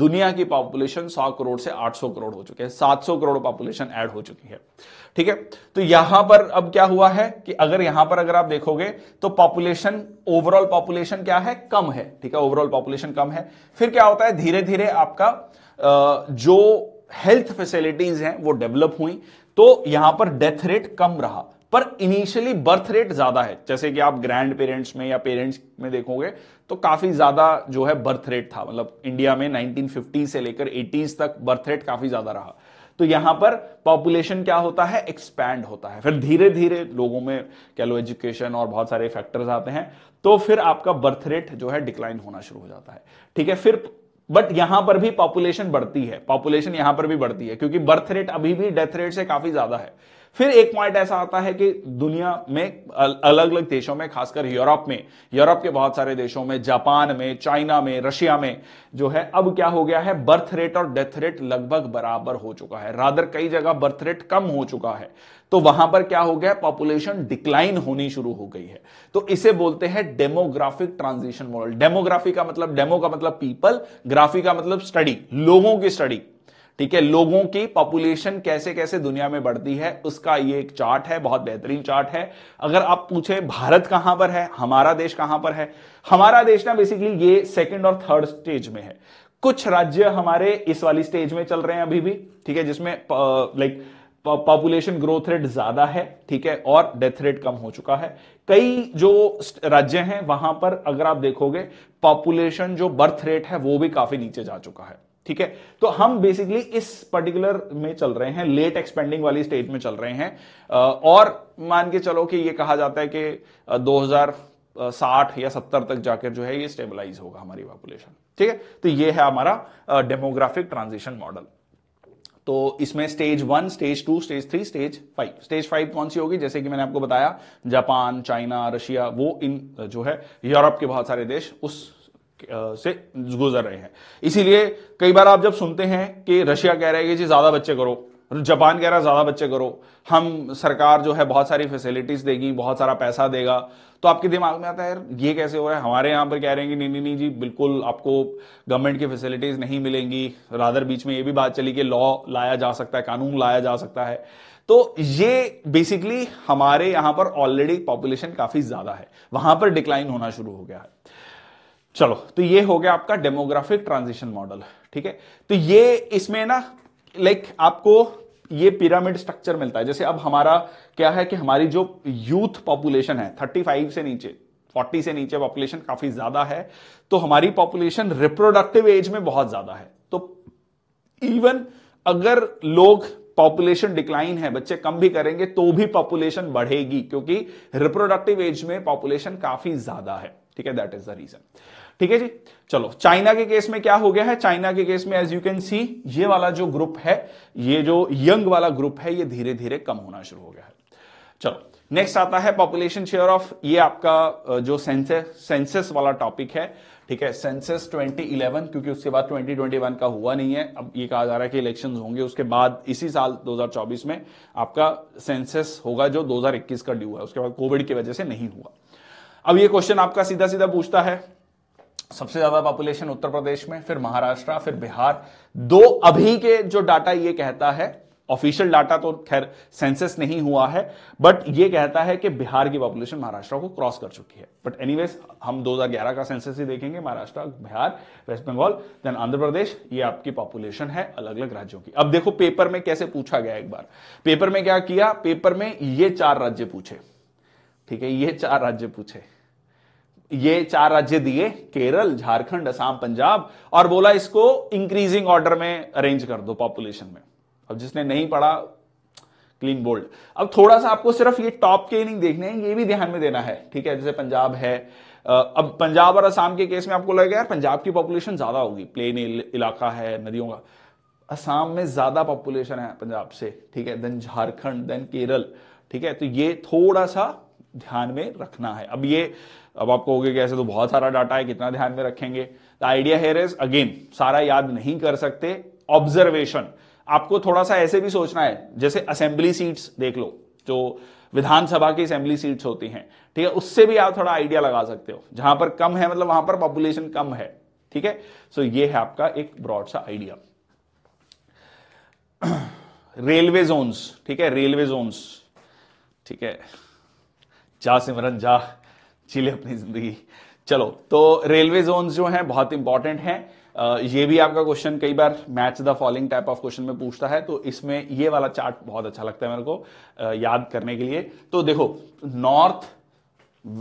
दुनिया की पॉपुलेशन 100 करोड़ से 800 करोड़ हो चुके हैं 700 करोड़ पॉपुलेशन ऐड हो चुकी है ठीक है तो यहां पर अब क्या हुआ है कि अगर यहां पर अगर आप देखोगे तो पॉपुलेशन ओवरऑल पॉपुलेशन क्या है कम है ठीक है ओवरऑल पॉपुलेशन कम है फिर क्या होता है धीरे धीरे आपका जो हेल्थ फैसिलिटीज हैं वो डेवलप हुई तो यहां पर डेथ रेट कम रहा पर इनिशियली बर्थ रेट ज्यादा है जैसे कि आप ग्रैंड पेरेंट्स में या पेरेंट्स में देखोगे तो काफी ज्यादा जो है बर्थ रेट था मतलब इंडिया में 1950 से लेकर 80s तक बर्थ रेट काफी ज्यादा रहा तो यहां पर पॉपुलेशन क्या होता है एक्सपैंड होता है फिर धीरे धीरे लोगों में कह लो एजुकेशन और बहुत सारे फैक्टर्स आते हैं तो फिर आपका बर्थ रेट जो है डिक्लाइन होना शुरू हो जाता है ठीक है फिर बट यहां पर भी पॉपुलेशन बढ़ती है पॉपुलेशन यहां पर भी बढ़ती है क्योंकि बर्थ रेट अभी भी डेथ रेट से काफी ज्यादा है फिर एक पॉइंट ऐसा आता है कि दुनिया में अलग अलग देशों में खासकर यूरोप में यूरोप के बहुत सारे देशों में जापान में चाइना में रशिया में जो है अब क्या हो गया है बर्थ रेट और डेथ रेट लगभग बराबर हो चुका है रादर कई जगह बर्थ रेट कम हो चुका है तो वहां पर क्या हो गया पॉपुलेशन डिक्लाइन होनी शुरू हो गई है तो इसे बोलते हैं डेमोग्राफिक ट्रांजिशन मॉडल डेमोग्राफी का मतलब डेमो का मतलब पीपल ग्राफी का मतलब स्टडी लोगों की स्टडी ठीक है लोगों की पॉपुलेशन कैसे कैसे दुनिया में बढ़ती है उसका ये एक चार्ट है बहुत बेहतरीन चार्ट है अगर आप पूछे भारत कहां पर है हमारा देश कहां पर है हमारा देश ना बेसिकली ये सेकेंड और थर्ड स्टेज में है कुछ राज्य हमारे इस वाली स्टेज में चल रहे हैं अभी भी ठीक है जिसमें लाइक पॉपुलेशन ग्रोथ रेट ज्यादा है ठीक है और डेथ रेट कम हो चुका है कई जो राज्य हैं वहां पर अगर आप देखोगे पॉपुलेशन जो बर्थ रेट है वो भी काफी नीचे जा चुका है ठीक है तो हम बेसिकली इस पर्टिकुलर में चल रहे हैं लेट एक्सपेंडिंग वाली स्टेज में चल रहे हैं और मान के चलो कि ये कहा जाता है कि 2060 या 70 तक जाकर जो है ये स्टेबलाइज होगा हमारी पॉपुलेशन ठीक है तो ये है हमारा डेमोग्राफिक ट्रांजिशन मॉडल तो इसमें stage one stage two stage three stage five stage five कौन सी होगी जैसे कि मैंने आपको बताया जापान चाइना रशिया वो इन जो है यूरोप के बहुत सारे देश उस से गुजर रहे हैं इसीलिए कई बार आप जब सुनते हैं कि रशिया कह रहा है कि जी ज़्यादा बच्चे करो जापान कह रहा है ज़्यादा बच्चे करो हम सरकार जो है बहुत सारी फैसिलिटीज़ देगी बहुत सारा पैसा देगा तो आपके दिमाग में आता है यार ये कैसे हो रहा है हमारे यहाँ पर कह रहे हैं कि नहीं नहीं नहीं जी बिल्कुल आपको गवर्नमेंट की फैसिलिटीज़ नहीं मिलेंगी रादर बीच में ये भी बात चली कि लॉ लाया जा सकता है कानून लाया जा सकता है तो ये बेसिकली हमारे यहाँ पर ऑलरेडी पॉपुलेशन काफ़ी ज़्यादा है वहां पर डिक्लाइन होना शुरू हो गया है चलो तो ये हो गया आपका डेमोग्राफिक ट्रांजिशन मॉडल ठीक है तो ये इसमें ना लाइक आपको ये पिरामिड स्ट्रक्चर मिलता है जैसे अब हमारा क्या है कि हमारी जो यूथ पॉपुलेशन है 35 से नीचे 40 से नीचे पॉपुलेशन काफी ज्यादा है तो हमारी पॉपुलेशन रिप्रोडक्टिव एज में बहुत ज्यादा है तो इवन अगर लोग पॉपुलेशन डिक्लाइन है बच्चे कम भी करेंगे तो भी पॉपुलेशन बढ़ेगी क्योंकि रिप्रोडक्टिव एज में पॉपुलेशन काफी ज्यादा है ठीक है दैट इज द रीजन ठीक है जी चलो चाइना के केस में क्या हो गया है चाइना के केस में एज यू कैन सी ये वाला जो ग्रुप है ये जो यंग वाला ग्रुप है ये धीरे धीरे कम होना शुरू हो गया है चलो नेक्स्ट आता है पॉपुलेशन शेयर ऑफ ये आपका जो सेंसेस सेंसेस वाला टॉपिक है ठीक है सेंसेस 2011 क्योंकि उसके बाद 2021 का हुआ नहीं है अब ये कहा जा रहा है कि इलेक्शंस होंगे उसके बाद इसी साल 2024 में आपका सेंसेस होगा जो 2021 का ड्यू है उसके बाद कोविड की वजह से नहीं हुआ अब ये क्वेश्चन आपका सीधा सीधा पूछता है सबसे ज्यादा पॉपुलेशन उत्तर प्रदेश में फिर महाराष्ट्र फिर बिहार दो अभी के जो डाटा ये कहता है ऑफिशियल डाटा तो खैर सेंसस नहीं हुआ है बट ये कहता है कि बिहार की पॉपुलेशन महाराष्ट्र को क्रॉस कर चुकी है बट एनी हम 2011 का सेंसस ही देखेंगे महाराष्ट्र बिहार वेस्ट बंगाल देन आंध्र प्रदेश ये आपकी पॉपुलेशन है अलग अलग राज्यों की अब देखो पेपर में कैसे पूछा गया एक बार पेपर में क्या किया पेपर में ये चार राज्य पूछे ठीक है ये चार राज्य पूछे ये चार राज्य दिए केरल झारखंड असम पंजाब और बोला इसको इंक्रीजिंग ऑर्डर में अरेंज कर दो पॉपुलेशन में अब जिसने नहीं पढ़ा क्लीन बोल्ड अब थोड़ा सा आपको सिर्फ ये टॉप के नहीं देखने हैं ये भी ध्यान में देना है ठीक है जैसे पंजाब है अब पंजाब और असम के केस में आपको लगेगा यार पंजाब की पॉपुलेशन ज्यादा होगी प्लेन इलाका है नदियों का असम में ज्यादा पॉपुलेशन है पंजाब से ठीक है देन झारखंड देन केरल ठीक है तो ये थोड़ा सा ध्यान में रखना है अब ये अब आप कहोगे कि ऐसे तो बहुत सारा डाटा है कितना ध्यान में रखेंगे the idea here is again सारा याद नहीं कर सकते ऑब्जर्वेशन आपको थोड़ा सा ऐसे भी सोचना है जैसे असेंबली सीट्स देख लो जो विधानसभा की असेंबली सीट्स होती हैं ठीक है उससे भी आप थोड़ा आइडिया लगा सकते हो जहां पर कम है मतलब वहां पर पॉपुलेशन कम है ठीक है सो ये है आपका एक ब्रॉड सा आइडिया रेलवे जोन्स ठीक है रेलवे जोन्स ठीक है जा सिमरन जा चिले अपनी जिंदगी चलो तो रेलवे जोन जो हैं बहुत इंपॉर्टेंट हैं ये भी आपका क्वेश्चन कई बार match the following type of question में पूछता है तो इसमें ये वाला चार्ट बहुत अच्छा लगता है मेरे को याद करने के लिए तो देखो नॉर्थ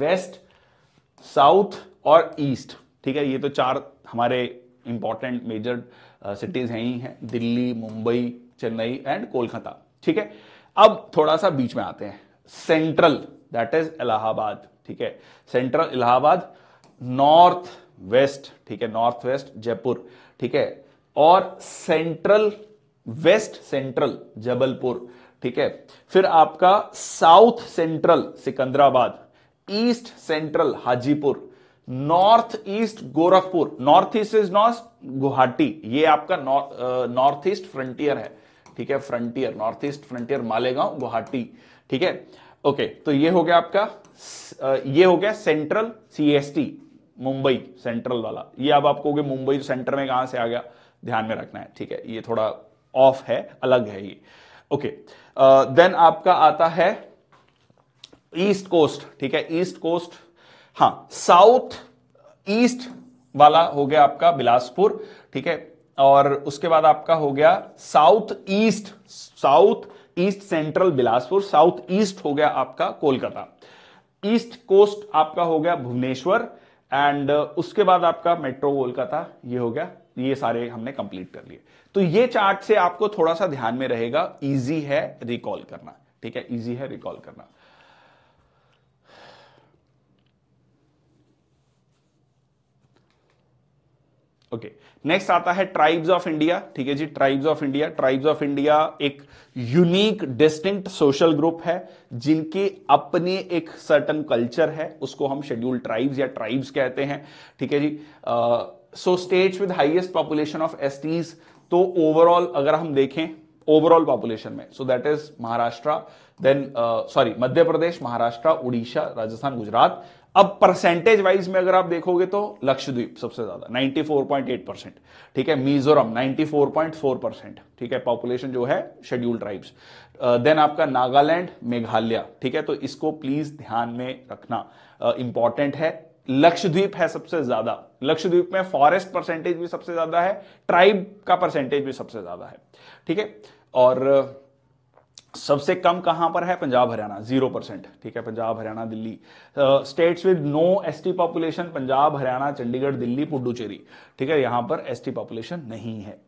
वेस्ट साउथ और ईस्ट ठीक है ये तो चार हमारे इंपॉर्टेंट मेजर सिटीज हैं ही हैं दिल्ली मुंबई चेन्नई एंड कोलकाता ठीक है अब थोड़ा सा बीच में आते हैं सेंट्रल दैट इज इलाहाबाद ठीक है सेंट्रल इलाहाबाद नॉर्थ वेस्ट ठीक है नॉर्थ वेस्ट जयपुर ठीक है और सेंट्रल वेस्ट सेंट्रल जबलपुर ठीक है फिर आपका south central Secunderabad east central Hajipur north east Gorakhpur north east is north Guwahati ये आपका नॉर्थ ईस्ट फ्रंटियर है ठीक है frontier north east frontier Malegaon Guwahati ठीक है ओके okay, तो ये हो गया आपका ये हो गया सेंट्रल सीएसटी मुंबई सेंट्रल वाला ये अब आपको हो मुंबई सेंटर में कहां से आ गया ध्यान में रखना है ठीक है ये थोड़ा ऑफ है अलग है ये ओके देन आपका आता है ईस्ट कोस्ट ठीक है ईस्ट कोस्ट हां साउथ ईस्ट वाला हो गया आपका बिलासपुर ठीक है और उसके बाद आपका हो गया south east south east central Bilaspur south east हो गया आपका कोलकाता ईस्ट कोस्ट आपका हो गया भुवनेश्वर एंड uh, उसके बाद आपका मेट्रो कोलकाता ये हो गया ये सारे हमने कंप्लीट कर लिए तो ये चार्ट से आपको थोड़ा सा ध्यान में रहेगा इजी है रिकॉल करना ठीक है इजी है रिकॉल करना ओके नेक्स्ट आता है ट्राइब्स ऑफ इंडिया ठीक है जी tribes of India tribes of India एक यूनिक डिस्टिंक्ट सोशल ग्रुप है जिनके अपने एक सर्टन कल्चर है उसको हम शेड्यूल ट्राइब्स या ट्राइब्स कहते हैं ठीक है जी so states with highest population of STs तो ओवरऑल अगर हम देखें ओवरऑल पॉपुलेशन में so that is Maharashtra then sorry Madhya Pradesh Maharashtra Orissa Rajasthan Gujarat अब परसेंटेज वाइज में अगर आप देखोगे तो लक्षद्वीप सबसे ज्यादा 94.8 परसेंट ठीक है मिजोरम 94.4 परसेंट ठीक है पॉपुलेशन जो है शेड्यूल ट्राइब्स देन आपका नागालैंड मेघालय ठीक है तो इसको प्लीज ध्यान में रखना इंपॉर्टेंट है लक्षद्वीप है सबसे ज्यादा लक्षद्वीप में फॉरेस्ट परसेंटेज भी सबसे ज्यादा है ट्राइब का परसेंटेज भी सबसे ज्यादा है ठीक है और सबसे कम कहां पर है पंजाब हरियाणा जीरो परसेंट ठीक है Punjab Haryana Delhi states with no ST population Punjab Haryana Chandigarh Delhi Puducherry ठीक है यहां पर एसटी पॉपुलेशन नहीं है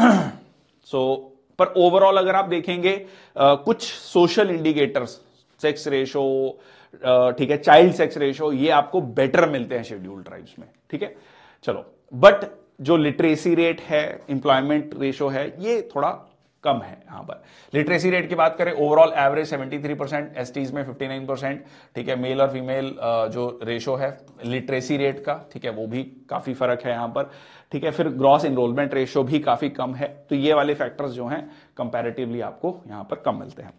सो *clears throat* so, पर ओवरऑल अगर आप देखेंगे आ, कुछ सोशल इंडिकेटर्स सेक्स रेशो ठीक है चाइल्ड सेक्स रेशो ये आपको बेटर मिलते हैं शेड्यूल ट्राइब्स में ठीक है चलो बट जो लिटरेसी रेट है एम्प्लॉयमेंट रेशो है ये थोड़ा कम है यहां पर लिटरेसी रेट की बात करें overall average 73 percent STs में 59 परसेंट ठीक है मेल और फीमेल जो रेशो है लिटरेसी रेट का ठीक है वो भी काफ़ी फ़र्क है यहां पर ठीक है फिर ग्रॉस इनरोलमेंट रेशो भी काफ़ी कम है तो ये वाले फैक्टर्स जो हैं कंपेरेटिवली आपको यहां पर कम मिलते हैं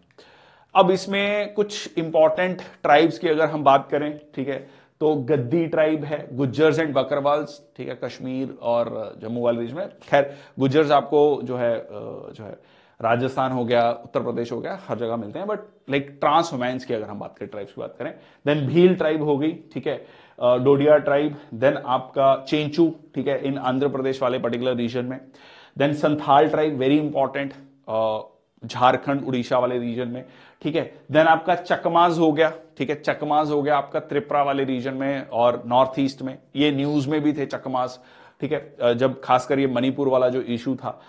अब इसमें कुछ इंपॉर्टेंट ट्राइब्स की अगर हम बात करें ठीक है तो गद्दी ट्राइब है गुज्जर्स एंड बकरवाल्स ठीक है कश्मीर और जम्मू वाले रीज में खैर गुज्जर्स आपको जो है जो है राजस्थान हो गया उत्तर प्रदेश हो गया हर जगह मिलते हैं बट लाइक ट्रांसह्यूमैंस की अगर हम बात करें ट्राइब्स की बात करें देन भील ट्राइब हो गई ठीक है डोडिया ट्राइब देन आपका चेंचू ठीक है इन आंध्र प्रदेश वाले पर्टिकुलर रीजन में then Santhal tribe very important Jharkhand Orissa वाले रीजन में ठीक है देन आपका चकमाज हो गया ठीक है चकमाज हो गया आपका त्रिपुरा वाले रीजन में और नॉर्थ ईस्ट में ये न्यूज में भी थे चकमाज ठीक है जब खासकर ये मणिपुर वाला जो इशू था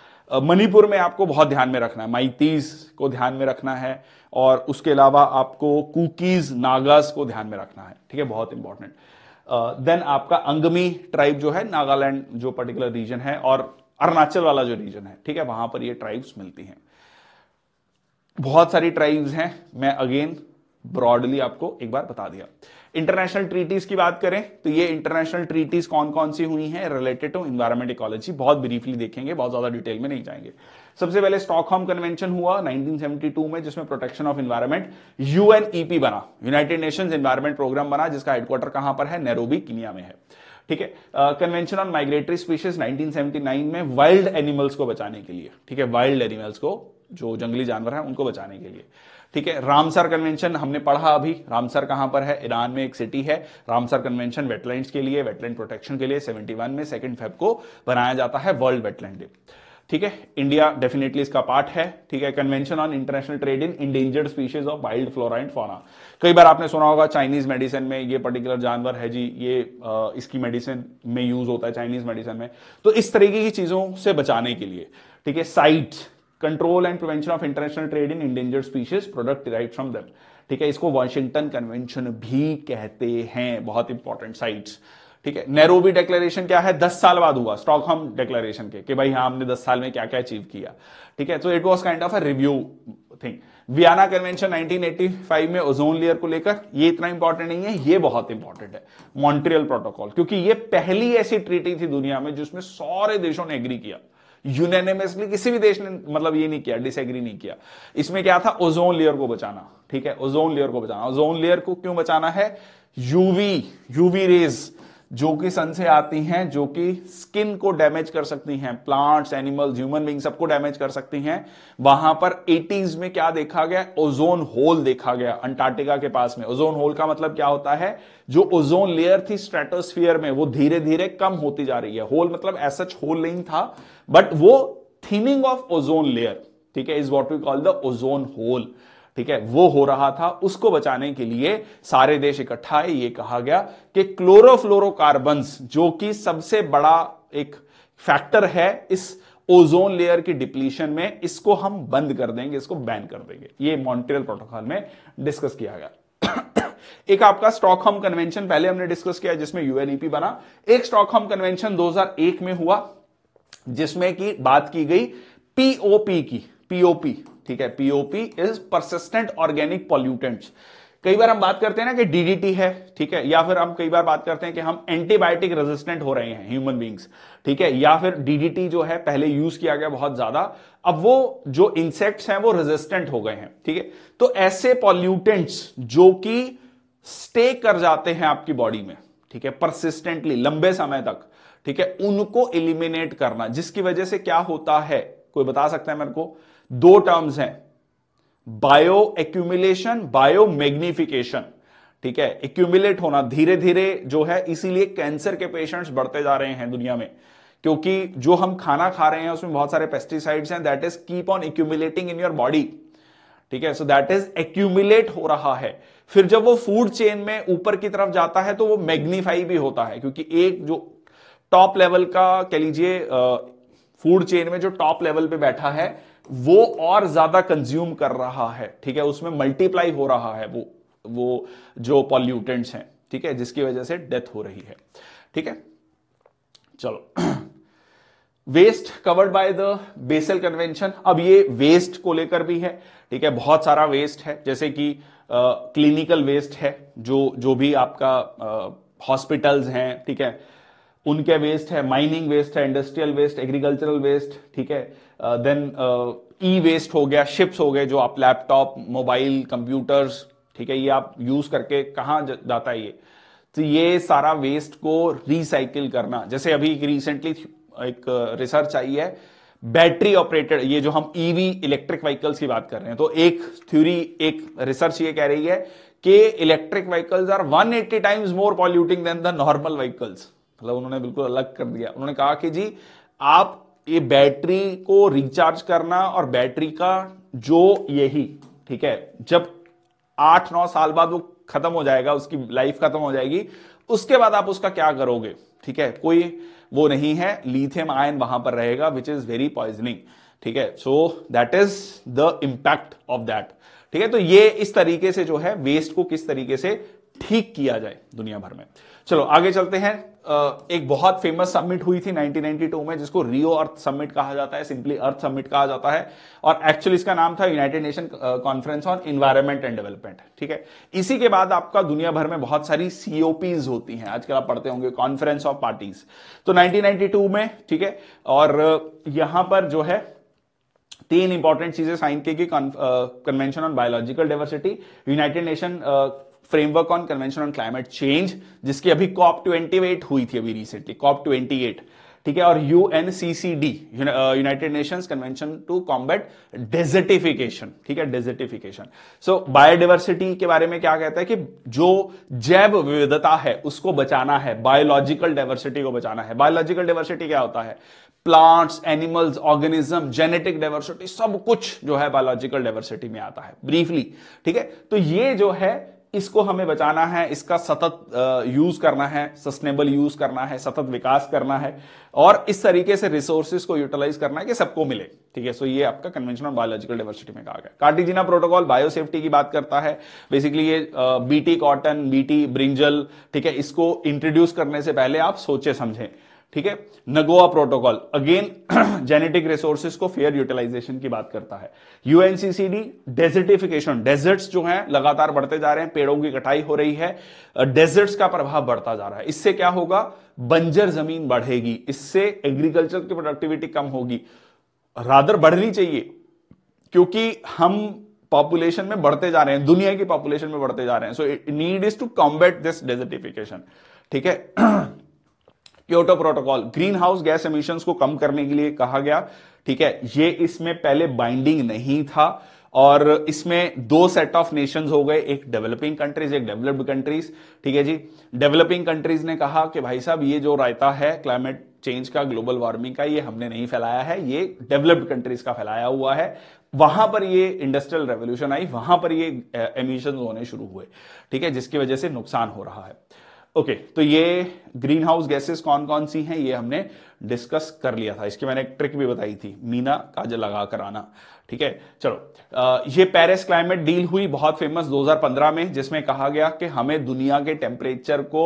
मणिपुर में आपको बहुत ध्यान में रखना है माइतीज को ध्यान में रखना है और उसके अलावा आपको कुकीज नागास को ध्यान में रखना है ठीक है बहुत इंपॉर्टेंट देन uh, आपका अंगमी ट्राइब जो है नागालैंड जो पर्टिकुलर रीजन है और अरुणाचल वाला जो रीजन है ठीक है वहां पर ये ट्राइब्स मिलती हैं बहुत सारी ट्राइब्स हैं मैं अगेन ब्रॉडली आपको एक बार बता दिया इंटरनेशनल ट्रीटीज की बात करें तो ये इंटरनेशनल ट्रीटीज कौन कौन सी हुई हैं रिलेटेड टू इन्वायरमेंट इकोलॉजी बहुत ब्रीफली देखेंगे बहुत ज्यादा डिटेल में नहीं जाएंगे सबसे पहले स्टॉकहोम कन्वेंशन हुआ 1972 में जिसमें प्रोटेक्शन ऑफ इन्वायरमेंट यूएनईपी बना यूनाइटेड नेशंस इन्वायरमेंट प्रोग्राम बना जिसका हेडक्वार्टर कहां पर है नेरोबी किनिया में है ठीक है कन्वेंशन ऑन माइग्रेटरी स्पीशीज 1979 में वाइल्ड एनिमल्स को बचाने के लिए ठीक है वाइल्ड एनिमल्स को जो जंगली जानवर है उनको बचाने के लिए ठीक है रामसर कन्वेंशन हमने पढ़ा अभी रामसर कहां पर है ईरान में एक सिटी है रामसर कन्वेंशन वेटलैंड के लिए वेटलैंड प्रोटेक्शन के लिए 71 में सेकेंड फेब को बनाया जाता है वर्ल्ड वेटलैंड डे ठीक है इंडिया डेफिनेटली इसका पार्ट है ठीक है convention on international trade in endangered species of wild flora and fauna कई बार आपने सुना होगा चाइनीज मेडिसिन में ये पर्टिकुलर जानवर है जी ये आ, इसकी मेडिसिन में यूज होता है चाइनीज मेडिसिन में तो इस तरीके की चीजों से बचाने के लिए ठीक है CITES control and prevention of international trade in endangered species product derive from them ठीक है इसको वॉशिंगटन कन्वेंशन भी कहते हैं बहुत इंपॉर्टेंट साइट्स ठीक है नैरोबी डेक्लेरेशन क्या है दस साल बाद हुआ स्टॉकहोम डेक्लेन के कि भाई हाँ हमने दस साल में क्या क्या अचीव किया ठीक है तो it was kind of a review thing Vienna convention 1985 में ओजोन लेयर को लेकर ये इतना इंपॉर्टेंट नहीं है ये बहुत इंपॉर्टेंट है मॉन्ट्रियल प्रोटोकॉल क्योंकि ये पहली ऐसी ट्रीटी थी दुनिया में जिसमें सारे देशों ने एग्री किया यूनैनिमसली किसी भी देश ने मतलब ये नहीं किया डिसएग्री नहीं किया इसमें क्या था ओजोन लेयर को बचाना ठीक है ओजोन लेयर को बचाना ओजोन लेयर को क्यों बचाना है यूवी यूवी रेज जो कि सन से आती हैं जो कि स्किन को डैमेज कर सकती हैं प्लांट्स एनिमल्स ह्यूमन बींग सबको डैमेज कर सकती हैं वहां पर एटीज में क्या देखा गया ओजोन होल देखा गया अंटार्कटिका के पास में ओजोन होल का मतलब क्या होता है जो ओजोन लेयर थी स्ट्रेटोस्फियर में वो धीरे धीरे कम होती जा रही है होल मतलब ऐसा होल नहीं था बट वो थिनिंग ऑफ ओजोन लेयर ठीक है is what we call the ozone hole ठीक है वो हो रहा था उसको बचाने के लिए सारे देश इकट्ठा है ये कहा गया कि क्लोरोफ्लोरोकार्बन जो कि सबसे बड़ा एक फैक्टर है इस ओजोन लेयर की डिप्लीशन में इसको हम बंद कर देंगे इसको बैन कर देंगे ये मॉन्ट्रियल प्रोटोकॉल में डिस्कस किया गया *coughs* एक आपका स्टॉकहोम कन्वेंशन पहले हमने डिस्कस किया जिसमें यूएनईपी बना एक स्टॉकहोम कन्वेंशन 2001 में हुआ जिसमें की बात की गई पीओपी की पीओपी ठीक है POP is persistent organic pollutants कई बार हम बात करते हैं ना कि डीडीटी है ठीक है या फिर हम कई बार बात करते हैं कि हम एंटीबायोटिक रेजिस्टेंट हो रहे हैं ह्यूमन बींग्स ठीक है या फिर डीडीटी जो है पहले यूज किया गया बहुत ज्यादा अब वो जो इंसेक्ट्स हैं वो रेजिस्टेंट हो गए हैं ठीक है तो ऐसे पॉल्यूटेंट्स जो कि स्टे कर जाते हैं आपकी बॉडी में ठीक है परसिस्टेंटली लंबे समय तक ठीक है उनको इलिमिनेट करना जिसकी वजह से क्या होता है कोई बता सकता है मेरे को दो टर्म्स हैं बायो एक्यूमुलेशन बायो मैग्निफिकेशन ठीक है एक्यूमुलेट होना धीरे धीरे जो है इसीलिए कैंसर के पेशेंट्स बढ़ते जा रहे हैं दुनिया में क्योंकि जो हम खाना खा रहे हैं उसमें बहुत सारे पेस्टिसाइड्स हैं that is keep on accumulating in your body ठीक है सो दैट इज एक्यूमिलेट हो रहा है फिर जब वो फूड चेन में ऊपर की तरफ जाता है तो वो मैग्निफाई भी होता है क्योंकि एक जो टॉप लेवल का कह लीजिए फूड चेन में जो टॉप लेवल पे बैठा है वो और ज्यादा कंज्यूम कर रहा है ठीक है उसमें मल्टीप्लाई हो रहा है वो वो जो पॉल्यूटेंट्स हैं ठीक है जिसकी वजह से डेथ हो रही है ठीक है चलो waste covered by the Basel convention अब ये वेस्ट को लेकर भी है ठीक है बहुत सारा वेस्ट है जैसे कि क्लिनिकल वेस्ट है जो जो भी आपका हॉस्पिटल्स हैं ठीक है उनके वेस्ट है माइनिंग वेस्ट है इंडस्ट्रियल वेस्ट एग्रीकल्चरल वेस्ट ठीक है देन ई वेस्ट हो गया शिप्स हो गए जो आप लैपटॉप मोबाइल कंप्यूटर्स ठीक है ये आप यूज करके कहा जाता है ये तो ये सारा वेस्ट को रिसाइकिल करना जैसे अभी रिसेंटली एक रिसर्च uh, आई है बैटरी ऑपरेटेड ये जो हम ईवी इलेक्ट्रिक व्हीकल्स की बात कर रहे हैं तो एक थ्योरी एक रिसर्च ये कह रही है कि electric vehicles are 180 times more polluting than the normal vehicles मतलब उन्होंने बिल्कुल अलग कर दिया उन्होंने कहा कि जी आप ये बैटरी को रिचार्ज करना और बैटरी का जो यही ठीक है जब आठ नौ साल बाद वो खत्म हो जाएगा उसकी लाइफ खत्म हो जाएगी उसके बाद आप उसका क्या करोगे ठीक है कोई वो नहीं है लिथियम आयन वहां पर रहेगा विच इज वेरी पॉइजनिंग ठीक है so that is the impact of that ठीक है तो ये इस तरीके से जो है वेस्ट को किस तरीके से ठीक किया जाए दुनिया भर में चलो आगे चलते हैं एक बहुत फेमस समिट हुई थी 1992 में जिसको रियो अर्थ समिट कहा जाता है सिंपली अर्थ समिट कहा जाता है और एक्चुअली इसका नाम था United Nation conference on environment and development ठीक है इसी के बाद आपका दुनिया भर में बहुत सारी सीओपी होती हैं आजकल आप पढ़ते होंगे कॉन्फ्रेंस ऑफ पार्टीज तो नाइनटीन में ठीक है और यहां पर जो है तीन इंपॉर्टेंट चीजें साइन की गई convention on biological diversity United Nation framework on convention on climate change जिसकी अभी कॉप ट्वेंटी एट हुई थी अभी रिसेंटली कॉप ट्वेंटी एट ठीक है और U N C C D United Nation convention to combat desertification ठीक है डेजर्टिफिकेशन सो बायोडिवर्सिटी के बारे में क्या कहता है कि जो जैव विविधता है उसको बचाना है बायोलॉजिकल डाइवर्सिटी को बचाना है बायोलॉजिकल डाइवर्सिटी क्या होता है plants animals organism genetic diversity सब कुछ जो है बायोलॉजिकल डाइवर्सिटी में आता है ब्रीफली ठीक है तो ये जो है इसको हमें बचाना है इसका सतत यूज करना है सस्टेनेबल यूज करना है सतत विकास करना है और इस तरीके से रिसोर्सेज को यूटिलाइज करना है कि सबको मिले ठीक है सो ये आपका कन्वेंशनल बायोलॉजिकल डाइवर्सिटी में कहा गया कार्टिजिना प्रोटोकॉल बायोसेफ्टी की बात करता है बेसिकली ये बीटी कॉटन बीटी ब्रिंजल ठीक है इसको इंट्रोड्यूस करने से पहले आप सोचे समझें ठीक है Nagoya protocol again genetic *clears throat* resources को फेयर यूटिलाइजेशन की बात करता है यूएनसीसीडी डेजर्टिफिकेशन डेजर्ट्स जो हैं लगातार बढ़ते जा रहे हैं पेड़ों की कटाई हो रही है डेजर्ट्स का प्रभाव बढ़ता जा रहा है इससे क्या होगा बंजर जमीन बढ़ेगी इससे एग्रीकल्चर की प्रोडक्टिविटी कम होगी रादर बढ़नी चाहिए क्योंकि हम पॉपुलेशन में बढ़ते जा रहे हैं दुनिया की पॉपुलेशन में बढ़ते जा रहे हैं so it need is to combat this desertification ठीक है *clears throat* Kyoto protocol green house gas emission को कम करने के लिए कहा गया ठीक है ये इसमें पहले बाइंडिंग नहीं था और इसमें दो सेट ऑफ नेशंस हो गए एक डेवलपिंग कंट्रीज एक डेवलप्ड कंट्रीज ठीक है जी डेवलपिंग कंट्रीज ने कहा कि भाई साहब ये जो रायता है क्लाइमेट चेंज का ग्लोबल वार्मिंग का ये हमने नहीं फैलाया है ये डेवलप्ड कंट्रीज का फैलाया हुआ है वहां पर ये इंडस्ट्रियल रेवोल्यूशन आई वहां पर ये एमिशन होने शुरू हुए ठीक है जिसकी वजह से नुकसान हो रहा है ओके okay, तो ये ग्रीन हाउस गैसेस कौन कौन सी हैं ये हमने डिस्कस कर लिया था इसकी मैंने एक ट्रिक भी बताई थी मीना काजल लगा कर आना ठीक है चलो आ, ये पेरिस क्लाइमेट डील हुई बहुत फेमस 2015 में जिसमें कहा गया कि हमें दुनिया के टेम्परेचर को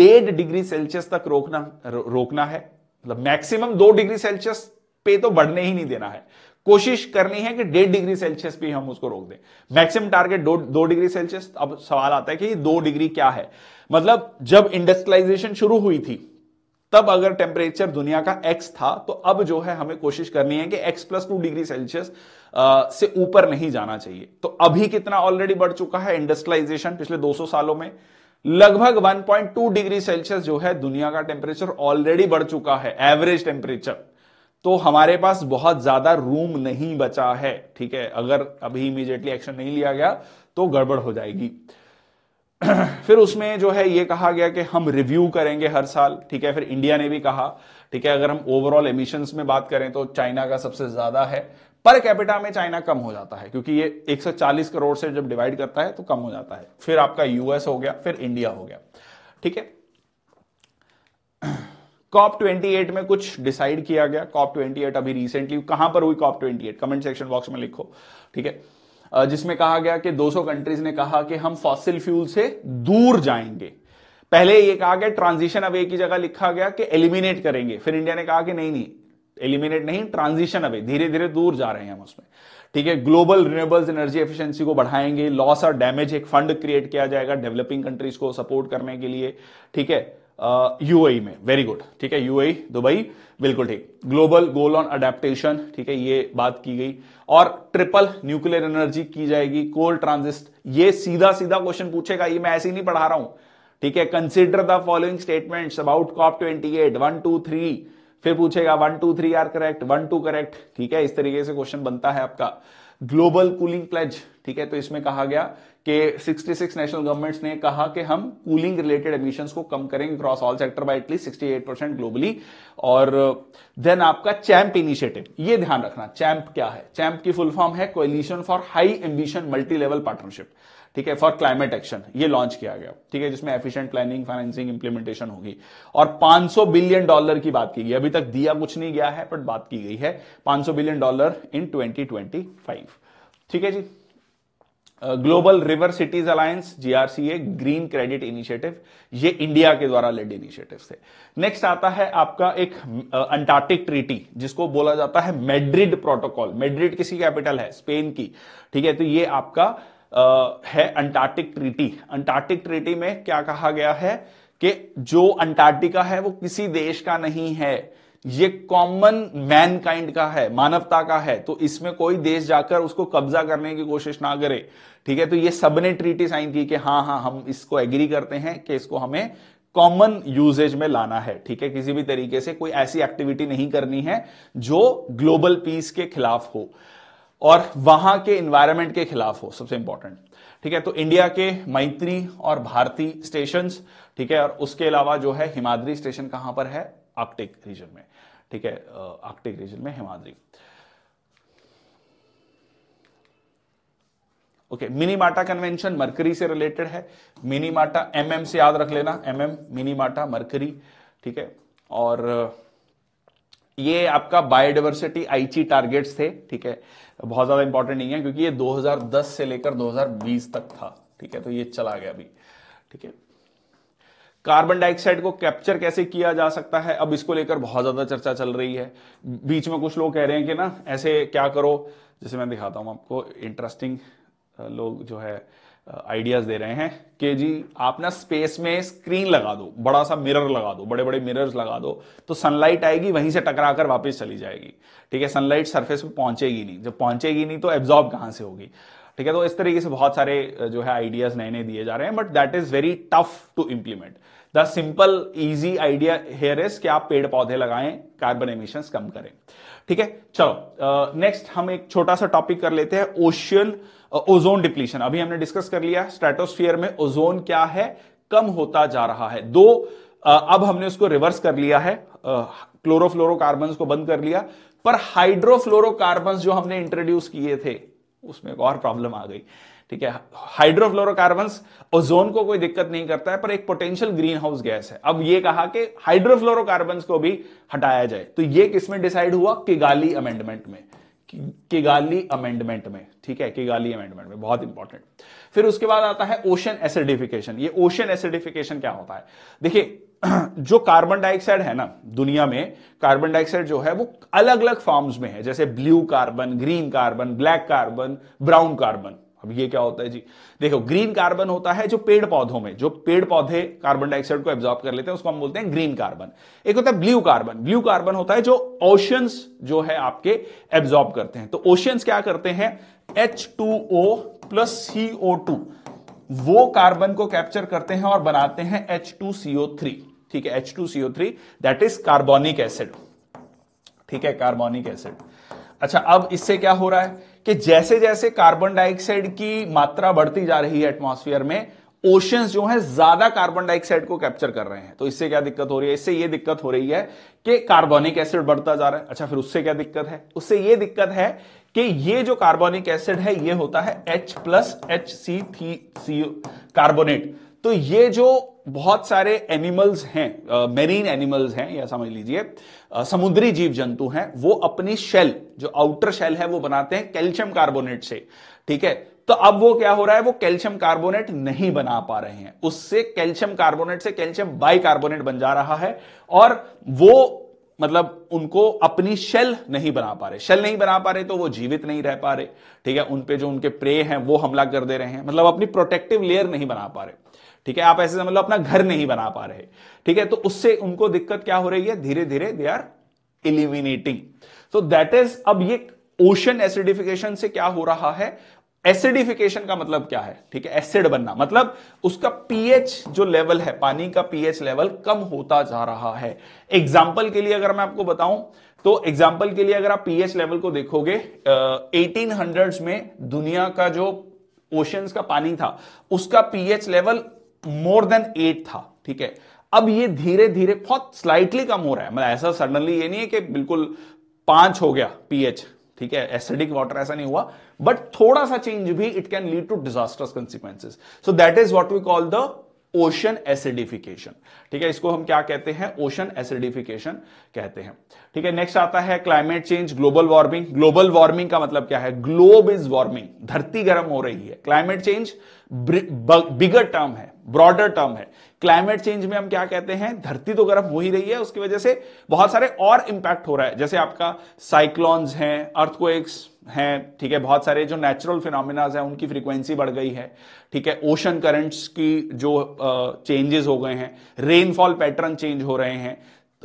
डेढ़ डिग्री सेल्सियस तक रोकना रो, रोकना है मतलब मैक्सिमम दो डिग्री सेल्सियस पे तो बढ़ने ही नहीं देना है कोशिश करनी है कि डेढ़ डिग्री सेल्सियस पे हम उसको रोक दें मैक्सिमम टारगेट दो, दो डिग्री सेल्सियस अब सवाल आता है कि दो डिग्री क्या है मतलब जब इंडस्ट्रियलाइजेशन शुरू हुई थी तब अगर टेम्परेचर दुनिया का एक्स था तो अब जो है हमें कोशिश करनी है कि X plus two degree Celsius से ऊपर नहीं जाना चाहिए तो अभी कितना ऑलरेडी बढ़ चुका है इंडस्ट्रियलाइजेशन पिछले 200 सालों में लगभग 1.2 डिग्री सेल्सियस जो है दुनिया का टेम्परेचर ऑलरेडी बढ़ चुका है एवरेज टेम्परेचर तो हमारे पास बहुत ज्यादा रूम नहीं बचा है ठीक है अगर अभी इमीजिएटली एक्शन नहीं लिया गया तो गड़बड़ हो जाएगी *clears throat* फिर उसमें जो है ये कहा गया कि हम रिव्यू करेंगे हर साल ठीक है फिर इंडिया ने भी कहा ठीक है अगर हम ओवरऑल एमिशंस में बात करें तो चाइना का सबसे ज्यादा है पर कैपिटा में चाइना कम हो जाता है क्योंकि ये 140 करोड़ से जब डिवाइड करता है तो कम हो जाता है फिर आपका यूएस हो गया फिर इंडिया हो गया ठीक है *clears throat* कॉप 28 में कुछ डिसाइड किया गया कॉप 28 अभी रिसेंटली कहां पर हुई कॉप 28 कमेंट सेक्शन बॉक्स में लिखो ठीक है जिसमें कहा गया कि 200 कंट्रीज ने कहा कि हम फॉसिल फ्यूल से दूर जाएंगे पहले ये कहा गया ट्रांजिशन अवे की जगह लिखा गया कि एलिमिनेट करेंगे फिर इंडिया ने कहा कि नहीं नहीं एलिमिनेट नहीं ट्रांजिशन अवे धीरे धीरे दूर जा रहे हैं हम उसमें ठीक है ग्लोबल रिन्यूएबल्स एनर्जी एफिशिएंसी को बढ़ाएंगे लॉस और डैमेज एक फंड क्रिएट किया जाएगा डेवलपिंग कंट्रीज को सपोर्ट करने के लिए ठीक है यूएई uh, e में वेरी गुड ठीक है यूएई e, दुबई बिल्कुल ठीक ग्लोबल गोल ऑन अडेप्टेशन ठीक है ये बात की गई और ट्रिपल न्यूक्लियर एनर्जी की जाएगी कोल ट्रांजिस्ट ये सीधा सीधा क्वेश्चन पूछेगा ये मैं ऐसे ही नहीं पढ़ा रहा हूं ठीक है consider the following statements about COP twenty eight one two three फिर पूछेगा one two three are correct one two correct ठीक है इस तरीके से क्वेश्चन बनता है आपका ग्लोबल कूलिंग प्लेज ठीक है तो इसमें कहा गया कि 66 नेशनल गवर्नमेंट्स ने कहा कि हम कूलिंग रिलेटेड एमिशंस को कम करेंगे cross all sector by at least 68 percent globally और देन आपका चैंप इनिशिएटिव ये ध्यान रखना चैंप क्या है चैंप की फुल फॉर्म है coalition for high ambition multi level partnership ठीक है फॉर क्लाइमेट एक्शन ये लॉन्च किया गया ठीक है जिसमें एफिशिएंट प्लानिंग फाइनेंसिंग इंप्लीमेंटेशन होगी और 500 बिलियन डॉलर की बात की गई अभी तक दिया कुछ नहीं गया है बट बात की गई है 500 बिलियन डॉलर इन 2025 ठीक है जी global river cities alliance GRCA green credit initiative ये इंडिया के द्वारा लेड इनिशिएटिव थे नेक्स्ट आता है आपका एक अंटार्कटिक ट्रीटी जिसको बोला जाता है मेड्रिड प्रोटोकॉल मेड्रिड किसी कैपिटल है स्पेन की ठीक है तो ये आपका uh, है अंटार्कटिक ट्रीटी अंटार्कटिक ट्रीटी में क्या कहा गया है कि जो अंटार्कटिका है वो किसी देश का नहीं है ये कॉमन मैनकाइंड का है मानवता का है तो इसमें कोई देश जाकर उसको कब्जा करने की कोशिश ना करे ठीक है तो ये सबने ट्रीटी साइन की कि हाँ हाँ हम इसको एग्री करते हैं कि इसको हमें कॉमन यूजेज में लाना है ठीक है किसी भी तरीके से कोई ऐसी एक्टिविटी नहीं करनी है जो ग्लोबल पीस के खिलाफ हो और वहां के इन्वायरमेंट के खिलाफ हो सबसे इंपॉर्टेंट ठीक है तो इंडिया के मैत्री और भारती स्टेशन ठीक है और उसके अलावा जो है हिमाद्री स्टेशन कहां पर है आर्कटिक रीजन में ठीक है आर्कटिक रीजन में Himadri okay Minamata convention mercury से रिलेटेड है मिनी माटा एम से याद रख लेना M M Minamata mercury ठीक है और ये आपका बायोडाइवर्सिटी आईची टारगेट्स थे ठीक है बहुत ज्यादा इंपॉर्टेंट नहीं है क्योंकि ये 2010 से लेकर 2020 तक था ठीक है तो ये चला गया अभी ठीक है कार्बन डाइऑक्साइड को कैप्चर कैसे किया जा सकता है अब इसको लेकर बहुत ज़्यादा चर्चा चल रही है बीच में कुछ लोग कह रहे हैं कि ना ऐसे क्या करो जैसे मैं दिखाता हूं आपको इंटरेस्टिंग लोग जो है आइडियाज़ दे रहे हैं कि जी आप ना स्पेस में स्क्रीन लगा दो बड़ा सा मिरर लगा दो बड़े बड़े मिरर्स लगा दो तो सनलाइट आएगी वहीं से टकरा कर वापस चली जाएगी ठीक है सनलाइट सरफेस पर पहुंचेगी नहीं जब पहुंचेगी नहीं तो एब्जॉर्ब कहां से होगी ठीक है तो इस तरीके से बहुत सारे जो है आइडियाज नए नए दिए जा रहे हैं but that is very tough to implement the simple easy idea here is कि आप पेड़ पौधे लगाएं कार्बन एमिशन कम करें ठीक है चलो नेक्स्ट uh, हम एक छोटा सा टॉपिक कर लेते हैं ओशियन ओजोन डिप्लीशन अभी हमने डिस्कस कर लिया स्ट्रेटोस्फियर में ओजोन क्या है कम होता जा रहा है दो uh, अब हमने उसको रिवर्स कर लिया है क्लोरोफ्लोरोकार्बन uh, को बंद कर लिया पर हाइड्रोफ्लोरोकार्बन जो हमने इंट्रोड्यूस किए थे उसमें एक और प्रॉब्लम आ गई ठीक है हाइड्रोफ्लोरोकार्बन ओजोन को कोई दिक्कत नहीं करता है पर एक पोटेंशियल ग्रीन हाउस गैस है अब ये कहा कि हाइड्रोफ्लोरोकार्बन को भी हटाया जाए तो ये किसमें डिसाइड हुआ किगाली अमेंडमेंट में किगाली अमेंडमेंट में ठीक है किगाली अमेंडमेंट में बहुत इंपॉर्टेंट फिर उसके बाद आता है ओशन एसिडिफिकेशन ये ओशन एसिडिफिकेशन क्या होता है देखिए *clears throat* जो कार्बन डाइऑक्साइड है ना दुनिया में कार्बन डाइऑक्साइड जो है वो अलग अलग फॉर्म्स में है जैसे blue carbon green carbon black carbon brown carbon अब ये क्या होता है जी देखो ग्रीन कार्बन होता है जो पेड़ पौधों में जो पेड़ पौधे कार्बन डाइऑक्साइड को एब्जॉर्ब कर लेते हैं उसको हम बोलते हैं ग्रीन कार्बन एक होता है ब्लू कार्बन ब्लू कार्बन होता है जो ओशंस जो है आपके एब्जॉर्ब करते हैं तो ओशंस क्या करते हैं H two O plus C O two वो कार्बन को कैप्चर करते हैं और बनाते हैं एच टू सीओ थ्री ठीक है H two CO three that is carbonic acid ठीक है कार्बोनिक एसिड अच्छा अब इससे क्या हो रहा है कि जैसे जैसे कार्बन डाइऑक्साइड की मात्रा बढ़ती जा रही है एटमोसफियर में ओशंस जो है ज्यादा कार्बन डाइऑक्साइड को कैप्चर कर रहे हैं तो इससे क्या दिक्कत हो रही है इससे ये दिक्कत हो रही है कि कार्बोनिक एसिड बढ़ता जा रहा है अच्छा फिर उससे क्या दिक्कत है उससे ये दिक्कत है कि ये जो कार्बोनिक एसिड है ये होता है H प्लस एच सी थी सी कार्बोनेट तो ये जो बहुत सारे एनिमल्स हैं मेरीन एनिमल्स हैं या समझ लीजिए समुद्री जीव जंतु हैं वो अपनी शेल जो आउटर शेल है वो बनाते हैं कैल्शियम कार्बोनेट से ठीक है तो अब वो क्या हो रहा है वो कैल्शियम कार्बोनेट नहीं बना पा रहे हैं उससे कैल्शियम कार्बोनेट से कैल्शियम बाइकार्बोनेट बन जा रहा है और वो मतलब उनको अपनी शेल नहीं बना पा रहे शेल नहीं बना पा रहे तो वो जीवित नहीं रह पा रहे ठीक है उन पे जो उनके प्रे हैं वो हमला कर दे रहे हैं मतलब अपनी प्रोटेक्टिव लेयर नहीं बना पा रहे ठीक है आप ऐसे समझ लो अपना घर नहीं बना पा रहे ठीक है तो उससे उनको दिक्कत क्या हो रही है धीरे धीरे they are eliminating so that is अब ये ओशन एसिडिफिकेशन से क्या हो रहा है एसिडिफिकेशन का मतलब क्या है ठीक है एसिड बनना मतलब उसका पीएच जो लेवल है पानी का पीएच लेवल कम होता जा रहा है एग्जाम्पल के लिए अगर मैं आपको बताऊं तो एग्जाम्पल के लिए अगर आप पीएच लेवल को देखोगे एटीन uh, में दुनिया का जो ओशंस का पानी था उसका pH level more than eight था ठीक है अब ये धीरे धीरे बहुत स्लाइटली कम हो रहा है मतलब ऐसा सडनली ये नहीं है कि बिल्कुल पांच हो गया पीएच ठीक है एसिडिक वाटर ऐसा नहीं हुआ बट थोड़ा सा चेंज भी it can lead to disasters consequences so that is what we call the ocean acidification ठीक है इसको हम क्या कहते हैं ओशन एसिडिफिकेशन कहते हैं ठीक है नेक्स्ट आता है climate change global warming global warming का मतलब क्या है ग्लोब इज वार्मिंग धरती गर्म हो रही है क्लाइमेट चेंज बिगर टर्म है ब्रॉडर टर्म है क्लाइमेट चेंज में हम क्या कहते हैं धरती तो गर्म हो ही रही है उसकी वजह से बहुत सारे और इंपैक्ट हो रहा है जैसे आपका साइक्लॉन्स हैं अर्थक्वेक्स हैं ठीक है बहुत सारे जो नेचुरल फिनोमिनाज हैं उनकी फ्रीक्वेंसी बढ़ गई है ठीक है ओशन करंट्स की जो चेंजेस हो गए हैं रेनफॉल पैटर्न चेंज हो रहे हैं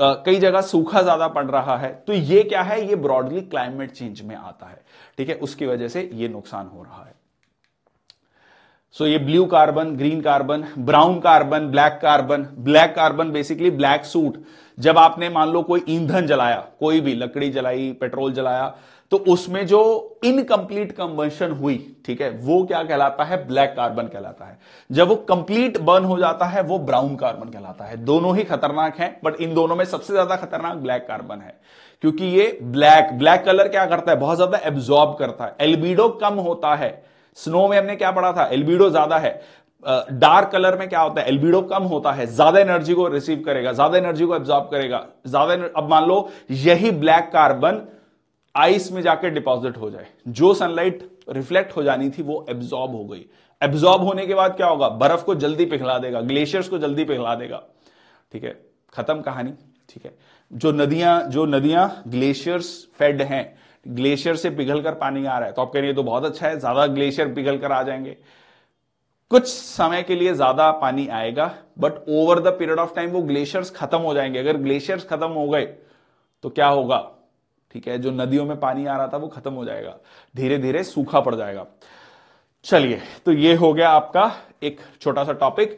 Uh, कई जगह सूखा ज्यादा पड़ रहा है तो ये क्या है ये ब्रॉडली क्लाइमेट चेंज में आता है ठीक है उसकी वजह से ये नुकसान हो रहा है सो ये blue carbon green carbon brown carbon black carbon black carbon basically black soot जब आपने मान लो कोई ईंधन जलाया कोई भी लकड़ी जलाई पेट्रोल जलाया तो उसमें जो इनकम्प्लीट कन्वर्शन हुई ठीक है वो क्या कहलाता है ब्लैक कार्बन कहलाता है जब वो कंप्लीट बर्न हो जाता है वो ब्राउन कार्बन कहलाता है दोनों ही खतरनाक हैं बट इन दोनों में सबसे ज्यादा खतरनाक ब्लैक कार्बन है क्योंकि ये ब्लैक ब्लैक कलर क्या करता है बहुत ज्यादा एब्जॉर्ब करता है एल्बिडो कम होता है स्नो में हमने क्या पढ़ा था एल्बिडो ज्यादा है डार्क कलर में क्या होता है एल्बिडो कम होता है ज्यादा एनर्जी को रिसीव करेगा ज्यादा एनर्जी को एब्जॉर्ब करेगा ज्यादा अब मान लो यही ब्लैक कार्बन आइस में जाकर डिपॉजिट हो जाए जो सनलाइट रिफ्लेक्ट हो जानी थी वो एब्जॉर्ब हो गई एब्जॉर्ब होने के बाद क्या होगा बर्फ को जल्दी पिघला देगा ग्लेशियर्स को जल्दी पिघला देगा ठीक है खत्म कहानी ठीक है जो नदियां जो नदियां ग्लेशियर्स फेड हैं ग्लेशियर से पिघल कर पानी आ रहा है तो आप कह रहे हैं तो बहुत अच्छा है ज्यादा ग्लेशियर पिघल कर आ जाएंगे कुछ समय के लिए ज्यादा पानी आएगा but over the period of time वो ग्लेशियर्स खत्म हो जाएंगे अगर ग्लेशियर्स खत्म हो गए तो क्या होगा ठीक है जो नदियों में पानी आ रहा था वो खत्म हो जाएगा धीरे धीरे सूखा पड़ जाएगा चलिए तो ये हो गया आपका एक छोटा सा टॉपिक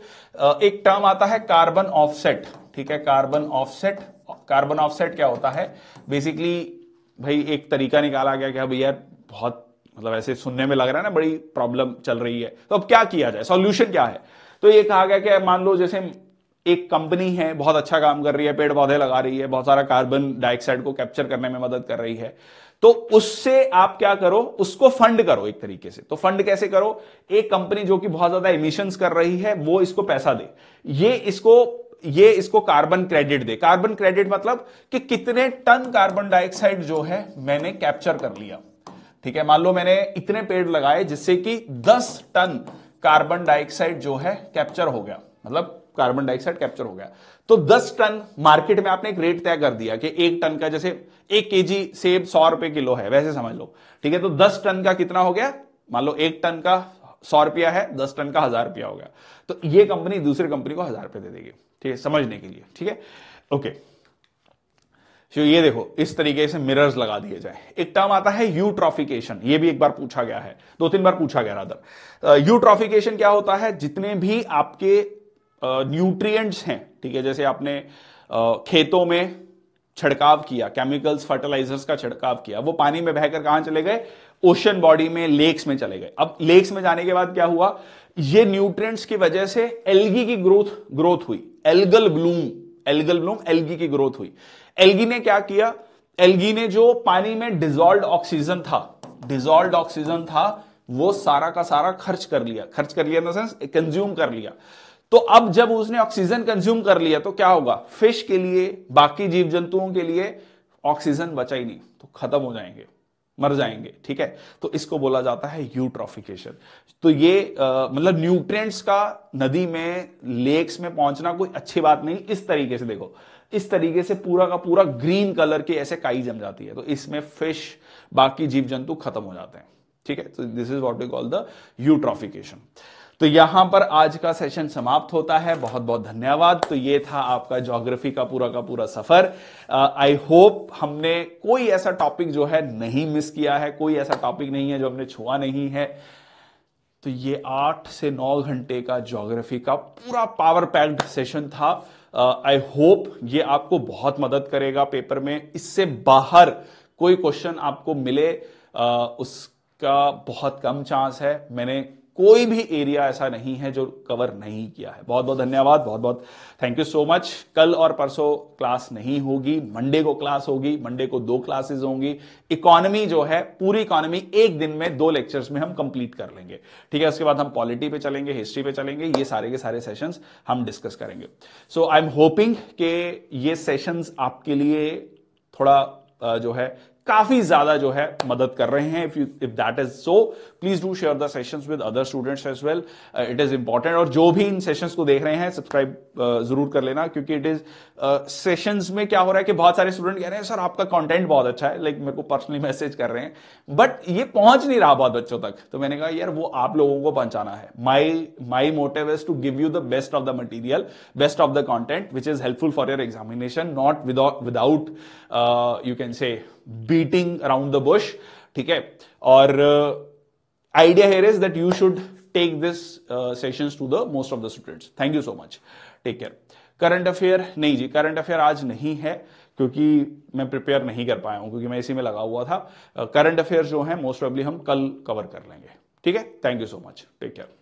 एक टर्म आता है कार्बन ऑफसेट ठीक है कार्बन ऑफसेट कार्बन ऑफसेट क्या होता है बेसिकली भाई एक तरीका निकाला गया कि भैया बहुत मतलब ऐसे सुनने में लग रहा है ना बड़ी प्रॉब्लम चल रही है तो अब क्या किया जाए सॉल्यूशन क्या है तो ये कहा गया कि मान लो जैसे एक कंपनी है बहुत अच्छा काम कर रही है पेड़ पौधे लगा रही है बहुत सारा कार्बन डाइऑक्साइड को कैप्चर करने में मदद कर रही है तो उससे आप क्या करो उसको फंड करो एक तरीके से तो फंड कैसे करो एक कंपनी जो कि बहुत ज्यादा इमिशंस कर रही है वो इसको पैसा दे ये इसको ये इसको कार्बन क्रेडिट दे कार्बन क्रेडिट मतलब कि कितने टन कार्बन डाइऑक्साइड जो है मैंने कैप्चर कर लिया ठीक है मान लो मैंने इतने पेड़ लगाए जिससे कि 10 टन कार्बन डाइऑक्साइड जो है कैप्चर हो गया मतलब कार्बन डाइऑक्साइड कैप्चर हो गया तो 10 टन मार्केट में आपने एक रेट तय कर दिया कि एक टन का जैसे एक केजी सेब सौ रुपए किलो है वैसे समझ लो ठीक है तो 10 टन का कितना हो गया मान लो एक टन का सौ रुपया है दस टन का हजार रुपया हो गया तो ये कंपनी दूसरी कंपनी को हजार रुपये दे देगी ठीक है समझने के लिए ठीक है ओके तो ये देखो इस तरीके से मिरर्स लगा दिए जाए एक टर्म आता है ट्रॉफिकेशन ये भी एक बार पूछा गया है दो तीन बार पूछा गया रादर ट्रॉफिकेशन क्या होता है जितने भी आपके न्यूट्रिएंट्स हैं ठीक है जैसे आपने खेतों में छिड़काव किया केमिकल्स फर्टिलाइजर्स का छिड़काव किया वो पानी में बहकर कहां चले गए ओशन बॉडी में लेक्स में चले गए अब लेक्स में जाने के बाद क्या हुआ ये न्यूट्रिएंट्स की वजह से एल्गी की ग्रोथ ग्रोथ हुई algal bloom algal bloom algae की ग्रोथ हुई एल्गी ने क्या किया एल्गी ने जो पानी में डिजॉल्व ऑक्सीजन था डिजॉल्व ऑक्सीजन था वो सारा का सारा खर्च कर लिया खर्च कर लिया इन सेंस कंज्यूम कर लिया तो अब जब उसने ऑक्सीजन कंज्यूम कर लिया तो क्या होगा फिश के लिए बाकी जीव जंतुओं के लिए ऑक्सीजन बचा ही नहीं तो खत्म हो जाएंगे मर जाएंगे ठीक है तो इसको बोला जाता है यूट्रॉफिकेशन तो ये मतलब न्यूट्रिएंट्स का नदी में लेक्स में पहुंचना कोई अच्छी बात नहीं इस तरीके से देखो इस तरीके से पूरा का पूरा ग्रीन कलर के ऐसे काई जम जाती है तो इसमें फिश बाकी जीव जंतु खत्म हो जाते हैं ठीक है तो this is what we call the eutrophication तो यहां पर आज का सेशन समाप्त होता है बहुत बहुत धन्यवाद तो ये था आपका ज्योग्राफी का पूरा का पूरा सफर आई होप हमने कोई ऐसा टॉपिक जो है नहीं मिस किया है कोई ऐसा टॉपिक नहीं है जो हमने छुआ नहीं है तो ये आठ से नौ घंटे का ज्योग्राफी का पूरा पावर पैक्ड सेशन था आई uh, होप ये आपको बहुत मदद करेगा पेपर में इससे बाहर कोई क्वेश्चन आपको मिले uh, उसका बहुत कम चांस है मैंने कोई भी एरिया ऐसा नहीं है जो कवर नहीं किया है बहुत बहुत धन्यवाद बहुत बहुत थैंक यू सो मच कल और परसों क्लास नहीं होगी मंडे को क्लास होगी मंडे को दो क्लासेस होंगी इकोनॉमी जो है पूरी इकोनॉमी एक दिन में दो लेक्चर्स में हम कंप्लीट कर लेंगे ठीक है उसके बाद हम पॉलिटी पे चलेंगे हिस्ट्री पे चलेंगे ये सारे के सारे सेशंस हम डिस्कस करेंगे सो आई एम होपिंग के ये सेशंस आपके लिए थोड़ा जो है काफी ज्यादा जो है मदद कर रहे हैं if you if that is so please do share the sessions with other students as well it is important और जो भी इन सेशंस को देख रहे हैं सब्सक्राइब uh, जरूर कर लेना क्योंकि इट इज सेशंस में क्या हो रहा है कि बहुत सारे स्टूडेंट कह रहे हैं सर आपका कॉन्टेंट बहुत अच्छा है लाइक like, मेरे को पर्सनली मैसेज कर रहे हैं बट ये पहुंच नहीं रहा बहुत बच्चों तक तो मैंने कहा यार वो आप लोगों को पहुंचाना है my my motive is to give you the best of the material best of the content which is helpful for your examination not without you can say beating around the bush ठीक है और uh, idea here is that you should take this uh, sessions to the most of the students thank you so much take care current affair नहीं जी current affair आज नहीं है क्योंकि मैं प्रिपेयर नहीं कर पाया हूँ क्योंकि मैं इसी में लगा हुआ था करंट uh, अफेयर जो है मोस्ट प्रॉब्ली हम कल कवर कर लेंगे ठीक है thank you so much take care